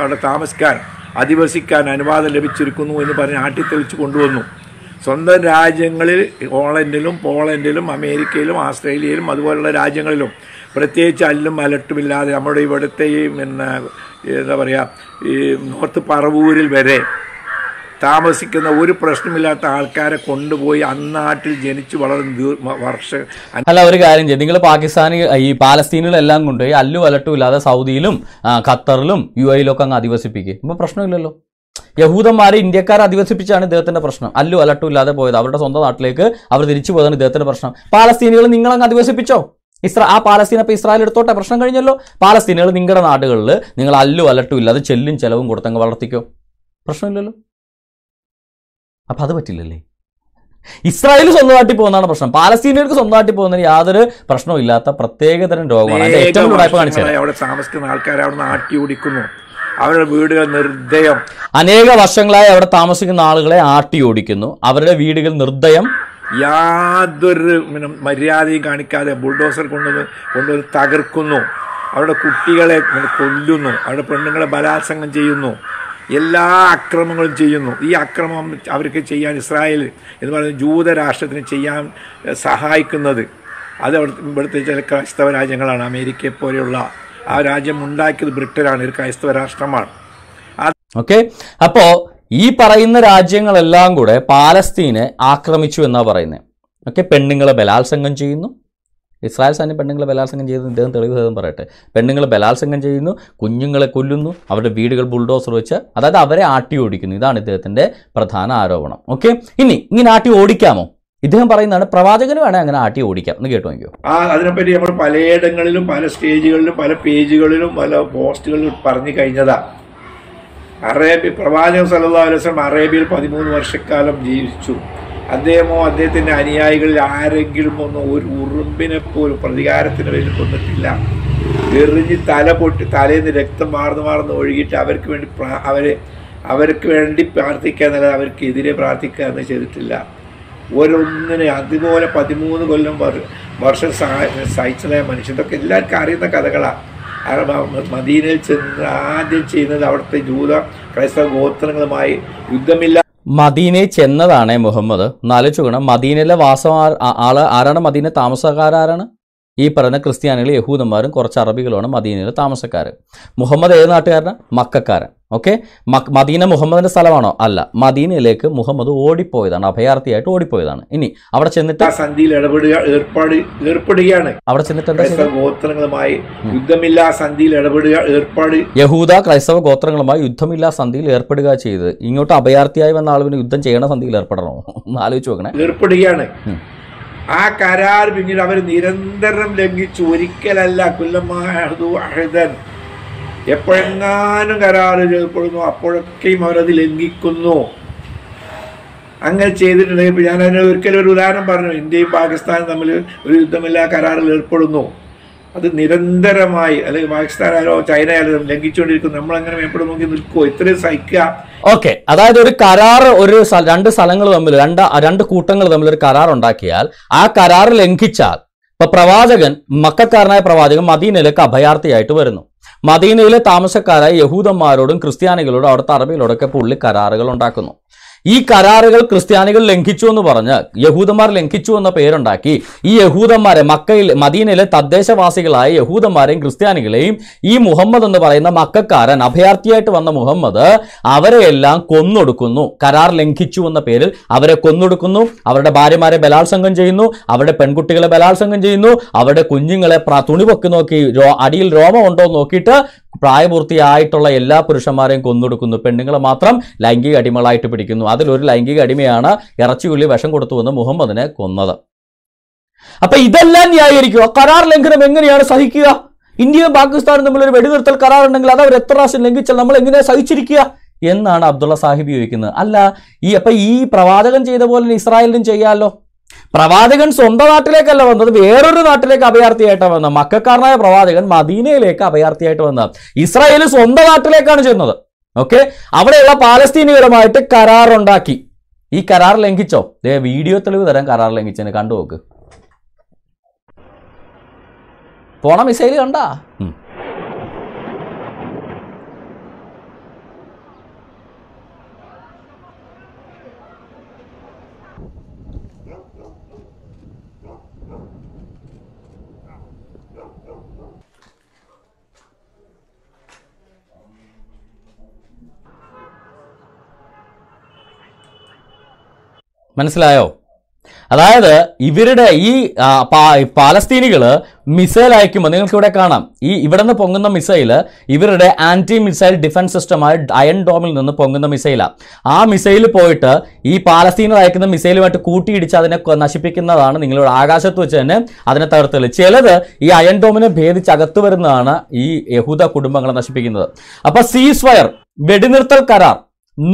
അവിടെ താമസിക്കാൻ അധിവസിക്കാൻ അനുവാദം ലഭിച്ചിരിക്കുന്നു എന്ന് പറഞ്ഞ് ആട്ടിത്തെളിച്ച് കൊണ്ടുവന്നു സ്വന്തം രാജ്യങ്ങളിൽ ഹോളൻഡിലും പോളണ്ടിലും അമേരിക്കയിലും ആസ്ട്രേലിയയിലും അതുപോലുള്ള രാജ്യങ്ങളിലും പ്രത്യേകിച്ച് അല്ലും അലട്ടുമില്ലാതെ നമ്മുടെ ഇവിടുത്തെ ഈ പിന്നെ എന്താ പറയുക ഈ നോർത്ത് പറവൂരിൽ വരെ താമസിക്കുന്ന ഒരു പ്രശ്നമില്ലാത്ത ആൾക്കാരെ കൊണ്ടുപോയി അന്നാട്ടിൽ ജനിച്ചു വളർന്ന് വർഷ അല്ല ഒരു കാര്യം ചെയ്യും നിങ്ങൾ പാകിസ്ഥാനിൽ ഈ പാലസ്തീനിലെല്ലാം കൊണ്ടുപോയി അല്ലു അലട്ടും ഇല്ലാതെ സൗദിയിലും ഖത്തറിലും യു എയിലൊക്കെ അങ്ങ് അധിവസിപ്പിക്കുക ഇപ്പം പ്രശ്നമില്ലല്ലോ യഹൂദന്മാരെ ഇന്ത്യക്കാരെ അധിവസിപ്പിച്ചാണ് ഇദ്ദേഹത്തിന്റെ പ്രശ്നം അല്ലു അലട്ടു ഇല്ലാതെ പോയത് അവരുടെ സ്വന്തം നാട്ടിലേക്ക് അവർ തിരിച്ചു പോയതാണ് ഇദ്ദേഹത്തിന്റെ പ്രശ്നം പാലസ്തീനികൾ നിങ്ങളങ്ങ് അധിവസിപ്പിച്ചോ ഇസ്ര ആ പാലസ്തീൻ അപ്പോൾ ഇസ്രായേൽ എടുത്തോട്ടെ പ്രശ്നം കഴിഞ്ഞല്ലോ പാലസ്തീനികൾ നിങ്ങളുടെ നാടുകളിൽ നിങ്ങൾ അല്ലു അലട്ടും ഇല്ലാതെ ചെല്ലും ചെലവും കൊടുത്തങ്ങ് വളർത്തിക്കോ പ്രശ്നമില്ലല്ലോ അപ്പം അത് പറ്റില്ലല്ലേ ഇസ്രായേൽ സ്വന്തമായിട്ട് പോകുന്നതാണ് പ്രശ്നം പാലസ്തീനികൾക്ക് സ്വന്തമായിട്ട് പോകുന്നതിന് യാതൊരു പ്രശ്നവും ഇല്ലാത്ത പ്രത്യേകതരം രോഗമാണ് ഏറ്റവും കാണിച്ചത് അവിടെ താമസിക്കുന്ന ആൾക്കാരെ അവിടെ നാട്ടി ഓടിക്കുന്നു അവരുടെ വീടുകൾ നിർദ്ദയം അനേക വർഷങ്ങളായി അവിടെ താമസിക്കുന്ന ആളുകളെ ആട്ടി ഓടിക്കുന്നു അവരുടെ വീടുകൾ നിർദ്ദയം യാതൊരു മര്യാദയും കാണിക്കാതെ ബുൾഡോസർ കൊണ്ടുവന്ന് കൊണ്ടുവന്ന് തകർക്കുന്നു അവരുടെ കുട്ടികളെ കൊല്ലുന്നു അവരുടെ പെണ്ണുങ്ങളെ ബലാത്സംഗം ചെയ്യുന്നു എല്ലാ അക്രമങ്ങളും ചെയ്യുന്നു ഈ അക്രമം അവർക്ക് ചെയ്യാൻ ഇസ്രായേൽ എന്ന് പറയുന്ന ജൂതരാഷ്ട്രത്തിന് ചെയ്യാൻ സഹായിക്കുന്നത് അത് ഇവിടുത്തെ ചില ക്രൈസ്തവ രാജ്യങ്ങളാണ് അമേരിക്കയെ പോലെയുള്ള ആ രാജ്യം ഉണ്ടാക്കിയത് ബ്രിട്ടനാണ് ഒരു ക്രൈസ്തവ രാഷ്ട്രമാണ് ഓക്കെ അപ്പോ ഈ പറയുന്ന രാജ്യങ്ങളെല്ലാം കൂടെ പാലസ്തീനെ ആക്രമിച്ചു എന്നാ പറയുന്നത് ഓക്കെ പെണ്ണുങ്ങളെ ബലാത്സംഗം ചെയ്യുന്നു ഇസ്രായേൽ സൈന്യം പെണ്ണുങ്ങളെ ബലാത്സംഗം ചെയ്തു ഇദ്ദേഹം തെളിവ് സഹിതം പറയട്ടെ പെണ്ണുങ്ങൾ ബലാത്സംഗം ചെയ്യുന്നു കുഞ്ഞുങ്ങളെ കൊല്ലുന്നു അവരുടെ വീടുകൾ ബുൾഡോസർ വെച്ച് അതായത് അവരെ ആട്ടി ഓടിക്കുന്നു ഇതാണ് ഇദ്ദേഹത്തിൻ്റെ പ്രധാന ആരോപണം ഓക്കെ ഇനി ഇങ്ങനെ ആട്ടി ഓടിക്കാമോ ഇദ്ദേഹം പറയുന്നതാണ് പ്രവാചകന് വേണേ അങ്ങനെ ആട്ടി ഓടിക്കാം എന്ന് കേട്ടോ നോക്കിയോ ആ അതിനെപ്പറ്റി നമ്മൾ പലയിടങ്ങളിലും പല സ്റ്റേജുകളിലും പല പേജുകളിലും പല പോസ്റ്റുകളിലും പറഞ്ഞു കഴിഞ്ഞതാ അറേബ്യ പ്രവാചകൻ സലഹുലം അറേബ്യയിൽ പതിമൂന്ന് വർഷക്കാലം ജീവിച്ചു അദ്ദേഹമോ അദ്ദേഹത്തിൻ്റെ അനുയായികളിൽ ആരെങ്കിലും ഒന്നും ഒരു ഉറുമ്പിനെ പോലും പ്രതികാരത്തിന് വേണ്ടി കൊന്നിട്ടില്ല എറിഞ്ഞ് തല പൊട്ടി തലയിൽ രക്തം മാർന്ന് മാർന്ന് ഒഴുകിയിട്ട് അവർക്ക് വേണ്ടി അവരെ അവർക്ക് വേണ്ടി പ്രാർത്ഥിക്കുക എന്നല്ല അവർക്കെതിരെ പ്രാർത്ഥിക്കുക എന്ന് ചെയ്തിട്ടില്ല ഓരോന്നിനെ അതുപോലെ പതിമൂന്ന് കൊല്ലം വർഷം സഹിച്ചതായ മനുഷ്യൻ ഇതൊക്കെ എല്ലാവർക്കും അറിയുന്ന കഥകളാണ് മദീനയിൽ ചെന്ന് ആദ്യം ചെയ്യുന്നത് അവിടുത്തെ ജൂത ക്രൈസ്തവ ഗോത്രങ്ങളുമായി യുദ്ധമില്ല മദീനയിൽ ചെന്നതാണേ മുഹമ്മദ് നാലോചിക്കണം മദീനയിലെ വാസം ആള് ആരാണ് മദീന താമസക്കാരാണ് ഈ പറഞ്ഞ ക്രിസ്ത്യാനികളും യഹൂദന്മാരും കുറച്ച് അറബികളുമാണ് മദീനയിലെ താമസക്കാർ മുഹമ്മദ് ഏത് നാട്ടുകാരനാണ് മക്കാരൻ ഓക്കെ മദീന മുഹമ്മദിന്റെ സ്ഥലമാണോ അല്ല മദീനയിലേക്ക് മുഹമ്മദ് ഓടിപ്പോയതാണ് അഭയാർത്ഥിയായിട്ട് ഓടിപ്പോയതാണ് ഇനി അവിടെ ചെന്നിട്ട് സന്ധിയിൽ അവിടെ ചെന്നിട്ട് ഗോത്രങ്ങളുമായി യുദ്ധമില്ലാ സന്ധിയിൽ യഹൂദ ക്രൈസ്തവ ഗോത്രങ്ങളുമായി യുദ്ധമില്ലാ സന്ധിയിൽ ഏർപ്പെടുക ചെയ്ത് ഇങ്ങോട്ട് അഭയാർത്ഥിയായി വന്ന ആളുവിന് യുദ്ധം ചെയ്യണ സന്ധിയിൽ ഏർപ്പെടണോ ഒന്ന് ആലോചിച്ച് നോക്കണേ ഏർപ്പെടുകയാണ് ആ കരാർ പിന്നീട് അവർ നിരന്തരം ലംഘിച്ചു ഒരിക്കലല്ല കുല്ലമാഹദൻ എപ്പോഴെങ്ങാനും കരാർ ഏർപ്പെടുന്നു അപ്പോഴൊക്കെയും അവരത് ലംഘിക്കുന്നു അങ്ങനെ ചെയ്തിട്ടുണ്ടെങ്കിൽ ഞാൻ അതിന് ഒരിക്കലും ഒരു ഉദാഹരണം പറഞ്ഞു ഇന്ത്യയും പാകിസ്ഥാനും തമ്മിൽ ഒരു യുദ്ധമില്ലാ കരാറിൽ ഏർപ്പെടുന്നു അത് നിരന്തരമായി അല്ലെങ്കിൽ ചൈന ചൈനയായാലും ലംഘിച്ചുകൊണ്ടിരിക്കും നമ്മൾ അങ്ങനെ എപ്പോഴും നോക്കി നിൽക്കുമോ ഇത്രയും സഹിക്കുക ഓക്കെ അതായത് ഒരു കരാർ ഒരു രണ്ട് സ്ഥലങ്ങൾ തമ്മിൽ രണ്ട് രണ്ട് കൂട്ടങ്ങൾ തമ്മിൽ ഒരു കരാർ ഉണ്ടാക്കിയാൽ ആ കരാർ ലംഘിച്ചാൽ ഇപ്പൊ പ്രവാചകൻ മക്കാരനായ പ്രവാചകൻ മദീനയിലേക്ക് അഭയാർത്ഥിയായിട്ട് വരുന്നു മദീനയിലെ താമസക്കാരായ യഹൂദന്മാരോടും ക്രിസ്ത്യാനികളോടും അവിടുത്തെ അറബികളോടൊക്കെ പുള്ളി കരാറുകൾ ഉണ്ടാക്കുന്നു ഈ കരാറുകൾ ക്രിസ്ത്യാനികൾ ലംഘിച്ചു എന്ന് പറഞ്ഞ് യഹൂദന്മാർ ലംഘിച്ചു എന്ന പേരുണ്ടാക്കി ഈ യഹൂദന്മാരെ മക്കയിൽ മദീനയിലെ തദ്ദേശവാസികളായ യഹൂദന്മാരെയും ക്രിസ്ത്യാനികളെയും ഈ മുഹമ്മദ് എന്ന് പറയുന്ന മക്കാരൻ അഭയാർത്ഥിയായിട്ട് വന്ന മുഹമ്മദ് അവരെ എല്ലാം കൊന്നൊടുക്കുന്നു കരാർ ലംഘിച്ചു എന്ന പേരിൽ അവരെ കൊന്നൊടുക്കുന്നു അവരുടെ ഭാര്യമാരെ ബലാത്സംഗം ചെയ്യുന്നു അവരുടെ പെൺകുട്ടികളെ ബലാത്സംഗം ചെയ്യുന്നു അവരുടെ കുഞ്ഞുങ്ങളെ തുണി പൊക്കി നോക്കി അടിയിൽ രോമം ഉണ്ടോ നോക്കിയിട്ട് പ്രായപൂർത്തിയായിട്ടുള്ള എല്ലാ പുരുഷന്മാരെയും കൊന്നൊടുക്കുന്നു പെണ്ണുങ്ങൾ മാത്രം ലൈംഗിക അടിമകളായിട്ട് പിടിക്കുന്നു അതിലൊരു ലൈംഗിക അടിമയാണ് ഇറച്ചിയുള്ളി വിഷം കൊടുത്തുവെന്ന് മുഹമ്മദിനെ കൊന്നത് അപ്പൊ ഇതെല്ലാം ന്യായീകരിക്കുക കരാർ ലംഘനം എങ്ങനെയാണ് സഹിക്കുക ഇന്ത്യയും പാകിസ്ഥാനും തമ്മിൽ ഒരു വെടിനിർത്തൽ ഉണ്ടെങ്കിൽ അത് അവർ എത്ര പ്രാവശ്യം ലംഘിച്ചാൽ നമ്മൾ എങ്ങനെ സഹിച്ചിരിക്കുക എന്നാണ് അബ്ദുള്ള സാഹിബ് ചോദിക്കുന്നത് അല്ല ഈ അപ്പൊ ഈ പ്രവാചകൻ ചെയ്ത പോലെ ഇസ്രായേലിനും ചെയ്യാമല്ലോ പ്രവാചകൻ സ്വന്തം നാട്ടിലേക്കല്ല വന്നത് വേറൊരു നാട്ടിലേക്ക് അഭയാർത്ഥിയായിട്ടാണ് വന്നത് മക്കാരനായ പ്രവാചകൻ മദീനയിലേക്ക് അഭയാർത്ഥിയായിട്ട് വന്നത് ഇസ്രായേൽ സ്വന്തം നാട്ടിലേക്കാണ് ചെന്നത് ഓക്കെ അവിടെയുള്ള പാലസ്തീനികളുമായിട്ട് കരാറുണ്ടാക്കി ഈ കരാർ ലംഘിച്ചോ ദേ വീഡിയോ തെളിവ് തരാൻ കരാർ ലംഘിച്ചതിന് കണ്ടുപോക്ക് പോണ പോണം മിസൈൽ കണ്ടാ മനസ്സിലായോ അതായത് ഇവരുടെ ഈ പാലസ്തീനികൾ മിസൈൽ അയക്കുമ്പോൾ നിങ്ങൾക്ക് ഇവിടെ കാണാം ഈ ഇവിടെ നിന്ന് പൊങ്ങുന്ന മിസൈൽ ഇവരുടെ ആന്റി മിസൈൽ ഡിഫൻസ് സിസ്റ്റമായ അയൺ ഡോമിൽ നിന്ന് പൊങ്ങുന്ന മിസൈലാണ് ആ മിസൈൽ പോയിട്ട് ഈ പാലസ്തീനിൽ അയക്കുന്ന മിസൈലുമായിട്ട് കൂട്ടിയിടിച്ച് അതിനെ നശിപ്പിക്കുന്നതാണ് നിങ്ങളുടെ ആകാശത്ത് വെച്ച് തന്നെ അതിനെ തകർത്തല് ചിലത് ഈ അയൺ ഡോമിനെ ഭേദിച്ചകത്ത് വരുന്നതാണ് ഈ യഹൂദ കുടുംബങ്ങളെ നശിപ്പിക്കുന്നത് അപ്പോൾ സീസ് ഫയർ വെടിനിർത്തൽ കരാർ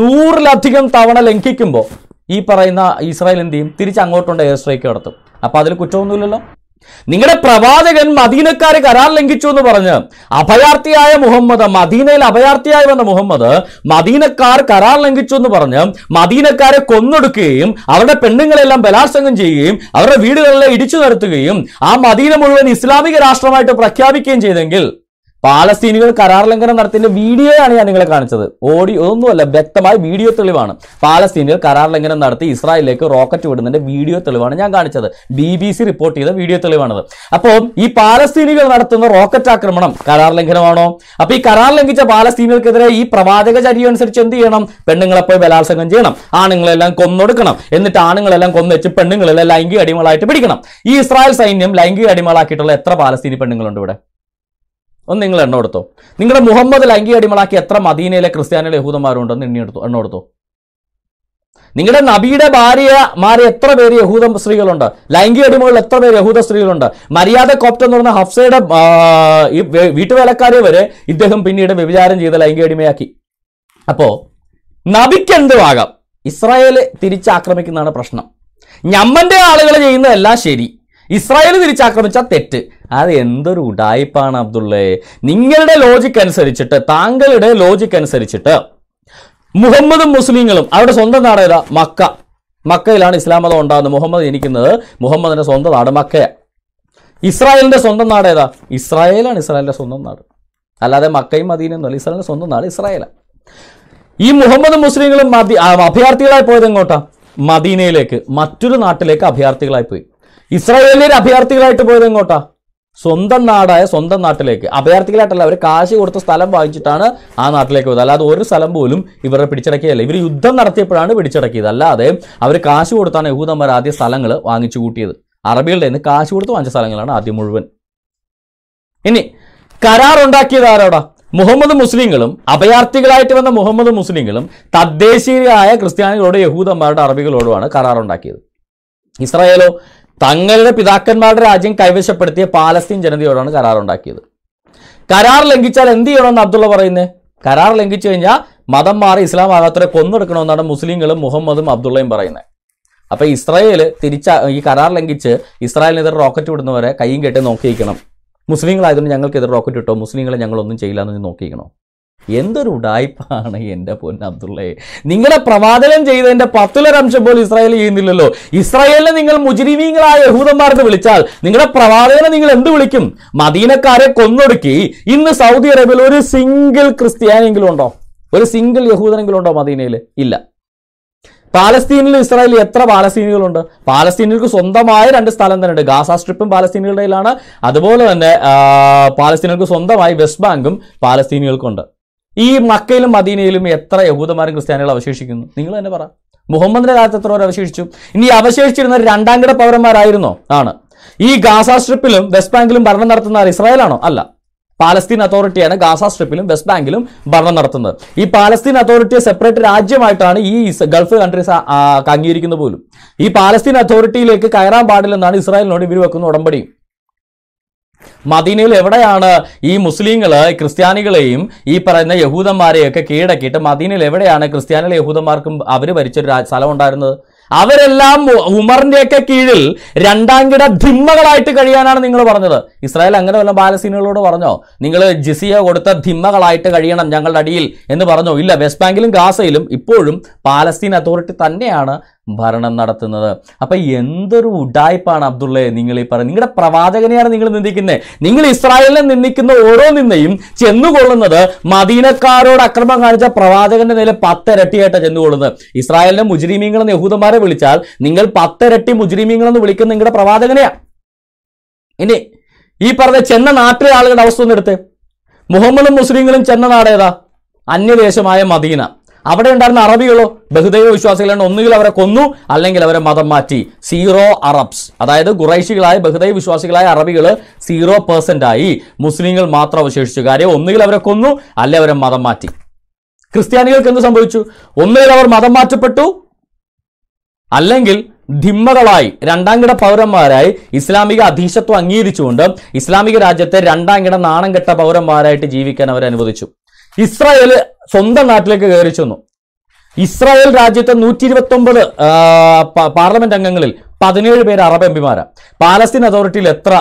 നൂറിലധികം തവണ ലംഘിക്കുമ്പോൾ ഈ പറയുന്ന ഇസ്രായേൽ എന്ത് ചെയ്യും തിരിച്ചങ്ങോട്ടുണ്ട് എയർ സ്ട്രൈക്ക് നടത്തും അപ്പോൾ അതിൽ കുറ്റമൊന്നുമില്ലല്ലോ നിങ്ങളുടെ പ്രവാചകൻ മദീനക്കാരെ കരാർ ലംഘിച്ചു എന്ന് പറഞ്ഞ് അഭയാർത്ഥിയായ മുഹമ്മദ് മദീനയിൽ അഭയാർത്ഥിയായി വന്ന മുഹമ്മദ് മദീനക്കാർ കരാർ ലംഘിച്ചു എന്ന് പറഞ്ഞ് മദീനക്കാരെ കൊന്നൊടുക്കുകയും അവരുടെ പെണ്ണുങ്ങളെല്ലാം ബലാത്സംഗം ചെയ്യുകയും അവരുടെ വീടുകളിലെ ഇടിച്ചു നിർത്തുകയും ആ മദീന മുഴുവൻ ഇസ്ലാമിക രാഷ്ട്രമായിട്ട് പ്രഖ്യാപിക്കുകയും ചെയ്തെങ്കിൽ പാലസ്തീനികൾ കരാർ ലംഘനം നടത്തിയ വീഡിയോ ആണ് ഞാൻ നിങ്ങളെ കാണിച്ചത് ഓഡിയോ ഒന്നുമല്ല വ്യക്തമായ വീഡിയോ തെളിവാണ് പാലസ്തീനികൾ കരാർ ലംഘനം നടത്തി ഇസ്രായേലിലേക്ക് റോക്കറ്റ് വിടുന്നതിന്റെ വീഡിയോ തെളിവാണ് ഞാൻ കാണിച്ചത് ബി ബി സി റിപ്പോർട്ട് ചെയ്ത വീഡിയോ തെളിവാണത് അപ്പോൾ ഈ പാലസ്തീനികൾ നടത്തുന്ന റോക്കറ്റ് ആക്രമണം കരാർ ലംഘനമാണോ അപ്പൊ ഈ കരാർ ലംഘിച്ച പാലസ്തീനികൾക്കെതിരെ ഈ പ്രവാചക ചരിയം അനുസരിച്ച് എന്ത് ചെയ്യണം പെണ്ണുങ്ങളെ പോയി ബലാത്സംഗം ചെയ്യണം ആണുങ്ങളെല്ലാം കൊന്നൊടുക്കണം എന്നിട്ട് ആണുങ്ങളെല്ലാം കൊന്നുവെച്ച് പെണ്ണുങ്ങളെല്ലാം ലൈംഗിക അടിമകളായിട്ട് പിടിക്കണം ഈ ഇസ്രായേൽ സൈന്യം ലൈംഗിക അടിമകളാക്കിയിട്ടുള്ള എത്ര പാലസ്തീനി പെണ്ണുങ്ങളുണ്ട് ഇവിടെ ഒന്ന് നിങ്ങൾ എണ്ണം നിങ്ങളുടെ മുഹമ്മദ് ലൈംഗിക അടിമളാക്കി എത്ര മദീനയിലെ ക്രിസ്ത്യാനികൾ യഹൂദന്മാരുണ്ടെന്ന് എണ്ണി എടുത്തു എടുത്തോ നിങ്ങളുടെ നബിയുടെ ഭാര്യമാരെ എത്ര പേര് യഹൂദ സ്ത്രീകളുണ്ട് ലൈംഗിക അടിമകളിൽ എത്ര പേര് യഹൂദ സ്ത്രീകളുണ്ട് മര്യാദ കോപ്റ്റ് എന്ന് പറഞ്ഞ ഹഫ്സയുടെ ഈ വീട്ടുവേലക്കാരെ വരെ ഇദ്ദേഹം പിന്നീട് വ്യഭിചാരം ചെയ്ത ലൈംഗിക അടിമയാക്കി അപ്പോൾ നബിക്ക് എന്തുമാകാം ഇസ്രായേൽ തിരിച്ചാക്രമിക്കുന്നതാണ് പ്രശ്നം ഞമ്മന്റെ ആളുകൾ ചെയ്യുന്നതെല്ലാം ശരി ഇസ്രായേൽ തിരിച്ചാക്രമിച്ച തെറ്റ് അത് എന്തൊരു ഉടായ്പാണ് അബ്ദുള്ളേ നിങ്ങളുടെ ലോജിക് അനുസരിച്ചിട്ട് താങ്കളുടെ ലോജിക് അനുസരിച്ചിട്ട് മുഹമ്മദും മുസ്ലിങ്ങളും അവരുടെ സ്വന്തം നാട് ഏതാ മക്ക മക്കയിലാണ് ഇസ്ലാം മതം ഉണ്ടാകുന്നത് മുഹമ്മദ് ജനിക്കുന്നത് മുഹമ്മദിന്റെ സ്വന്തം നാട് മക്കയ ഇസ്രായേലിന്റെ സ്വന്തം നാട് ഏതാ ഇസ്രായേലാണ് ഇസ്രായേലിന്റെ സ്വന്തം നാട് അല്ലാതെ മക്കയും അല്ല ഇസ്രായേലിന്റെ സ്വന്തം നാട് ഇസ്രായേലാണ് ഈ മുഹമ്മദ് മുസ്ലിങ്ങളും അഭയാർത്ഥികളായി പോയത് എങ്ങോട്ടാ മദീനയിലേക്ക് മറ്റൊരു നാട്ടിലേക്ക് അഭയാർത്ഥികളായി പോയി ഇസ്രായേലിയർ അഭയാർത്ഥികളായിട്ട് പോയത് എങ്ങോട്ടാ സ്വന്തം നാടായ സ്വന്തം നാട്ടിലേക്ക് അഭയാർത്ഥികളായിട്ടല്ല അവർ കാശ് കൊടുത്ത സ്ഥലം വാങ്ങിച്ചിട്ടാണ് ആ നാട്ടിലേക്ക് പോയത് അല്ലാതെ ഒരു സ്ഥലം പോലും ഇവരെ പിടിച്ചടക്കിയല്ല ഇവർ യുദ്ധം നടത്തിയപ്പോഴാണ് പിടിച്ചടക്കിയത് അല്ലാതെ അവർ കാശ് കൊടുത്താണ് യഹൂദന്മാർ ആദ്യ സ്ഥലങ്ങൾ വാങ്ങിച്ചു കൂട്ടിയത് അറബികളുടെ നിന്ന് കാശ് കൊടുത്ത് വാങ്ങിച്ച സ്ഥലങ്ങളാണ് ആദ്യം മുഴുവൻ ഇനി കരാർ ഉണ്ടാക്കിയത് ആരോടാ മുഹമ്മദ് മുസ്ലിങ്ങളും അഭയാർത്ഥികളായിട്ട് വന്ന മുഹമ്മദ് മുസ്ലിങ്ങളും തദ്ദേശീയരായ ക്രിസ്ത്യാനികളോട് യഹൂദന്മാരുടെ അറബികളോടുമാണ് കരാറുണ്ടാക്കിയത് ഇസ്രായേലോ തങ്ങളുടെ പിതാക്കന്മാരുടെ രാജ്യം കൈവശപ്പെടുത്തിയ പാലസ്തീൻ ജനതയോടാണ് കരാർ ഉണ്ടാക്കിയത് കരാർ ലംഘിച്ചാൽ എന്ത് ചെയ്യണമെന്ന് അബ്ദുള്ള പറയുന്നത് കരാർ ലംഘിച്ചു കഴിഞ്ഞാൽ മതം മാറി ഇസ്ലാം ആകാത്തവരെ കൊന്നെടുക്കണമെന്നാണ് മുസ്ലിങ്ങളും മുഹമ്മദും അബ്ദുള്ളയും പറയുന്നത് അപ്പോൾ ഇസ്രായേൽ തിരിച്ച ഈ കരാർ ലംഘിച്ച് ഇസ്രായേലിനെതിരെ റോക്കറ്റ് വിടുന്നവരെ കൈയും കെട്ടി നോക്കിയിരിക്കണം മുസ്ലിങ്ങളായതുകൊണ്ട് ഞങ്ങൾക്കെതിരെ റോക്കറ്റ് ഇട്ടോ മുസ്ലിങ്ങളെ ഞങ്ങളൊന്നും ചെയ്യില്ല എന്ന് നോക്കിയിരിക്കണോ എന്തൊരു ഉടായ്പാണ് എൻ്റെ പൊന്നബ്ദുള്ളയെ നിങ്ങളെ പ്രവാചനം ചെയ്തതിൻ്റെ പത്തിലൊരംശം പോലും ഇസ്രായേൽ ചെയ്യുന്നില്ലല്ലോ ഇസ്രായേലിനെ നിങ്ങൾ മുജിരിമീങ്ങളായ യഹൂദന്മാരെന്ന് വിളിച്ചാൽ നിങ്ങളുടെ പ്രവാചകനെ നിങ്ങൾ എന്ത് വിളിക്കും മദീനക്കാരെ കൊന്നൊടുക്കി ഇന്ന് സൗദി അറേബ്യയിൽ ഒരു സിംഗിൾ ക്രിസ്ത്യാനെങ്കിലും ഉണ്ടോ ഒരു സിംഗിൾ യഹൂദനെങ്കിലും ഉണ്ടോ മദീനയിൽ ഇല്ല പാലസ്തീനിൽ ഇസ്രായേലിൽ എത്ര പാലസ്തീനുകളുണ്ട് പാലസ്തീനുകൾക്ക് സ്വന്തമായ രണ്ട് സ്ഥലം തന്നെയുണ്ട് ഗാസ സ്ട്രിപ്പും ഇടയിലാണ് അതുപോലെ തന്നെ പാലസ്തീനുകൾക്ക് സ്വന്തമായി വെസ്റ്റ് ബാങ്കും പാലസ്തീനുകൾക്കുണ്ട് ഈ മക്കയിലും മദീനയിലും എത്ര യഹൂദന്മാരും ക്രിസ്ത്യാനികൾ അവശേഷിക്കുന്നു നിങ്ങൾ തന്നെ പറ മുഹമ്മദിന്റെ കാലത്ത് എത്ര അവശേഷിച്ചു ഇനി അവശേഷിച്ചിരുന്ന കിട പൗരന്മാരായിരുന്നോ ആണ് ഈ ഗാസ സ്ട്രിപ്പിലും വെസ്റ്റ് ബാങ്കിലും ഭരണം നടത്തുന്ന ഇസ്രായേലാണോ അല്ല പാലസ്തീൻ അതോറിറ്റിയാണ് ഗാസ സ്ട്രിപ്പിലും വെസ്റ്റ് ബാങ്കിലും ഭരണം നടത്തുന്നത് ഈ പാലസ്തീൻ അതോറിറ്റിയെ സെപ്പറേറ്റ് രാജ്യമായിട്ടാണ് ഈ ഗൾഫ് കൺട്രീസ് അംഗീകരിക്കുന്ന പോലും ഈ പാലസ്തീൻ അതോറിറ്റിയിലേക്ക് കയറാൻ പാടില്ലെന്നാണ് ഇസ്രായേലിനോട് ഇവർ വെക്കുന്ന ഉടമ്പടിയും മദീനയിൽ എവിടെയാണ് ഈ മുസ്ലിങ്ങൾ ക്രിസ്ത്യാനികളെയും ഈ പറയുന്ന യഹൂദന്മാരെയൊക്കെ കീഴടക്കിയിട്ട് മദീനയിൽ എവിടെയാണ് ക്രിസ്ത്യാനികൾ യഹൂദന്മാർക്കും അവർ ഭരിച്ചൊരു സ്ഥലം ഉണ്ടായിരുന്നത് അവരെല്ലാം ഉമറിന്റെയൊക്കെ കീഴിൽ രണ്ടാം കിട ധിമ്മകളായിട്ട് കഴിയാനാണ് നിങ്ങൾ പറഞ്ഞത് ഇസ്രായേൽ അങ്ങനെ വല്ല പാലസ്തീനുകളോട് പറഞ്ഞോ നിങ്ങൾ ജിസിയ കൊടുത്ത ധിമ്മകളായിട്ട് കഴിയണം ഞങ്ങളുടെ അടിയിൽ എന്ന് പറഞ്ഞോ ഇല്ല വെസ്റ്റ് ബാങ്കിലും ഗാസയിലും ഇപ്പോഴും പാലസ്തീൻ അതോറിറ്റി തന്നെയാണ് ഭരണം നടത്തുന്നത് അപ്പം എന്തൊരു ഉഡായ്പാണ് അബ്ദുള്ളയെ നിങ്ങൾ ഈ പറഞ്ഞു നിങ്ങളുടെ പ്രവാചകനെയാണ് നിങ്ങൾ നിന്ദിക്കുന്നത് നിങ്ങൾ ഇസ്രായേലിനെ നിന്ദിക്കുന്ന ഓരോ നിന്നയും ചെന്നുകൊള്ളുന്നത് മദീനക്കാരോട് അക്രമം കാണിച്ച പ്രവാചകന്റെ നില പത്തരട്ടിയായിട്ടാണ് ചെന്നുകൊള്ളുന്നത് ഇസ്രായേലിനെ മുജ്രിമീങ്ങളെന്ന് യഹൂദന്മാരെ വിളിച്ചാൽ നിങ്ങൾ പത്തിരട്ടി മുജ്രിമീങ്ങളെന്ന് വിളിക്കുന്ന നിങ്ങളുടെ പ്രവാചകനെയാണ് ഇനി ഈ പറഞ്ഞ ചെന്ന നാട്ടിലെ ആളുകളുടെ അവസ്ഥ ഒന്നെടുത്ത് മുഹമ്മദും മുസ്ലിങ്ങളും ചെന്ന നാടേതാ അന്യദേശമായ മദീന അവിടെ ഉണ്ടായിരുന്ന അറബികളോ ബഹുദൈവ വിശ്വാസികളാണ് ഒന്നുകിൽ അവരെ കൊന്നു അല്ലെങ്കിൽ അവരെ മതം മാറ്റി സീറോ അറബ്സ് അതായത് ഖുറൈശികളായ ബഹുദൈവ വിശ്വാസികളായ അറബികൾ സീറോ പേഴ്സൻ്റ് ആയി മുസ്ലിങ്ങൾ മാത്രം അവശേഷിച്ചു കാര്യം ഒന്നുകിൽ അവരെ കൊന്നു അല്ലെ അവരെ മതം മാറ്റി ക്രിസ്ത്യാനികൾക്ക് എന്ത് സംഭവിച്ചു ഒന്നുകിൽ അവർ മതം മാറ്റപ്പെട്ടു അല്ലെങ്കിൽ ധിമ്മകളായി രണ്ടാംകിട പൗരന്മാരായി ഇസ്ലാമിക അധീശത്വം അംഗീകരിച്ചുകൊണ്ട് ഇസ്ലാമിക രാജ്യത്തെ രണ്ടാംകിട നാണം കെട്ട പൗരന്മാരായിട്ട് ജീവിക്കാൻ അവരനുവദിച്ചു ഇസ്രായേൽ സ്വന്തം നാട്ടിലേക്ക് കയറി ചെന്നു ഇസ്രായേൽ രാജ്യത്തെ നൂറ്റി ഇരുപത്തൊമ്പത് പാർലമെന്റ് അംഗങ്ങളിൽ പതിനേഴ് പേര് അറബ് പിമാരാണ് പാലസ്തീൻ അതോറിറ്റിയിൽ എത്ര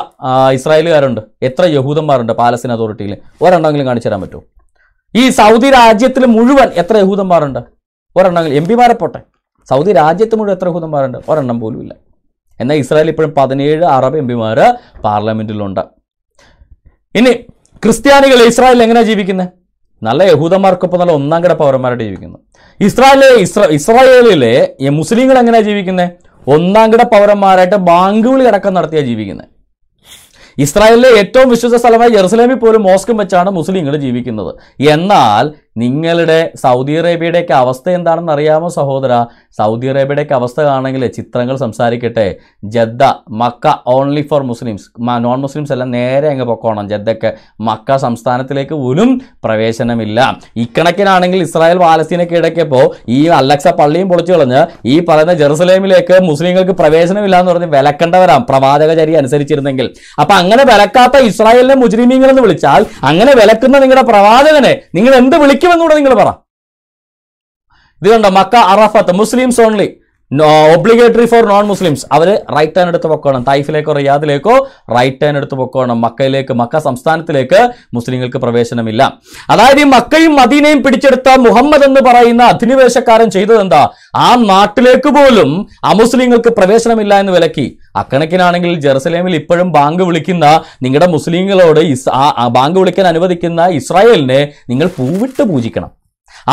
ഇസ്രായേലുകാരുണ്ട് എത്ര യഹൂദന്മാരുണ്ട് പാലസ്തീൻ അതോറിറ്റിയിൽ ഒരെണ്ണമെങ്കിലും കാണിച്ചു തരാൻ പറ്റുമോ ഈ സൗദി രാജ്യത്തിൽ മുഴുവൻ എത്ര യഹൂദന്മാരുണ്ട് ഒരെണ്ണമെങ്കിലും എം പിമാരെ പോട്ടെ സൗദി രാജ്യത്ത് മുഴുവൻ എത്ര യഹൂദന്മാരുണ്ട് ഒരെണ്ണം പോലും ഇല്ല എന്നാൽ ഇസ്രായേൽ ഇപ്പോഴും പതിനേഴ് അറബ് പിമാർ പാർലമെന്റിലുണ്ട് ഇനി ക്രിസ്ത്യാനികൾ ഇസ്രായേൽ എങ്ങനെയാണ് ജീവിക്കുന്നത് നല്ല യഹൂദന്മാർക്കൊപ്പം നല്ല ഒന്നാം കിട പൗരന്മാരായിട്ട് ജീവിക്കുന്നു ഇസ്രായേലിലെ ഇസ്രായേലിലെ മുസ്ലിങ്ങൾ എങ്ങനെയാണ് ജീവിക്കുന്നത് ഒന്നാം കിട പൗരന്മാരായിട്ട് ബാങ്ക് വിളി അടക്കം നടത്തിയാണ് ജീവിക്കുന്നത് ഇസ്രായേലിലെ ഏറ്റവും വിശ്വസ സ്ഥലമായ ജെറുസലേമിൽ പോലും മോസ്കും വെച്ചാണ് മുസ്ലിങ്ങൾ ജീവിക്കുന്നത് എന്നാൽ നിങ്ങളുടെ സൗദി അറേബ്യയുടെയൊക്കെ അവസ്ഥ എന്താണെന്ന് അറിയാമോ സഹോദര സൗദി അറേബ്യയുടെയൊക്കെ അവസ്ഥ കാണണമെങ്കിൽ ചിത്രങ്ങൾ സംസാരിക്കട്ടെ Jeddah Mecca only for Muslims non Muslims എല്ലാം നേരെ അങ്ങ് പൊക്കോണം ജദ്ദക്ക് മക്ക സംസ്ഥാനത്തിലേക്ക് പോലും പ്രവേശനമില്ല ഇക്കണക്കിനാണെങ്കിൽ ഇസ്രായേൽ പാലസ്തീനൊക്കെ ഇടയ്ക്കപ്പോൾ ഈ അലക്സ പള്ളിയും പൊളിച്ചു കളഞ്ഞ് ഈ പറയുന്ന ജെറുസലേമിലേക്ക് മുസ്ലിങ്ങൾക്ക് പ്രവേശനമില്ല എന്ന് പറഞ്ഞ് വിലക്കേണ്ടവരാം ചരി അനുസരിച്ചിരുന്നെങ്കിൽ അപ്പം അങ്ങനെ വിലക്കാത്ത ഇസ്രായേലിനെ മുസ്ലിമീങ്ങൾ എന്ന് വിളിച്ചാൽ അങ്ങനെ വിലക്കുന്ന നിങ്ങളുടെ പ്രവാചകനെ നിങ്ങൾ എന്ത് വിളിക്കും വിളിക്കുമെന്നൂടെ നിങ്ങൾ പറ ഇത് കണ്ടോ Mecca Arafat Muslims only obligatory for non Muslims അവർ റൈറ്റ് ടേൺ എടുത്ത് പൊക്കോണം തൈഫിലേക്കോ റിയാദിലേക്കോ റൈറ്റ് ടേൺ എടുത്ത് പൊക്കോണം മക്കയിലേക്ക് മക്ക സംസ്ഥാനത്തിലേക്ക് മുസ്ലിങ്ങൾക്ക് പ്രവേശനമില്ല അതായത് ഈ മക്കയും മദീനയും പിടിച്ചെടുത്ത മുഹമ്മദ് എന്ന് പറയുന്ന അധിനിവേശക്കാരൻ ചെയ്തതെന്താ ആ നാട്ടിലേക്ക് പോലും അമുസ്ലിങ്ങൾക്ക് പ്രവേശനമില്ല എന്ന് വിലക്കി അക്കണക്കിനാണെങ്കിൽ ജെറുസലേമിൽ ഇപ്പോഴും ബാങ്ക് വിളിക്കുന്ന നിങ്ങളുടെ മുസ്ലിങ്ങളോട് ബാങ്ക് വിളിക്കാൻ അനുവദിക്കുന്ന ഇസ്രായേലിനെ നിങ്ങൾ പൂവിട്ട് പൂജിക്കണം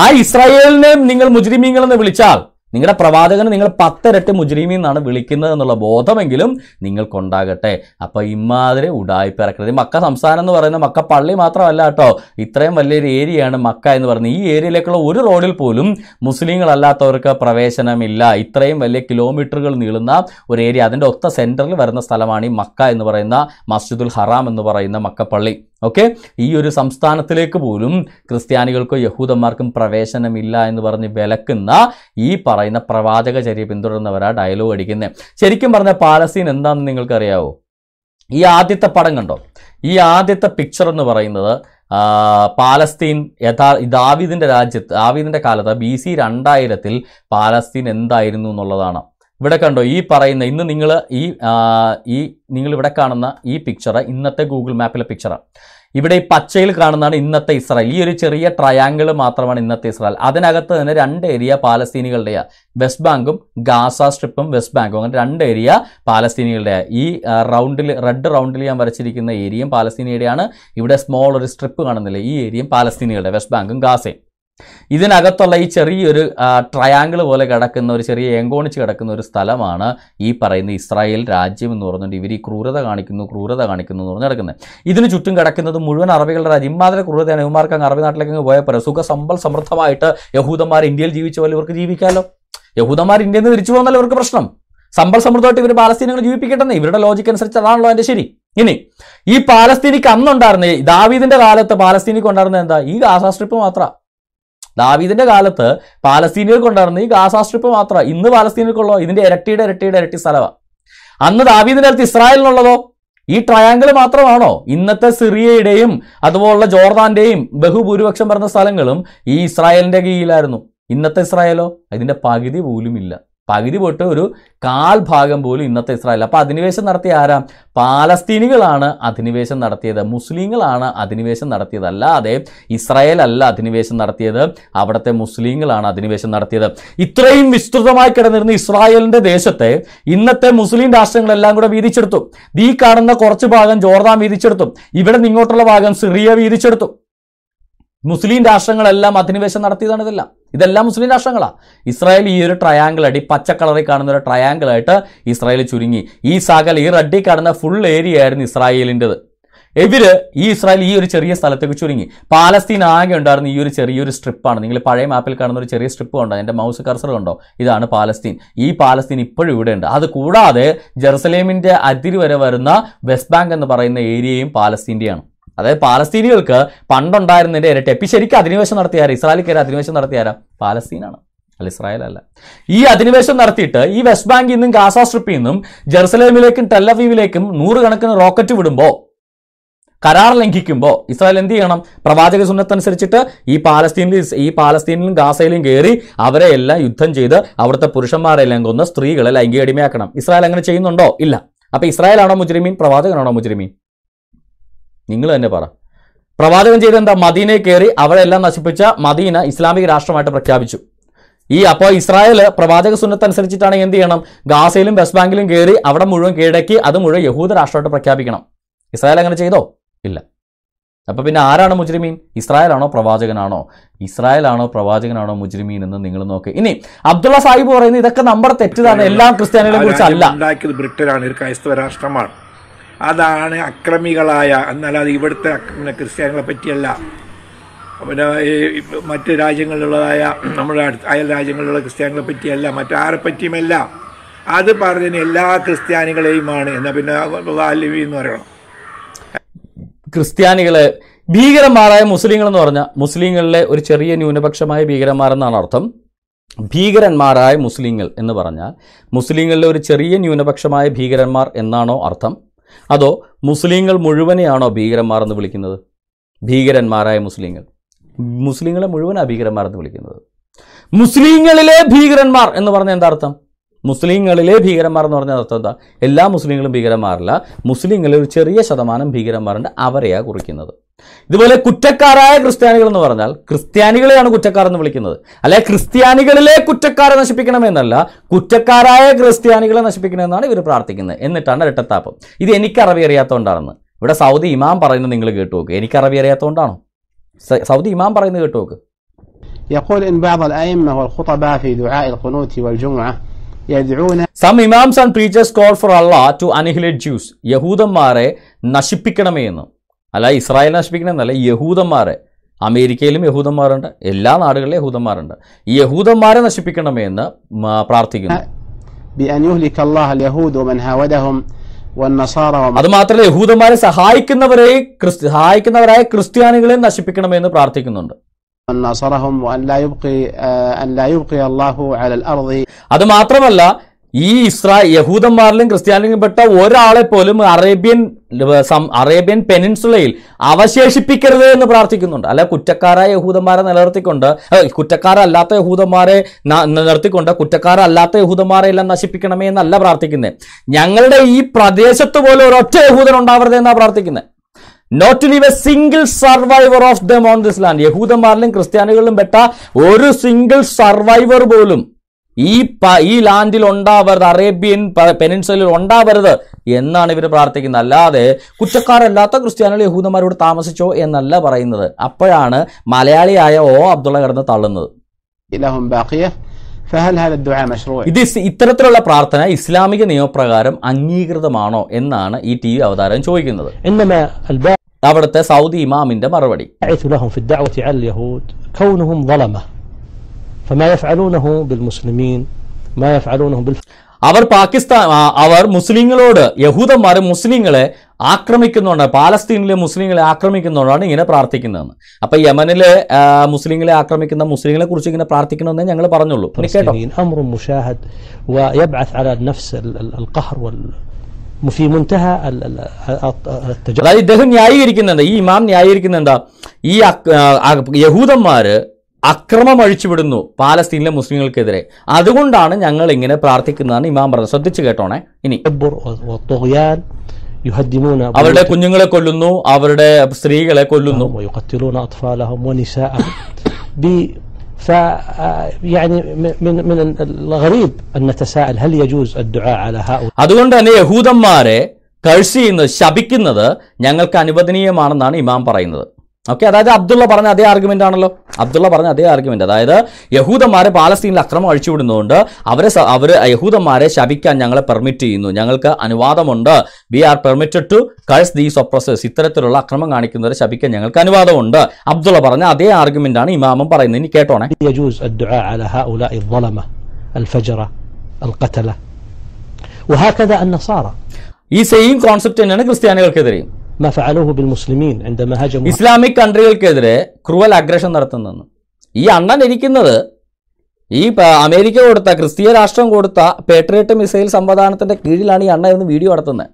ആ ഇസ്രായേലിനെ നിങ്ങൾ മുജ്രിമീങ്ങൾ എന്ന് വിളിച്ചാൽ നിങ്ങളുടെ പ്രവാചകന് നിങ്ങൾ പത്തരട്ട് മുജ്രീമി എന്നാണ് വിളിക്കുന്നത് എന്നുള്ള ബോധമെങ്കിലും നിങ്ങൾക്കുണ്ടാകട്ടെ അപ്പോൾ ഇമാതിരി ഉടായ്പിറക്കരുത് മക്ക സംസ്ഥാനം എന്ന് പറയുന്ന മക്ക പള്ളി മാത്രമല്ല കേട്ടോ ഇത്രയും വലിയൊരു ഏരിയയാണ് മക്ക എന്ന് പറയുന്നത് ഈ ഏരിയയിലേക്കുള്ള ഒരു റോഡിൽ പോലും മുസ്ലിങ്ങളല്ലാത്തവർക്ക് പ്രവേശനമില്ല ഇത്രയും വലിയ കിലോമീറ്ററുകൾ നീളുന്ന ഒരു ഏരിയ അതിൻ്റെ ഒത്ത സെൻറ്ററിൽ വരുന്ന സ്ഥലമാണ് ഈ മക്ക എന്ന് പറയുന്ന മസ്ജിദുൽ ഹറാം എന്ന് പറയുന്ന മക്കപ്പള്ളി ഓക്കെ ഈ ഒരു സംസ്ഥാനത്തിലേക്ക് പോലും ക്രിസ്ത്യാനികൾക്കോ യഹൂദന്മാർക്കും പ്രവേശനമില്ല എന്ന് പറഞ്ഞ് വിലക്കുന്ന ഈ പറയുന്ന ചര്യ പിന്തുടർന്നവരാ ഡയലോഗ് അടിക്കുന്നത് ശരിക്കും പറഞ്ഞ പാലസ്തീൻ എന്താണെന്ന് നിങ്ങൾക്കറിയാവോ ഈ ആദ്യത്തെ പടം കണ്ടോ ഈ ആദ്യത്തെ പിക്ചർ എന്ന് പറയുന്നത് പാലസ്തീൻ യഥാ ദാവീദിൻ്റെ രാജ്യത്ത് ദാവീദിൻ്റെ കാലത്ത് ബി സി രണ്ടായിരത്തിൽ പാലസ്തീൻ എന്തായിരുന്നു എന്നുള്ളതാണ് ഇവിടെ കണ്ടോ ഈ പറയുന്ന ഇന്ന് നിങ്ങൾ ഈ ഈ നിങ്ങൾ ഇവിടെ കാണുന്ന ഈ പിക്ചർ ഇന്നത്തെ ഗൂഗിൾ മാപ്പിലെ പിക്ചറാണ് ഇവിടെ ഈ പച്ചയിൽ കാണുന്നതാണ് ഇന്നത്തെ ഇസ്രായേൽ ഈ ഒരു ചെറിയ ട്രയാങ്കിൾ മാത്രമാണ് ഇന്നത്തെ ഇസ്രായേൽ അതിനകത്ത് തന്നെ രണ്ട് ഏരിയ പാലസ്തീനികളുടെയാണ് വെസ്റ്റ് ബാങ്കും ഗാസ സ്ട്രിപ്പും വെസ്റ്റ് ബാങ്കും അങ്ങനെ രണ്ട് ഏരിയ പാലസ്തീനികളുടെയാണ് ഈ റൗണ്ടിൽ റെഡ് റൗണ്ടിൽ ഞാൻ വരച്ചിരിക്കുന്ന ഏരിയയും പാലസ്തീനിയുടെയാണ് ഇവിടെ സ്മോൾ ഒരു സ്ട്രിപ്പ് കാണുന്നില്ല ഈ ഏരിയയും പാലസ്തീനികളുടെ വെസ്റ്റ് ബാങ്കും ഗാസയും ഇതിനകത്തുള്ള ഈ ചെറിയൊരു ട്രയാങ്കിൾ പോലെ കിടക്കുന്ന ഒരു ചെറിയ എങ്കോണിച്ച് കിടക്കുന്ന ഒരു സ്ഥലമാണ് ഈ പറയുന്ന ഇസ്രായേൽ രാജ്യം എന്ന് പറഞ്ഞുകൊണ്ട് ഇവർ ഈ ക്രൂരത കാണിക്കുന്നു ക്രൂരത കാണിക്കുന്നു എന്ന് പറഞ്ഞു കിടക്കുന്നത് ഇതിന് ചുറ്റും കിടക്കുന്നത് മുഴുവൻ അറബികളുടെ രാജ്യം ഇമാതിരി ക്രൂരതയാണ് ഇവന്മാർക്ക് അങ്ങ് അറബി നാട്ടിലേക്ക് പോയ പോയപ്പോൾ സുഖ സമ്പൽ സമൃദ്ധമായിട്ട് യഹൂദന്മാർ ഇന്ത്യയിൽ ജീവിച്ച പോലെ ഇവർക്ക് ജീവിക്കാമല്ലോ യഹൂദന്മാർ ഇന്ത്യയിൽ നിന്ന് തിരിച്ചു പോകുന്നല്ലോ ഇവർക്ക് പ്രശ്നം സമ്പൽ സമൃദ്ധമായിട്ട് ഇവർ പാലസ്തീനങ്ങൾ ജീവിപ്പിക്കട്ടെന്ന് ഇവരുടെ ലോജിക്ക് അനുസരിച്ച് അതാണല്ലോ അതിൻ്റെ ശരി ഇനി ഈ പാലസ്തീനിക്ക് അന്നുണ്ടായിരുന്നേ ദാവീദിന്റെ കാലത്ത് പാലസ്തീനിക്ക് ഉണ്ടായിരുന്നത് എന്താ ഈ ഗാസ സ്ട്രിപ്പ് മാത്രമാണ് ദാവീദിന്റെ കാലത്ത് പാലസ്തീനികൾക്ക് ഉണ്ടായിരുന്ന ഈ ഗാസ സ്ട്രിപ്പ് മാത്രമാണ് ഇന്ന് പാലസ്തീനികൾക്കുള്ളോ ഇതിന്റെ ഇരട്ടിയുടെ ഇരട്ടിയുടെ ഇരട്ടി സ്ഥലമാണ് അന്ന് ദാവീദിന്റെ അടുത്ത് ഇസ്രായേലിനുള്ളതോ ഈ ട്രയാങ്കിൾ മാത്രമാണോ ഇന്നത്തെ സിറിയയുടെയും അതുപോലുള്ള ജോർദാന്റെയും ബഹുഭൂരിപക്ഷം പറഞ്ഞ സ്ഥലങ്ങളും ഈ ഇസ്രായേലിന്റെ കീഴിലായിരുന്നു ഇന്നത്തെ ഇസ്രായേലോ അതിന്റെ പകുതി പോലും ഇല്ല പകുതി പൊട്ട് ഒരു കാൽ ഭാഗം പോലും ഇന്നത്തെ ഇസ്രായേൽ അപ്പോൾ അധിനിവേശം നടത്തിയ ആരാ പാലസ്തീനികളാണ് അധിനിവേശം നടത്തിയത് മുസ്ലിങ്ങളാണ് അധിനിവേശം നടത്തിയത് അല്ലാതെ ഇസ്രായേൽ അല്ല അധിനിവേശം നടത്തിയത് അവിടുത്തെ മുസ്ലിങ്ങളാണ് അധിനിവേശം നടത്തിയത് ഇത്രയും വിസ്തൃതമായി കിടന്നിരുന്ന ഇസ്രായേലിൻ്റെ ദേശത്തെ ഇന്നത്തെ മുസ്ലിം രാഷ്ട്രങ്ങളെല്ലാം കൂടെ വീതിച്ചെടുത്തു ഈ കാണുന്ന കുറച്ച് ഭാഗം ജോർദാൻ വീതിച്ചെടുത്തു ഇവിടെ നിങ്ങോട്ടുള്ള ഭാഗം സിറിയ വീതിച്ചെടുത്തു മുസ്ലിം രാഷ്ട്രങ്ങളെല്ലാം അധിനിവേശം നടത്തിയതാണ് ഇതെല്ലാം ഇതെല്ലാം മുസ്ലിം രാഷ്ട്രങ്ങളാണ് ഇസ്രായേൽ ഈ ഒരു ട്രയാങ്കിൾ അടി പച്ച കളറിൽ കാണുന്ന ഒരു ട്രയാങ്കിൾ ആയിട്ട് ഇസ്രായേൽ ചുരുങ്ങി ഈ സാഗൽ ഈ റെഡി കാണുന്ന ഫുൾ ഏരിയ ആയിരുന്നു ഇസ്രായേലിൻ്റെത് എവര് ഈ ഇസ്രായേൽ ഈ ഒരു ചെറിയ സ്ഥലത്തേക്ക് ചുരുങ്ങി പാലസ്തീൻ ആകെ ഉണ്ടായിരുന്ന ഈ ഒരു ചെറിയൊരു സ്ട്രിപ്പാണ് നിങ്ങൾ പഴയ മാപ്പിൽ കാണുന്ന ഒരു ചെറിയ സ്ട്രിപ്പ് ഉണ്ടോ എൻ്റെ മൗസ് കർസർ ഉണ്ടോ ഇതാണ് പാലസ്തീൻ ഈ പാലസ്തീൻ ഇപ്പോഴും ഇവിടെ ഉണ്ട് അത് കൂടാതെ ജെറുസലേമിൻ്റെ അതിരി വരെ വരുന്ന വെസ്റ്റ് ബാങ്ക് എന്ന് പറയുന്ന ഏരിയയും പാലസ്തീൻ്റെയാണ് അതായത് പാലസ്തീനികൾക്ക് പണ്ടുണ്ടായിരുന്നതിൻ്റെ ഇരട്ടി ഇപ്പം ശരിക്കും അധിനിവേശം നടത്തിയാരാ ഇസ്രായേലിക്കാരെ അധിനിവേശം നടത്തിയാരാ പാലസ്തീനാണ് അല്ല ഇസ്രായേൽ അല്ല ഈ അധിനിവേശം നടത്തിയിട്ട് ഈ വെസ്റ്റ് ബാങ്കിൽ നിന്നും ഗാസ സ്ട്രിപ്പിൽ നിന്നും ജെറുസലേമിലേക്കും ടെല്ലവീവിലേക്കും നൂറുകണക്കിന് റോക്കറ്റ് വിടുമ്പോൾ കരാർ ലംഘിക്കുമ്പോൾ ഇസ്രായേൽ എന്ത് ചെയ്യണം പ്രവാചക സുന്നത്തനുസരിച്ചിട്ട് ഈ പാലസ്തീനിൽ ഈ പാലസ്തീനിലും ഗാസയിലും കയറി അവരെ എല്ലാം യുദ്ധം ചെയ്ത് അവിടുത്തെ എല്ലാം കൊന്ന് സ്ത്രീകളെ ലൈംഗിക അടിമയാക്കണം ഇസ്രായേൽ അങ്ങനെ ചെയ്യുന്നുണ്ടോ ഇല്ല അപ്പൊ ഇസ്രായേലാണോ മുജരിമീൻ പ്രവാചകനാണോ മുജരിമീൻ നിങ്ങൾ തന്നെ പറ പ്രവാചകൻ ചെയ്ത് എന്താ മദീനയെ കയറി അവരെല്ലാം നശിപ്പിച്ച മദീന ഇസ്ലാമിക രാഷ്ട്രമായിട്ട് പ്രഖ്യാപിച്ചു ഈ അപ്പോൾ ഇസ്രായേൽ പ്രവാചക സുന്നത്ത് അനുസരിച്ചിട്ടാണ് എന്ത് ചെയ്യണം ഗാസയിലും വെസ്റ്റ് ബാങ്കിലും കയറി അവിടെ മുഴുവൻ കീഴടക്കി അത് മുഴുവൻ യഹൂദ രാഷ്ട്രമായിട്ട് പ്രഖ്യാപിക്കണം ഇസ്രായേൽ അങ്ങനെ ചെയ്തോ ഇല്ല അപ്പോൾ പിന്നെ ആരാണ് മുജ്രിമീൻ ഇസ്രായേലാണോ പ്രവാചകനാണോ ഇസ്രായേലാണോ പ്രവാചകനാണോ മുജ്രിമീൻ എന്ന് നിങ്ങൾ നോക്ക് ഇനി അബ്ദുള്ള സാഹിബ് പറയുന്നത് ഇതൊക്കെ നമ്മുടെ തെറ്റിതാണ് എല്ലാ ക്രിസ്ത്യാനികളെ കുറിച്ചല്ല ബ്രിട്ടനാണ് ക്രൈസ്തവ രാഷ്ട്രമാണ് അതാണ് അക്രമികളായ അത് ഇവിടുത്തെ പിന്നെ ക്രിസ്ത്യാനികളെ പറ്റിയല്ല പിന്നെ ഈ മറ്റ് രാജ്യങ്ങളിലുള്ളതായ നമ്മുടെ അയൽ രാജ്യങ്ങളിലുള്ള ക്രിസ്ത്യാനികളെ പറ്റിയല്ല മറ്റാരെ പറ്റിയുമല്ല അത് പറഞ്ഞതിന് എല്ലാ ക്രിസ്ത്യാനികളെയുമാണ് എന്നാൽ പിന്നെ വാല്യവി എന്ന് പറയണം ക്രിസ്ത്യാനികളെ ഭീകരന്മാരായ മുസ്ലിങ്ങൾ എന്ന് പറഞ്ഞാൽ മുസ്ലിങ്ങളിലെ ഒരു ചെറിയ ന്യൂനപക്ഷമായ ഭീകരന്മാരെന്നാണ് അർത്ഥം ഭീകരന്മാരായ മുസ്ലിങ്ങൾ എന്ന് പറഞ്ഞാൽ മുസ്ലിങ്ങളിലെ ഒരു ചെറിയ ന്യൂനപക്ഷമായ ഭീകരന്മാർ എന്നാണോ അർത്ഥം അതോ മുസ്ലിങ്ങൾ മുഴുവനെയാണോ ഭീകരന്മാർ എന്ന് വിളിക്കുന്നത് ഭീകരന്മാരായ മുസ്ലിങ്ങൾ മുസ്ലിങ്ങളെ മുഴുവനാണ് ഭീകരന്മാർ എന്ന് വിളിക്കുന്നത് മുസ്ലിങ്ങളിലെ ഭീകരന്മാർ എന്ന് പറഞ്ഞാൽ എന്താ അർത്ഥം മുസ്ലിങ്ങളിലെ ഭീകരന്മാർ എന്ന് പറഞ്ഞ അർത്ഥം എന്താ എല്ലാ മുസ്ലിങ്ങളും ഭീകരന്മാരല്ല മുസ്ലിങ്ങളിൽ ഒരു ചെറിയ ശതമാനം ഭീകരന്മാരുണ്ട് അവരെയാണ് കുറിക്കുന്നത് ഇതുപോലെ കുറ്റക്കാരായ ക്രിസ്ത്യാനികൾ എന്ന് പറഞ്ഞാൽ ക്രിസ്ത്യാനികളെയാണ് കുറ്റക്കാർ എന്ന് വിളിക്കുന്നത് അല്ലെ ക്രിസ്ത്യാനികളിലെ കുറ്റക്കാരെ നശിപ്പിക്കണമെന്നല്ല കുറ്റക്കാരായ ക്രിസ്ത്യാനികളെ നശിപ്പിക്കണമെന്നാണ് ഇവർ പ്രാർത്ഥിക്കുന്നത് എന്നിട്ടാണ് ഇരട്ടത്താപ്പം ഇത് എനിക്ക് അറബി അറിയാത്തതുകൊണ്ടാണെന്ന് ഇവിടെ സൗദി ഇമാം പറയുന്നത് നിങ്ങൾ കേട്ടു നോക്ക് എനിക്ക് അറബി അറിയാത്തതുകൊണ്ടാണോ സൗദി ഇമാം പറയുന്നത് കേട്ടു നോക്ക് يقول إن بعض الأئمة والخطباء في دعاء القنوت والجمعة some imams and preachers call for Allah to annihilate Jews യഹൂദന്മാരെ നശിപ്പിക്കണമേ എന്ന് അല്ല ഇസ്രായേൽ നശിപ്പിക്കണമെന്നല്ല യഹൂദന്മാരെ അമേരിക്കയിലും യഹൂദന്മാരുണ്ട് എല്ലാ നാടുകളിലും യഹൂദന്മാരുണ്ട് ഈ യഹൂദന്മാരെ നശിപ്പിക്കണമെന്ന് പ്രാർത്ഥിക്കുന്നു അത് മാത്രമല്ല യഹൂദന്മാരെ സഹായിക്കുന്നവരെ സഹായിക്കുന്നവരായ ക്രിസ്ത്യാനികളെ നശിപ്പിക്കണമെന്ന് പ്രാർത്ഥിക്കുന്നുണ്ട് അത് മാത്രമല്ല ഈ ഇസ്രായ യഹൂദന്മാരിലും ക്രിസ്ത്യാനിയിലും പെട്ട ഒരാളെ പോലും അറേബ്യൻ അറേബ്യൻ പെനിൻസുലയിൽ അവശേഷിപ്പിക്കരുത് എന്ന് പ്രാർത്ഥിക്കുന്നുണ്ട് അല്ല കുറ്റക്കാരായ യഹൂദന്മാരെ നിലനിർത്തിക്കൊണ്ട് കുറ്റക്കാരല്ലാത്ത യഹൂദന്മാരെ നിലനിർത്തിക്കൊണ്ട് കുറ്റക്കാരല്ലാത്ത യഹൂദന്മാരെ എല്ലാം നശിപ്പിക്കണമേ എന്നല്ല പ്രാർത്ഥിക്കുന്നത് ഞങ്ങളുടെ ഈ പ്രദേശത്ത് പോലും ഒരൊറ്റ യഹൂദൻ ഉണ്ടാവരുത് എന്നാണ് പ്രാർത്ഥിക്കുന്നത് not leave a single survivor of the on this land യഹൂദന്മാരിലും ക്രിസ്ത്യാനികളിലും പെട്ട ഒരു സിംഗിൾ സർവൈവർ പോലും ഈ ഈ ലാൻഡിൽ ഉണ്ടാവരുത് അറേബ്യൻ പെനിൻസുലയിൽ ഉണ്ടാവരുത് എന്നാണ് ഇവർ പ്രാർത്ഥിക്കുന്നത് അല്ലാതെ കുറ്റക്കാരല്ലാത്ത ക്രിസ്ത്യാനികൾ യഹൂദന്മാരോട് താമസിച്ചോ എന്നല്ല പറയുന്നത് അപ്പോഴാണ് മലയാളിയായ ഓ അബ്ദുള്ള കടന്ന് തള്ളുന്നത് ഇത് ഇത്തരത്തിലുള്ള പ്രാർത്ഥന ഇസ്ലാമിക നിയമപ്രകാരം അംഗീകൃതമാണോ എന്നാണ് ഈ ടി വി അവതാരം ചോദിക്കുന്നത് അവിടുത്തെ സൗദി ഇമാമിന്റെ മറുപടി അവർ പാകിസ്ഥാൻ അവർ മുസ്ലിങ്ങളോട് യഹൂദന്മാർ മുസ്ലിങ്ങളെ ആക്രമിക്കുന്നുണ്ട് പാലസ്തീനിലെ മുസ്ലിങ്ങളെ ആക്രമിക്കുന്നുണ്ടാണ് ഇങ്ങനെ പ്രാർത്ഥിക്കുന്നതെന്ന് അപ്പൊ യമനിലെ മുസ്ലിങ്ങളെ ആക്രമിക്കുന്ന മുസ്ലിങ്ങളെ കുറിച്ച് ഇങ്ങനെ പ്രാർത്ഥിക്കണമെന്ന് ഞങ്ങൾ പറഞ്ഞുള്ളൂ അതായത് ഇദ്ദേഹം ന്യായീകരിക്കുന്നുണ്ട് ഈ ഇമാം ന്യായീകരിക്കുന്നുണ്ട് ഈ യഹൂദന്മാര് അക്രമം അഴിച്ചുവിടുന്നു പാലസ്തീനിലെ മുസ്ലിങ്ങൾക്കെതിരെ അതുകൊണ്ടാണ് ഞങ്ങൾ ഇങ്ങനെ പ്രാർത്ഥിക്കുന്നതെന്ന് ഇമാം പറഞ്ഞത് ശ്രദ്ധിച്ചു കേട്ടോണേ ഇനി അവരുടെ കുഞ്ഞുങ്ങളെ കൊല്ലുന്നു അവരുടെ സ്ത്രീകളെ കൊല്ലുന്നു അതുകൊണ്ട് തന്നെ യഹൂദന്മാരെ കഴിച്ചു ചെയ്യുന്നത് ശപിക്കുന്നത് ഞങ്ങൾക്ക് അനുവദനീയമാണെന്നാണ് ഇമാം പറയുന്നത് ഓക്കെ അതായത് അബ്ദുള്ള പറഞ്ഞ അതേ ആർഗ്യുമെന്റ് ആണല്ലോ അബ്ദുള്ള പറഞ്ഞ അതേ ആർഗ്യുമെന്റ് അതായത് യഹൂദന്മാരെ പാലസ്തീനിൽ അക്രമം അഴിച്ചുവിടുന്നതുകൊണ്ട് അവരെ അവർ യഹൂദന്മാരെ ശപിക്കാൻ ഞങ്ങളെ പെർമിറ്റ് ചെയ്യുന്നു ഞങ്ങൾക്ക് അനുവാദമുണ്ട് we are permitted to curse these oppressors ഇത്തരത്തിലുള്ള അക്രമം കാണിക്കുന്നവരെ ശപിക്കാൻ ഞങ്ങൾക്ക് അനുവാദമുണ്ട് അബ്ദുള്ള പറഞ്ഞ അതേ ആർഗ്യുമെന്റ് ആണ് ഇമാമം പറയുന്നത് ഇനി കേട്ടോണേ ഈ സെയിം കോൺസെപ്റ്റ് തന്നെയാണ് ക്രിസ്ത്യാനികൾക്കെതിരെയും ഇസ്ലാമിക് കൺട്രികൾക്കെതിരെ ക്രൂവൽ അഗ്രഷൻ നടത്തുന്നതെന്ന് ഈ അണ്ണൻ ഇരിക്കുന്നത് ഈ അമേരിക്ക കൊടുത്ത ക്രിസ്തീയ രാഷ്ട്രം കൊടുത്ത പേട്രിയറ്റ് മിസൈൽ സംവിധാനത്തിന്റെ കീഴിലാണ് ഈ അണ്ണ ഇരുന്ന് വീഡിയോ നടത്തുന്നത്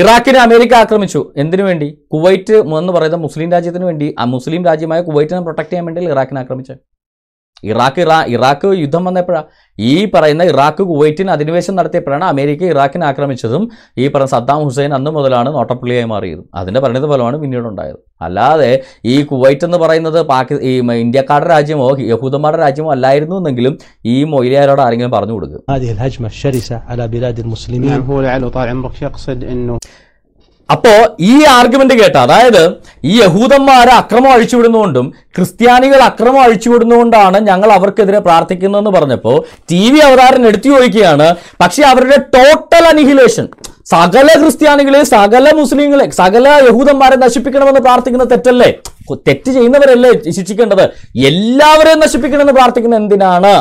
ഇറാഖിനെ അമേരിക്ക ആക്രമിച്ചു എന്തിനു വേണ്ടി കുവൈറ്റ് എന്ന് പറയുന്ന മുസ്ലിം രാജ്യത്തിന് വേണ്ടി ആ മുസ്ലിം രാജ്യമായ കുവൈറ്റിനെ പ്രൊട്ടക്ട് ചെയ്യാൻ വേണ്ടി ഇറാഖിനെ ആക്രമിച്ചത് ഇറാഖ് ഇറാ ഇറാഖ് യുദ്ധം വന്നപ്പോഴാണ് ഈ പറയുന്ന ഇറാഖ് കുവൈറ്റിന് അധിനിവേശം നടത്തിയപ്പോഴാണ് അമേരിക്ക ഇറാഖിനെ ആക്രമിച്ചതും ഈ പറഞ്ഞ സദ്ദാം ഹുസൈൻ അന്ന് മുതലാണ് നോട്ടപ്പുള്ളിയായി മാറിയത് അതിൻ്റെ പറഞ്ഞത് ഫലമാണ് പിന്നീടുണ്ടായത് അല്ലാതെ ഈ കുവൈറ്റ് എന്ന് പറയുന്നത് പാകി ഈ ഇന്ത്യക്കാരുടെ രാജ്യമോ യഹൂദന്മാരുടെ രാജ്യമോ അല്ലായിരുന്നു എന്നെങ്കിലും ഈ മൊയിലിയാരോട് ആരെങ്കിലും പറഞ്ഞു കൊടുക്കുക അപ്പോ ഈ ആർഗ്യുമെന്റ് കേട്ട അതായത് ഈ യഹൂദന്മാരെ അക്രമം അഴിച്ചുവിടുന്നുകൊണ്ടും ക്രിസ്ത്യാനികൾ അക്രമം അഴിച്ചുവിടുന്നുകൊണ്ടാണ് ഞങ്ങൾ അവർക്കെതിരെ പ്രാർത്ഥിക്കുന്നതെന്ന് പറഞ്ഞപ്പോൾ ടി വി അവതാരൻ എടുത്തു ചോദിക്കുകയാണ് പക്ഷേ അവരുടെ ടോട്ടൽ അനിഹിലേഷൻ സകല ക്രിസ്ത്യാനികളെ സകല മുസ്ലിങ്ങളെ സകല യഹൂദന്മാരെ നശിപ്പിക്കണമെന്ന് പ്രാർത്ഥിക്കുന്ന തെറ്റല്ലേ തെറ്റ് ചെയ്യുന്നവരല്ലേ ശിക്ഷിക്കേണ്ടത് എല്ലാവരെയും നശിപ്പിക്കണമെന്ന് പ്രാർത്ഥിക്കുന്ന എന്തിനാണ്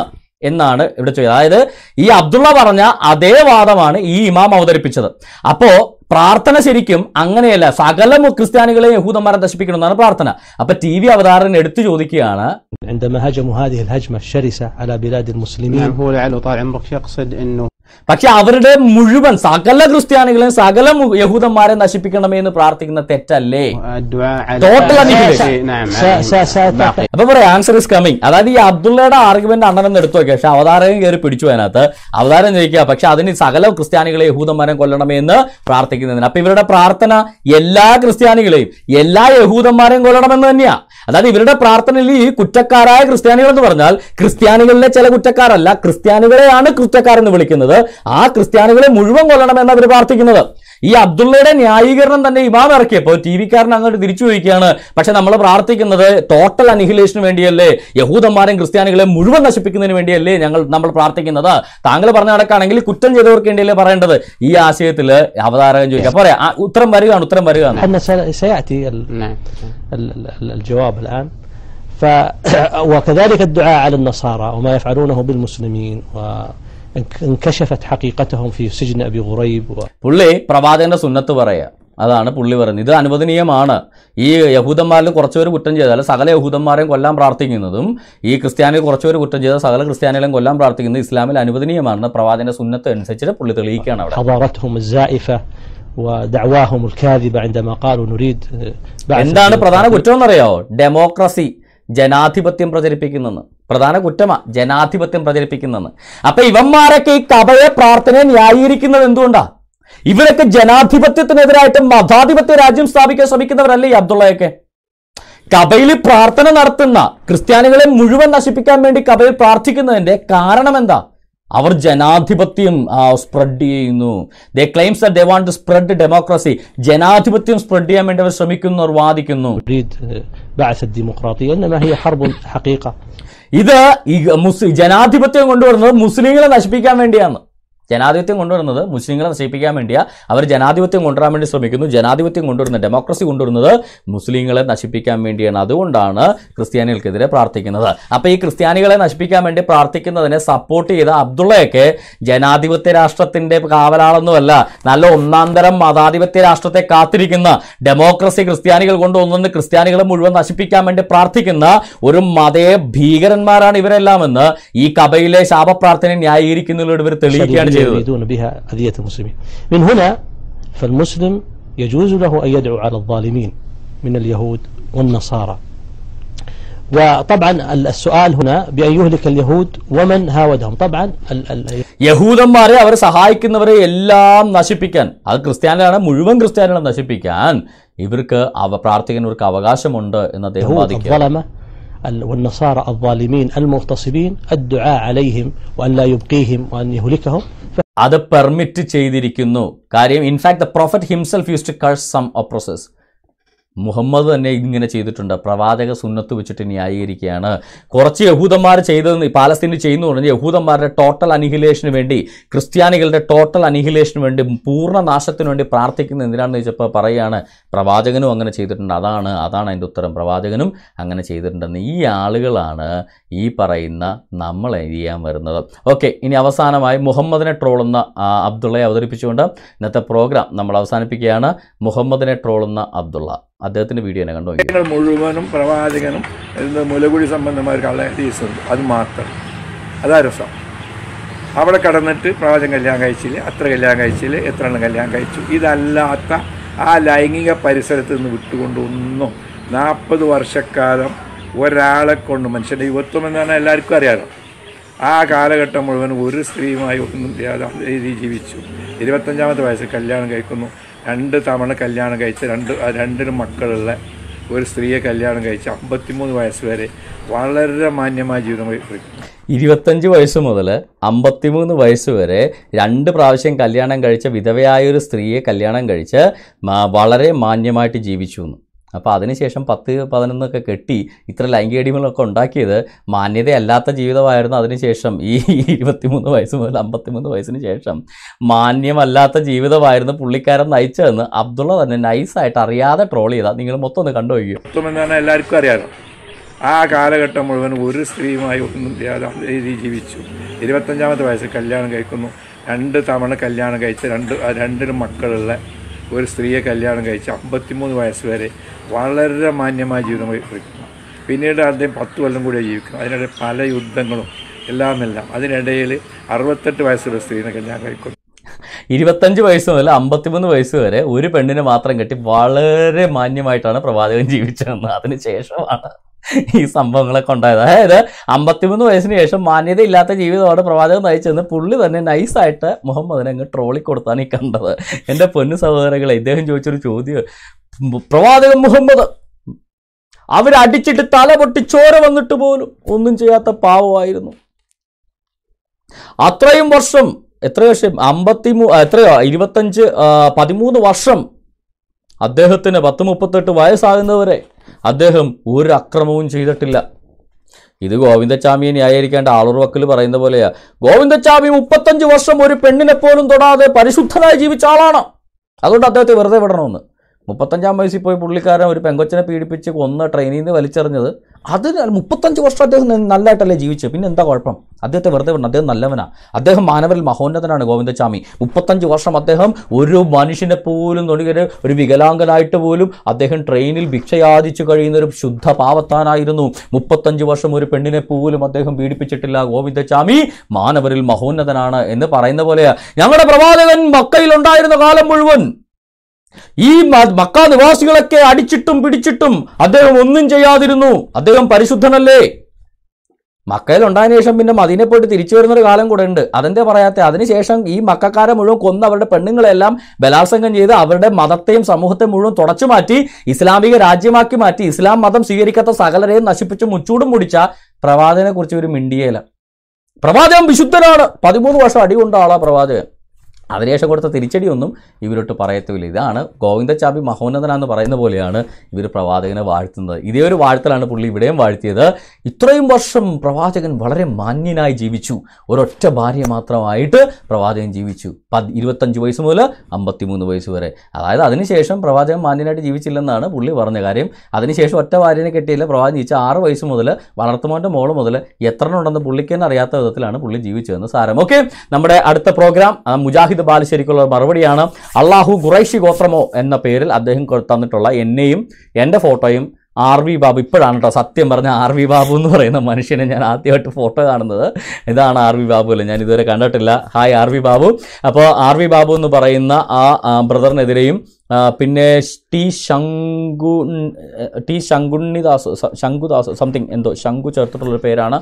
എന്നാണ് ഇവിടെ ചോദിച്ചത് അതായത് ഈ അബ്ദുള്ള പറഞ്ഞ അതേ വാദമാണ് ഈ ഇമാം അവതരിപ്പിച്ചത് അപ്പോൾ പ്രാർത്ഥന ശരിക്കും അങ്ങനെയല്ല സകല ക്രിസ്ത്യാനികളെ യഹൂദന്മാരെ നശിപ്പിക്കണമെന്നാണ് പ്രാർത്ഥന അപ്പൊ ടി വി അവതാരൻ എടുത്തു ചോദിക്കുകയാണ് عندما هجموا هذه الهجمة الشرسة على بلاد المسلمين نعم هو لعله طال عمرك يقصد أنه പക്ഷെ അവരുടെ മുഴുവൻ സകല ക്രിസ്ത്യാനികളെയും സകല യഹൂദന്മാരെ നശിപ്പിക്കണമേ എന്ന് പ്രാർത്ഥിക്കുന്ന തെറ്റല്ലേ ടോട്ടൽ അപ്പൊ പറയാം ആൻസർ ഇസ് കമ്മിങ് അതായത് ഈ അബ്ദുള്ളയുടെ ആർഗ്യുമെന്റ് അണ്ണനെ എടുത്തു നോക്കിയ പക്ഷെ അവതാരകം കയറി പിടിച്ചു അതിനകത്ത് അവതാരം ചോദിക്കുക പക്ഷെ അതിന് സകല ക്രിസ്ത്യാനികളെ യഹൂദന്മാരെ കൊല്ലണമേ എന്ന് പ്രാർത്ഥിക്കുന്നതിന് അപ്പൊ ഇവരുടെ പ്രാർത്ഥന എല്ലാ ക്രിസ്ത്യാനികളെയും എല്ലാ യഹൂദന്മാരെയും കൊല്ലണമെന്ന് തന്നെയാ അതായത് ഇവരുടെ പ്രാർത്ഥനയിൽ ഈ കുറ്റക്കാരായ ക്രിസ്ത്യാനികൾ എന്ന് പറഞ്ഞാൽ ക്രിസ്ത്യാനികളിലെ ചില കുറ്റക്കാരല്ല ക്രിസ്ത്യാനികളെയാണ് കുറ്റക്കാരെന്ന് വിളിക്കുന്നത് ആ ക്രിസ്ത്യാനികളെ മുഴുവൻ കൊല്ലണമെന്ന് അവർ പ്രാർത്ഥിക്കുന്നത് ഈ അബ്ദുള്ളയുടെ ന്യായീകരണം തന്നെ ഇമാം ഇറക്കിയപ്പോൾ ടി വിക്കാരൻ അങ്ങോട്ട് തിരിച്ചു ചോദിക്കുകയാണ് പക്ഷെ നമ്മൾ പ്രാർത്ഥിക്കുന്നത് ടോട്ടൽ അനിഹിലേഷന് വേണ്ടിയല്ലേ യഹൂദന്മാരും ക്രിസ്ത്യാനികളെ മുഴുവൻ നശിപ്പിക്കുന്നതിന് വേണ്ടിയല്ലേ ഞങ്ങൾ നമ്മൾ പ്രാർത്ഥിക്കുന്നത് താങ്കൾ പറഞ്ഞ നടക്കാണെങ്കിൽ കുറ്റം ചെയ്തവർക്ക് വേണ്ടിയല്ലേ പറയേണ്ടത് ഈ ആശയത്തിൽ അവതാരകൻ ചോദിക്കുക അപ്പോൾ പറയാം ഉത്തരം വരികയാണ് ഉത്തരം വരികയാണ് وكذلك الدعاء على النصارى وما يفعلونه بالمسلمين و... انكشفت حقيقتهم في سجن غريب പുള്ളി പ്രവാചകന്റെ സുന്നത്ത് പറയുക അതാണ് പുള്ളി പറയുന്നത് ഇത് അനുവദനീയമാണ് ഈ യഹൂദന്മാരിലും കുറച്ചുപേർ കുറ്റം ചെയ്താൽ സകല യഹൂദന്മാരെയും കൊല്ലാൻ പ്രാർത്ഥിക്കുന്നതും ഈ ക്രിസ്ത്യാനികൾ കുറച്ചുപേർ കുറ്റം ചെയ്താൽ സകല ക്രിസ്ത്യാനികളും കൊല്ലാൻ പ്രാർത്ഥിക്കുന്നത് ഇസ്ലാമിൽ അനുവദനീയമാണെന്ന് പ്രവാചകന്റെ സുന്നത്ത് അനുസരിച്ച് പുള്ളി തെളിയിക്കുകയാണ് അവിടെ എന്താണ് പ്രധാന കുറ്റം എന്നറിയാവോ ഡെമോക്രസി ജനാധിപത്യം പ്രചരിപ്പിക്കുന്നെന്ന് പ്രധാന കുറ്റമാണ് ജനാധിപത്യം പ്രചരിപ്പിക്കുന്നെന്ന് അപ്പൊ ഇവന്മാരൊക്കെ ഈ കബയെ പ്രാർത്ഥനയെ ന്യായീകരിക്കുന്നത് എന്തുകൊണ്ടാണ് ഇവരൊക്കെ ജനാധിപത്യത്തിനെതിരായിട്ട് മതാധിപത്യ രാജ്യം സ്ഥാപിക്കാൻ ശ്രമിക്കുന്നവരല്ലേ ഈ അബ്ദുള്ളയൊക്കെ കബയിൽ പ്രാർത്ഥന നടത്തുന്ന ക്രിസ്ത്യാനികളെ മുഴുവൻ നശിപ്പിക്കാൻ വേണ്ടി കബയിൽ പ്രാർത്ഥിക്കുന്നതിന്റെ കാരണം എന്താ അവർ ജനാധിപത്യം സ്പ്രെഡ് ചെയ്യുന്നു they claims they want to spread democracy ജനാധിപത്യം സ്പ്രെഡ് ചെയ്യാൻ വേണ്ടി അവർ അവർ വാദിക്കുന്നു uh, ഇത് ജനാധിപത്യം കൊണ്ടുവരുന്നത് മുസ്ലിങ്ങളെ നശിപ്പിക്കാൻ വേണ്ടിയാണ് ജനാധിപത്യം കൊണ്ടുവരുന്നത് മുസ്ലിങ്ങളെ നശിപ്പിക്കാൻ വേണ്ടിയാ അവർ ജനാധിപത്യം കൊണ്ടുവരാൻ വേണ്ടി ശ്രമിക്കുന്നു ജനാധിപത്യം കൊണ്ടുവരുന്നത് ഡെമോക്രസി കൊണ്ടുവരുന്നത് മുസ്ലിങ്ങളെ നശിപ്പിക്കാൻ വേണ്ടിയാണ് അതുകൊണ്ടാണ് ക്രിസ്ത്യാനികൾക്കെതിരെ പ്രാർത്ഥിക്കുന്നത് അപ്പോൾ ഈ ക്രിസ്ത്യാനികളെ നശിപ്പിക്കാൻ വേണ്ടി പ്രാർത്ഥിക്കുന്നതിനെ സപ്പോർട്ട് ചെയ്ത അബ്ദുള്ളയൊക്കെ ജനാധിപത്യ രാഷ്ട്രത്തിൻ്റെ കാവലാളൊന്നുമല്ല നല്ല ഒന്നാന്തരം മതാധിപത്യ രാഷ്ട്രത്തെ കാത്തിരിക്കുന്ന ഡെമോക്രസി ക്രിസ്ത്യാനികൾ കൊണ്ടുവന്നു ക്രിസ്ത്യാനികളെ മുഴുവൻ നശിപ്പിക്കാൻ വേണ്ടി പ്രാർത്ഥിക്കുന്ന ഒരു മതേ ഭീകരന്മാരാണ് ഇവരെല്ലാമെന്ന് ഈ കബയിലെ ശാപപ്രാർത്ഥന ന്യായീകരിക്കുന്നതിലൂടെ ഇവർ തെളിയിക്കുകയാണ് التي يريدون بها أذية المسلمين من هنا فالمسلم يجوز له أن يدعو على الظالمين من اليهود والنصارى وطبعا السؤال هنا بأن يهلك اليهود ومن هاودهم طبعا യഹൂദന്മാരെ അവരെ സഹായിക്കുന്നവരെ എല്ലാം നശിപ്പിക്കാൻ അത് ക്രിസ്ത്യാനികളാണ് മുഴുവൻ ക്രിസ്ത്യാനികളെ നശിപ്പിക്കാൻ ഇവർക്ക് അവ പ്രാർത്ഥിക്കുന്നവർക്ക് അവകാശമുണ്ട് എന്ന് അദ്ദേഹം വാദിക്കുക والنصارى الظالمين المغتصبين الدعاء عليهم وان لا يبقيهم وان يهلكهم അത് പെർമിറ്റ് ചെയ്തിരിക്കുന്നു കാര്യം in fact the prophet himself use to curse some oppressors Muhammad തന്നെ ഇങ്ങനെ ചെയ്തിട്ടുണ്ട് പ്രവാചക സുന്നത്ത് വെച്ചിട്ട് ന്യായീകരിക്കുകയാണ് കുറച്ച് യഹൂദന്മാർ ചെയ്തതെന്ന് പാലസ്തീനിൽ ചെയ്യുന്നു പറഞ്ഞാൽ യഹൂദന്മാരുടെ ടോട്ടൽ അനിഹിലേഷന് വേണ്ടി ക്രിസ്ത്യാനികളുടെ ടോട്ടൽ അനിഹിലേഷന് വേണ്ടി പൂർണ്ണ നാശത്തിന് വേണ്ടി പ്രാർത്ഥിക്കുന്ന എന്തിനാണെന്ന് ചോദിച്ചപ്പോൾ പറയുകയാണ് പ്രവാചകനും അങ്ങനെ ചെയ്തിട്ടുണ്ട് അതാണ് അതാണ് അതിൻ്റെ ഉത്തരം പ്രവാചകനും അങ്ങനെ ചെയ്തിട്ടുണ്ടെന്ന് ഈ ആളുകളാണ് ഈ പറയുന്ന നമ്മളെ ചെയ്യാൻ വരുന്നത് ഓക്കെ ഇനി അവസാനമായി മുഹമ്മദിനെ ട്രോളുന്ന അബ്ദുള്ളയെ അവതരിപ്പിച്ചുകൊണ്ട് ഇന്നത്തെ പ്രോഗ്രാം നമ്മൾ അവസാനിപ്പിക്കുകയാണ് മുഹമ്മദിനെ ട്രോളുന്ന അബ്ദുള്ള അദ്ദേഹത്തിന്റെ വീഡിയോ തന്നെ കണ്ടു നിങ്ങൾ മുഴുവനും പ്രവാചകനും മുലകുടി സംബന്ധമായ ഒരു കള്ള ഉണ്ട് അത് മാത്രം അതാ രസം അവിടെ കടന്നിട്ട് പ്രവാചകൻ കല്യാണം കഴിച്ചില്ല അത്ര കല്യാണം കഴിച്ചില്ല എത്ര എണ്ണം കല്യാണം കഴിച്ചു ഇതല്ലാത്ത ആ ലൈംഗിക പരിസരത്ത് നിന്ന് വിട്ടുകൊണ്ടൊന്നും നാൽപ്പത് വർഷക്കാലം ഒരാളെ കൊണ്ട് മനുഷ്യൻ്റെ യുവത്വം എന്ന് പറഞ്ഞാൽ എല്ലാവർക്കും അറിയാമല്ലോ ആ കാലഘട്ടം മുഴുവൻ ഒരു സ്ത്രീയുമായി ഒന്നും രീതി ജീവിച്ചു ഇരുപത്തഞ്ചാമത്തെ വയസ്സിൽ കല്യാണം കഴിക്കുന്നു രണ്ട് തവണ കല്യാണം കഴിച്ച രണ്ട് രണ്ടിനും മക്കളുള്ള ഒരു സ്ത്രീയെ കല്യാണം കഴിച്ച് അമ്പത്തിമൂന്ന് വയസ്സ് വരെ വളരെ മാന്യമായ ജീവിതം ഇരുപത്തഞ്ച് വയസ്സ് മുതൽ അമ്പത്തിമൂന്ന് വയസ്സ് വരെ രണ്ട് പ്രാവശ്യം കല്യാണം കഴിച്ച വിധവയായ ഒരു സ്ത്രീയെ കല്യാണം കഴിച്ച് വളരെ മാന്യമായിട്ട് ജീവിച്ചു എന്ന് അപ്പോൾ അതിനുശേഷം പത്ത് പതിനൊന്നൊക്കെ കെട്ടി ഇത്ര ലൈംഗിക ഉണ്ടാക്കിയത് മാന്യതയല്ലാത്ത ജീവിതമായിരുന്നു അതിനുശേഷം ഈ ഇരുപത്തിമൂന്ന് വയസ്സ് മുതൽ അമ്പത്തിമൂന്ന് വയസ്സിന് ശേഷം മാന്യമല്ലാത്ത ജീവിതമായിരുന്നു പുള്ളിക്കാരൻ നയിച്ചതെന്ന് അബ്ദുള്ള തന്നെ നൈസായിട്ട് അറിയാതെ ട്രോൾ ചെയ്താൽ നിങ്ങൾ മൊത്തം ഒന്ന് കണ്ടുപോയിക്കും എന്ന് പറഞ്ഞാൽ എല്ലാവർക്കും അറിയാലോ ആ കാലഘട്ടം മുഴുവൻ ഒരു സ്ത്രീയുമായി ഒന്നും ചെയ്യാതെ രീതി ജീവിച്ചു ഇരുപത്തഞ്ചാമത്തെ വയസ്സിൽ കല്യാണം കഴിക്കുന്നു രണ്ട് തവണ കല്യാണം കഴിച്ച് രണ്ട് രണ്ടിനും മക്കളുള്ള ഒരു സ്ത്രീയെ കല്യാണം കഴിച്ച് അമ്പത്തിമൂന്ന് വയസ്സ് വരെ വളരെ മാന്യമായ ജീവിതം കഴിക്കുന്നു പിന്നീട് അദ്ദേഹം പത്ത് കൊല്ലം കൂടെ ജീവിക്കും അതിനിടെ പല യുദ്ധങ്ങളും എല്ലാം എല്ലാം അതിനിടയിൽ അറുപത്തെട്ട് വയസ്സുള്ള സ്ത്രീനെ കല്യാണം കഴിക്കുന്നു ഇരുപത്തഞ്ച് വയസ്സ് മുതൽ അമ്പത്തിമൂന്ന് വയസ്സ് വരെ ഒരു പെണ്ണിനെ മാത്രം കെട്ടി വളരെ മാന്യമായിട്ടാണ് പ്രവാചകൻ ജീവിച്ചതെന്ന് ശേഷമാണ് ഈ സംഭവങ്ങളൊക്കെ ഉണ്ടായത് അതായത് അമ്പത്തിമൂന്ന് വയസ്സിന് ശേഷം മാന്യതയില്ലാത്ത ജീവിതമാണ് പ്രവാചകം നയിച്ചെന്ന് പുള്ളി തന്നെ നൈസായിട്ട് മുഹമ്മദിനെ അങ്ങ് ട്രോളി കൊടുത്താണ് ഈ കണ്ടത് എൻ്റെ പൊന്നു സഹോദരങ്ങളെ ഇദ്ദേഹം ചോദിച്ചൊരു ചോദ്യം പ്രവാചകൻ മുഹമ്മദ് അവരടിച്ചിട്ട് തല പൊട്ടി ചോര വന്നിട്ട് പോലും ഒന്നും ചെയ്യാത്ത പാവമായിരുന്നു അത്രയും വർഷം എത്ര വർഷം അമ്പത്തി മൂ എത്രയോ ഇരുപത്തഞ്ച് പതിമൂന്ന് വർഷം അദ്ദേഹത്തിന് പത്ത് മുപ്പത്തെട്ട് വയസ്സാകുന്നവരെ അദ്ദേഹം ഒരു അക്രമവും ചെയ്തിട്ടില്ല ഇത് ഗോവിന്ദച്ചാമിയെ ന്യായീകരിക്കേണ്ട ആളുറവക്കൽ പറയുന്ന പോലെയാ ഗോവിന്ദച്ചാമി മുപ്പത്തഞ്ച് വർഷം ഒരു പെണ്ണിനെ പോലും തൊടാതെ പരിശുദ്ധനായി ജീവിച്ച ആളാണ് അതുകൊണ്ട് അദ്ദേഹത്തെ വെറുതെ വിടണമെന്ന് മുപ്പത്തഞ്ചാം വയസ്സിൽ പോയി പുള്ളിക്കാരൻ ഒരു പെങ്കൊച്ചനെ പീഡിപ്പിച്ച് കൊന്ന് ട്രെയിനിൽ നിന്ന് വലിച്ചെറിഞ്ഞത് അത് മുപ്പത്തഞ്ച് വർഷം അദ്ദേഹം നല്ലതായിട്ടല്ലേ ജീവിച്ചത് പിന്നെ എന്താ കുഴപ്പം അദ്ദേഹത്തെ വെറുതെ വിടണം അദ്ദേഹം നല്ലവനാണ് അദ്ദേഹം മാനവരിൽ മഹോന്നതനാണ് ഗോവിന്ദസ്വാമി മുപ്പത്തഞ്ച് വർഷം അദ്ദേഹം ഒരു മനുഷ്യനെ പോലും തൊടുകരെ ഒരു വികലാംഗനായിട്ട് പോലും അദ്ദേഹം ട്രെയിനിൽ ഭിക്ഷയാദിച്ചു കഴിയുന്ന ഒരു ശുദ്ധ പാവത്താനായിരുന്നു മുപ്പത്തഞ്ച് വർഷം ഒരു പെണ്ണിനെ പോലും അദ്ദേഹം പീഡിപ്പിച്ചിട്ടില്ല ഗോവിന്ദസ്വാമി മാനവരിൽ മഹോന്നതനാണ് എന്ന് പറയുന്ന പോലെയാണ് ഞങ്ങളുടെ പ്രവാചകൻ മക്കയിൽ ഉണ്ടായിരുന്ന കാലം മുഴുവൻ ഈ മക്ക നിവാസികളൊക്കെ അടിച്ചിട്ടും പിടിച്ചിട്ടും അദ്ദേഹം ഒന്നും ചെയ്യാതിരുന്നു അദ്ദേഹം പരിശുദ്ധനല്ലേ മക്കയിൽ ഉണ്ടായതിനു ശേഷം പിന്നെ മദീനെ പോയിട്ട് തിരിച്ചു വരുന്നൊരു കാലം കൂടെ ഉണ്ട് അതെന്തേ പറയാത്ത അതിനുശേഷം ഈ മക്കാരെ മുഴുവൻ കൊന്ന് അവരുടെ പെണ്ണുങ്ങളെല്ലാം ബലാത്സംഗം ചെയ്ത് അവരുടെ മതത്തെയും സമൂഹത്തെയും മുഴുവൻ തുടച്ചു മാറ്റി ഇസ്ലാമിക രാജ്യമാക്കി മാറ്റി ഇസ്ലാം മതം സ്വീകരിക്കാത്ത സകലരെയും നശിപ്പിച്ച് മുച്ചൂടും മുടിച്ച പ്രവാചകനെ കുറിച്ച് ഒരു മിണ്ടിയേല പ്രവാചകൻ വിശുദ്ധനാണ് പതിമൂന്ന് വർഷം അടി ആളാ പ്രവാചകൻ അതിനുശേഷം കൊടുത്ത തിരിച്ചടിയൊന്നും ഇവരൊട്ട് പറയത്തുമില്ല ഇതാണ് ഗോവിന്ദചാബി മഹോന്നതനാന്ന് പറയുന്ന പോലെയാണ് ഇവർ പ്രവാചകനെ വാഴ്ത്തുന്നത് ഇതേ ഒരു വാഴ്ത്തലാണ് പുള്ളി ഇവിടെയും വാഴ്ത്തിയത് ഇത്രയും വർഷം പ്രവാചകൻ വളരെ മാന്യനായി ജീവിച്ചു ഒരൊറ്റ ഭാര്യ മാത്രമായിട്ട് പ്രവാചകൻ ജീവിച്ചു പത് ഇരുപത്തഞ്ച് വയസ്സ് മുതൽ അമ്പത്തിമൂന്ന് വയസ്സ് വരെ അതായത് അതിനുശേഷം പ്രവാചകൻ മാന്യനായിട്ട് ജീവിച്ചില്ലെന്നാണ് പുള്ളി പറഞ്ഞ കാര്യം അതിനുശേഷം ഒറ്റ ഭാര്യനെ കെട്ടിയില്ല പ്രവാചകൻ ജീവിച്ച ആറ് വയസ്സ് മുതൽ വളർത്തുമോൻ്റെ മോള് മുതൽ എത്ര ഉണ്ടെന്ന് പുള്ളിക്ക് തന്നെ അറിയാത്ത വിധത്തിലാണ് പുള്ളി ജീവിച്ചതെന്ന് സാരം ഓക്കെ നമ്മുടെ അടുത്ത പ്രോഗ്രാം മുജാഹിദ് ഇത് ബാലുശ്ശേരിക്കുള്ള മറുപടിയാണ് അള്ളാഹു ഖുറൈഷി ഗോത്രമോ എന്ന പേരിൽ അദ്ദേഹം തന്നിട്ടുള്ള എന്നെയും എൻ്റെ ഫോട്ടോയും ആർ വി ബാബു ഇപ്പോഴാണ് കേട്ടോ സത്യം പറഞ്ഞ ആർ വി ബാബു എന്ന് പറയുന്ന മനുഷ്യനെ ഞാൻ ആദ്യമായിട്ട് ഫോട്ടോ കാണുന്നത് ഇതാണ് ആർ വി ബാബു അല്ലേ ഞാൻ ഇതുവരെ കണ്ടിട്ടില്ല ഹായ് ആർ വി ബാബു അപ്പോൾ ആർ വി ബാബു എന്ന് പറയുന്ന ആ ബ്രദറിനെതിരെയും പിന്നെ T Shanku T Shankunnidas Shankudas something എന്തോ ശങ്കു ചേർത്തിട്ടുള്ളൊരു പേരാണ്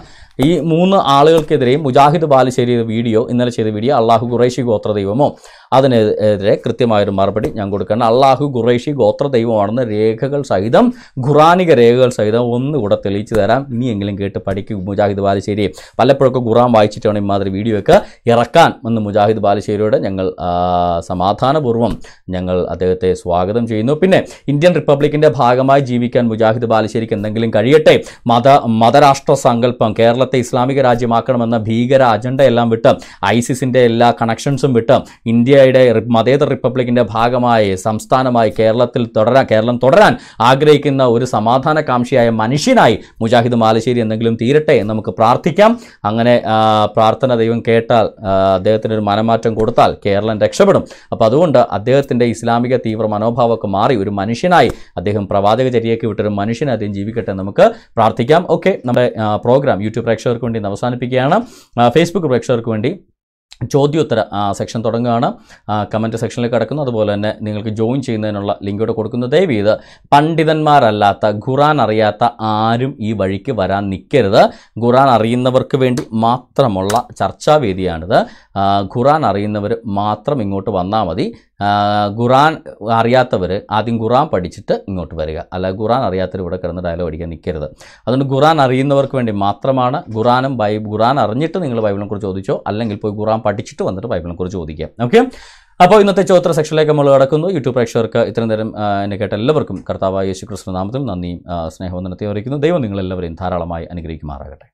ഈ മൂന്ന് ആളുകൾക്കെതിരെയും മുജാഹിദ് ബാലുശ്ശേരി വീഡിയോ ഇന്നലെ ചെയ്ത വീഡിയോ അള്ളാഹു ഖുറേഷി ഗോത്ര ദൈവമോ അതിനെതിരെ കൃത്യമായൊരു മറുപടി ഞാൻ കൊടുക്കണം അള്ളാഹു ഖുറൈഷി ഗോത്ര ദൈവമാണെന്ന് രേഖകൾ സഹിതം ഖുറാനിക രേഖകൾ സഹിതം ഒന്നുകൂടെ തെളിയിച്ചു തരാം ഇനിയെങ്കിലും കേട്ട് പഠിക്കും മുജാഹിദ് ബാലശ്ശേരി പലപ്പോഴൊക്കെ ഖുറാൻ വായിച്ചിട്ടാണ് ഇമാതിരി വീഡിയോ ഒക്കെ ഇറക്കാൻ എന്ന് മുജാഹിദ് ബാലശ്ശേരിയോട് ഞങ്ങൾ സമാധാനപൂർവ്വം ഞങ്ങൾ അദ്ദേഹത്തെ സ്വാഗതം ചെയ്യുന്നു പിന്നെ ഇന്ത്യൻ റിപ്പബ്ലിക്കിൻ്റെ ഭാഗമായി ജീവിക്കാൻ മുജാഹിദ് ബാലശ്ശേരിക്ക് എന്തെങ്കിലും കഴിയട്ടെ മത മതരാഷ്ട്ര സങ്കല്പം കേരളത്തെ ഇസ്ലാമിക രാജ്യമാക്കണമെന്ന ഭീകര അജണ്ടയെല്ലാം വിട്ട് ഐസിസിൻ്റെ എല്ലാ കണക്ഷൻസും വിട്ട് ഇന്ത്യ ഇന്ത്യയുടെ മതേതര റിപ്പബ്ലിക്കിൻ്റെ ഭാഗമായി സംസ്ഥാനമായി കേരളത്തിൽ തുടരാൻ കേരളം തുടരാൻ ആഗ്രഹിക്കുന്ന ഒരു സമാധാനകാംക്ഷിയായ മനുഷ്യനായി മുജാഹിദ് മാലശ്ശേരി എന്തെങ്കിലും തീരട്ടെ എന്ന് നമുക്ക് പ്രാർത്ഥിക്കാം അങ്ങനെ പ്രാർത്ഥന ദൈവം കേട്ടാൽ അദ്ദേഹത്തിന് ഒരു മനമാറ്റം കൊടുത്താൽ കേരളം രക്ഷപ്പെടും അപ്പോൾ അതുകൊണ്ട് അദ്ദേഹത്തിൻ്റെ ഇസ്ലാമിക തീവ്ര മനോഭാവമൊക്കെ മാറി ഒരു മനുഷ്യനായി അദ്ദേഹം പ്രവാചക ചര്യയ്ക്ക് വിട്ടൊരു മനുഷ്യനെ അദ്ദേഹം ജീവിക്കട്ടെ നമുക്ക് പ്രാർത്ഥിക്കാം ഓക്കെ നമ്മുടെ പ്രോഗ്രാം യൂട്യൂബ് പ്രേക്ഷകർക്ക് വേണ്ടി അവസാനിപ്പിക്കുകയാണ് ഫേസ്ബുക്ക് പ്രേക്ഷകർക്ക് വേണ്ടി ചോദ്യോത്തര സെക്ഷൻ തുടങ്ങുകയാണ് കമൻറ്റ് സെക്ഷനിൽ കിടക്കുന്നു അതുപോലെ തന്നെ നിങ്ങൾക്ക് ജോയിൻ ചെയ്യുന്നതിനുള്ള ലിങ്ക് ഇവിടെ കൊടുക്കുന്നു ദയവ് പണ്ഡിതന്മാരല്ലാത്ത ഖുറാൻ അറിയാത്ത ആരും ഈ വഴിക്ക് വരാൻ നിൽക്കരുത് ഖുറാൻ അറിയുന്നവർക്ക് വേണ്ടി മാത്രമുള്ള ചർച്ചാവേദിയാണിത് ഖുറാൻ അറിയുന്നവർ മാത്രം ഇങ്ങോട്ട് വന്നാൽ മതി ഖുറാൻ അറിയാത്തവർ ആദ്യം ഖുറാൻ പഠിച്ചിട്ട് ഇങ്ങോട്ട് വരിക അല്ല ഖുറാൻ അറിയാത്തവർ ഇവിടെ കിടന്ന് ഡയലോഗ് അടിക്കാൻ നിൽക്കരുത് അതുകൊണ്ട് ഖുറാൻ അറിയുന്നവർക്ക് വേണ്ടി മാത്രമാണ് ഖുറാനും ബൈ ഖുറാൻ അറിഞ്ഞിട്ട് നിങ്ങൾ ബൈബിളിനെ കുറിച്ച് ചോദിച്ചോ അല്ലെങ്കിൽ പോയി ഖുറാൻ പഠിച്ചിട്ട് വന്നിട്ട് ബൈബിളിനെ കുറിച്ച് ചോദിക്കുക ഓക്കെ അപ്പോൾ ഇന്നത്തെ ചോത്ര സെക്ഷനിലേക്ക് നമ്മൾ കടക്കുന്നു യൂട്യൂബ് പ്രേക്ഷകർക്ക് ഇത്രയും നേരം എന്നെ കേട്ട എല്ലാവർക്കും കർത്താവായ യേശു കൃഷ്ണനാമത്തിൽ നന്ദിയും സ്നേഹവന്ദനത്തെയും അറിയിക്കുന്നു ദൈവം നിങ്ങളെല്ലാവരെയും ധാരാളമായി അനുഗ്രഹിക്കുമാറാകട്ടെ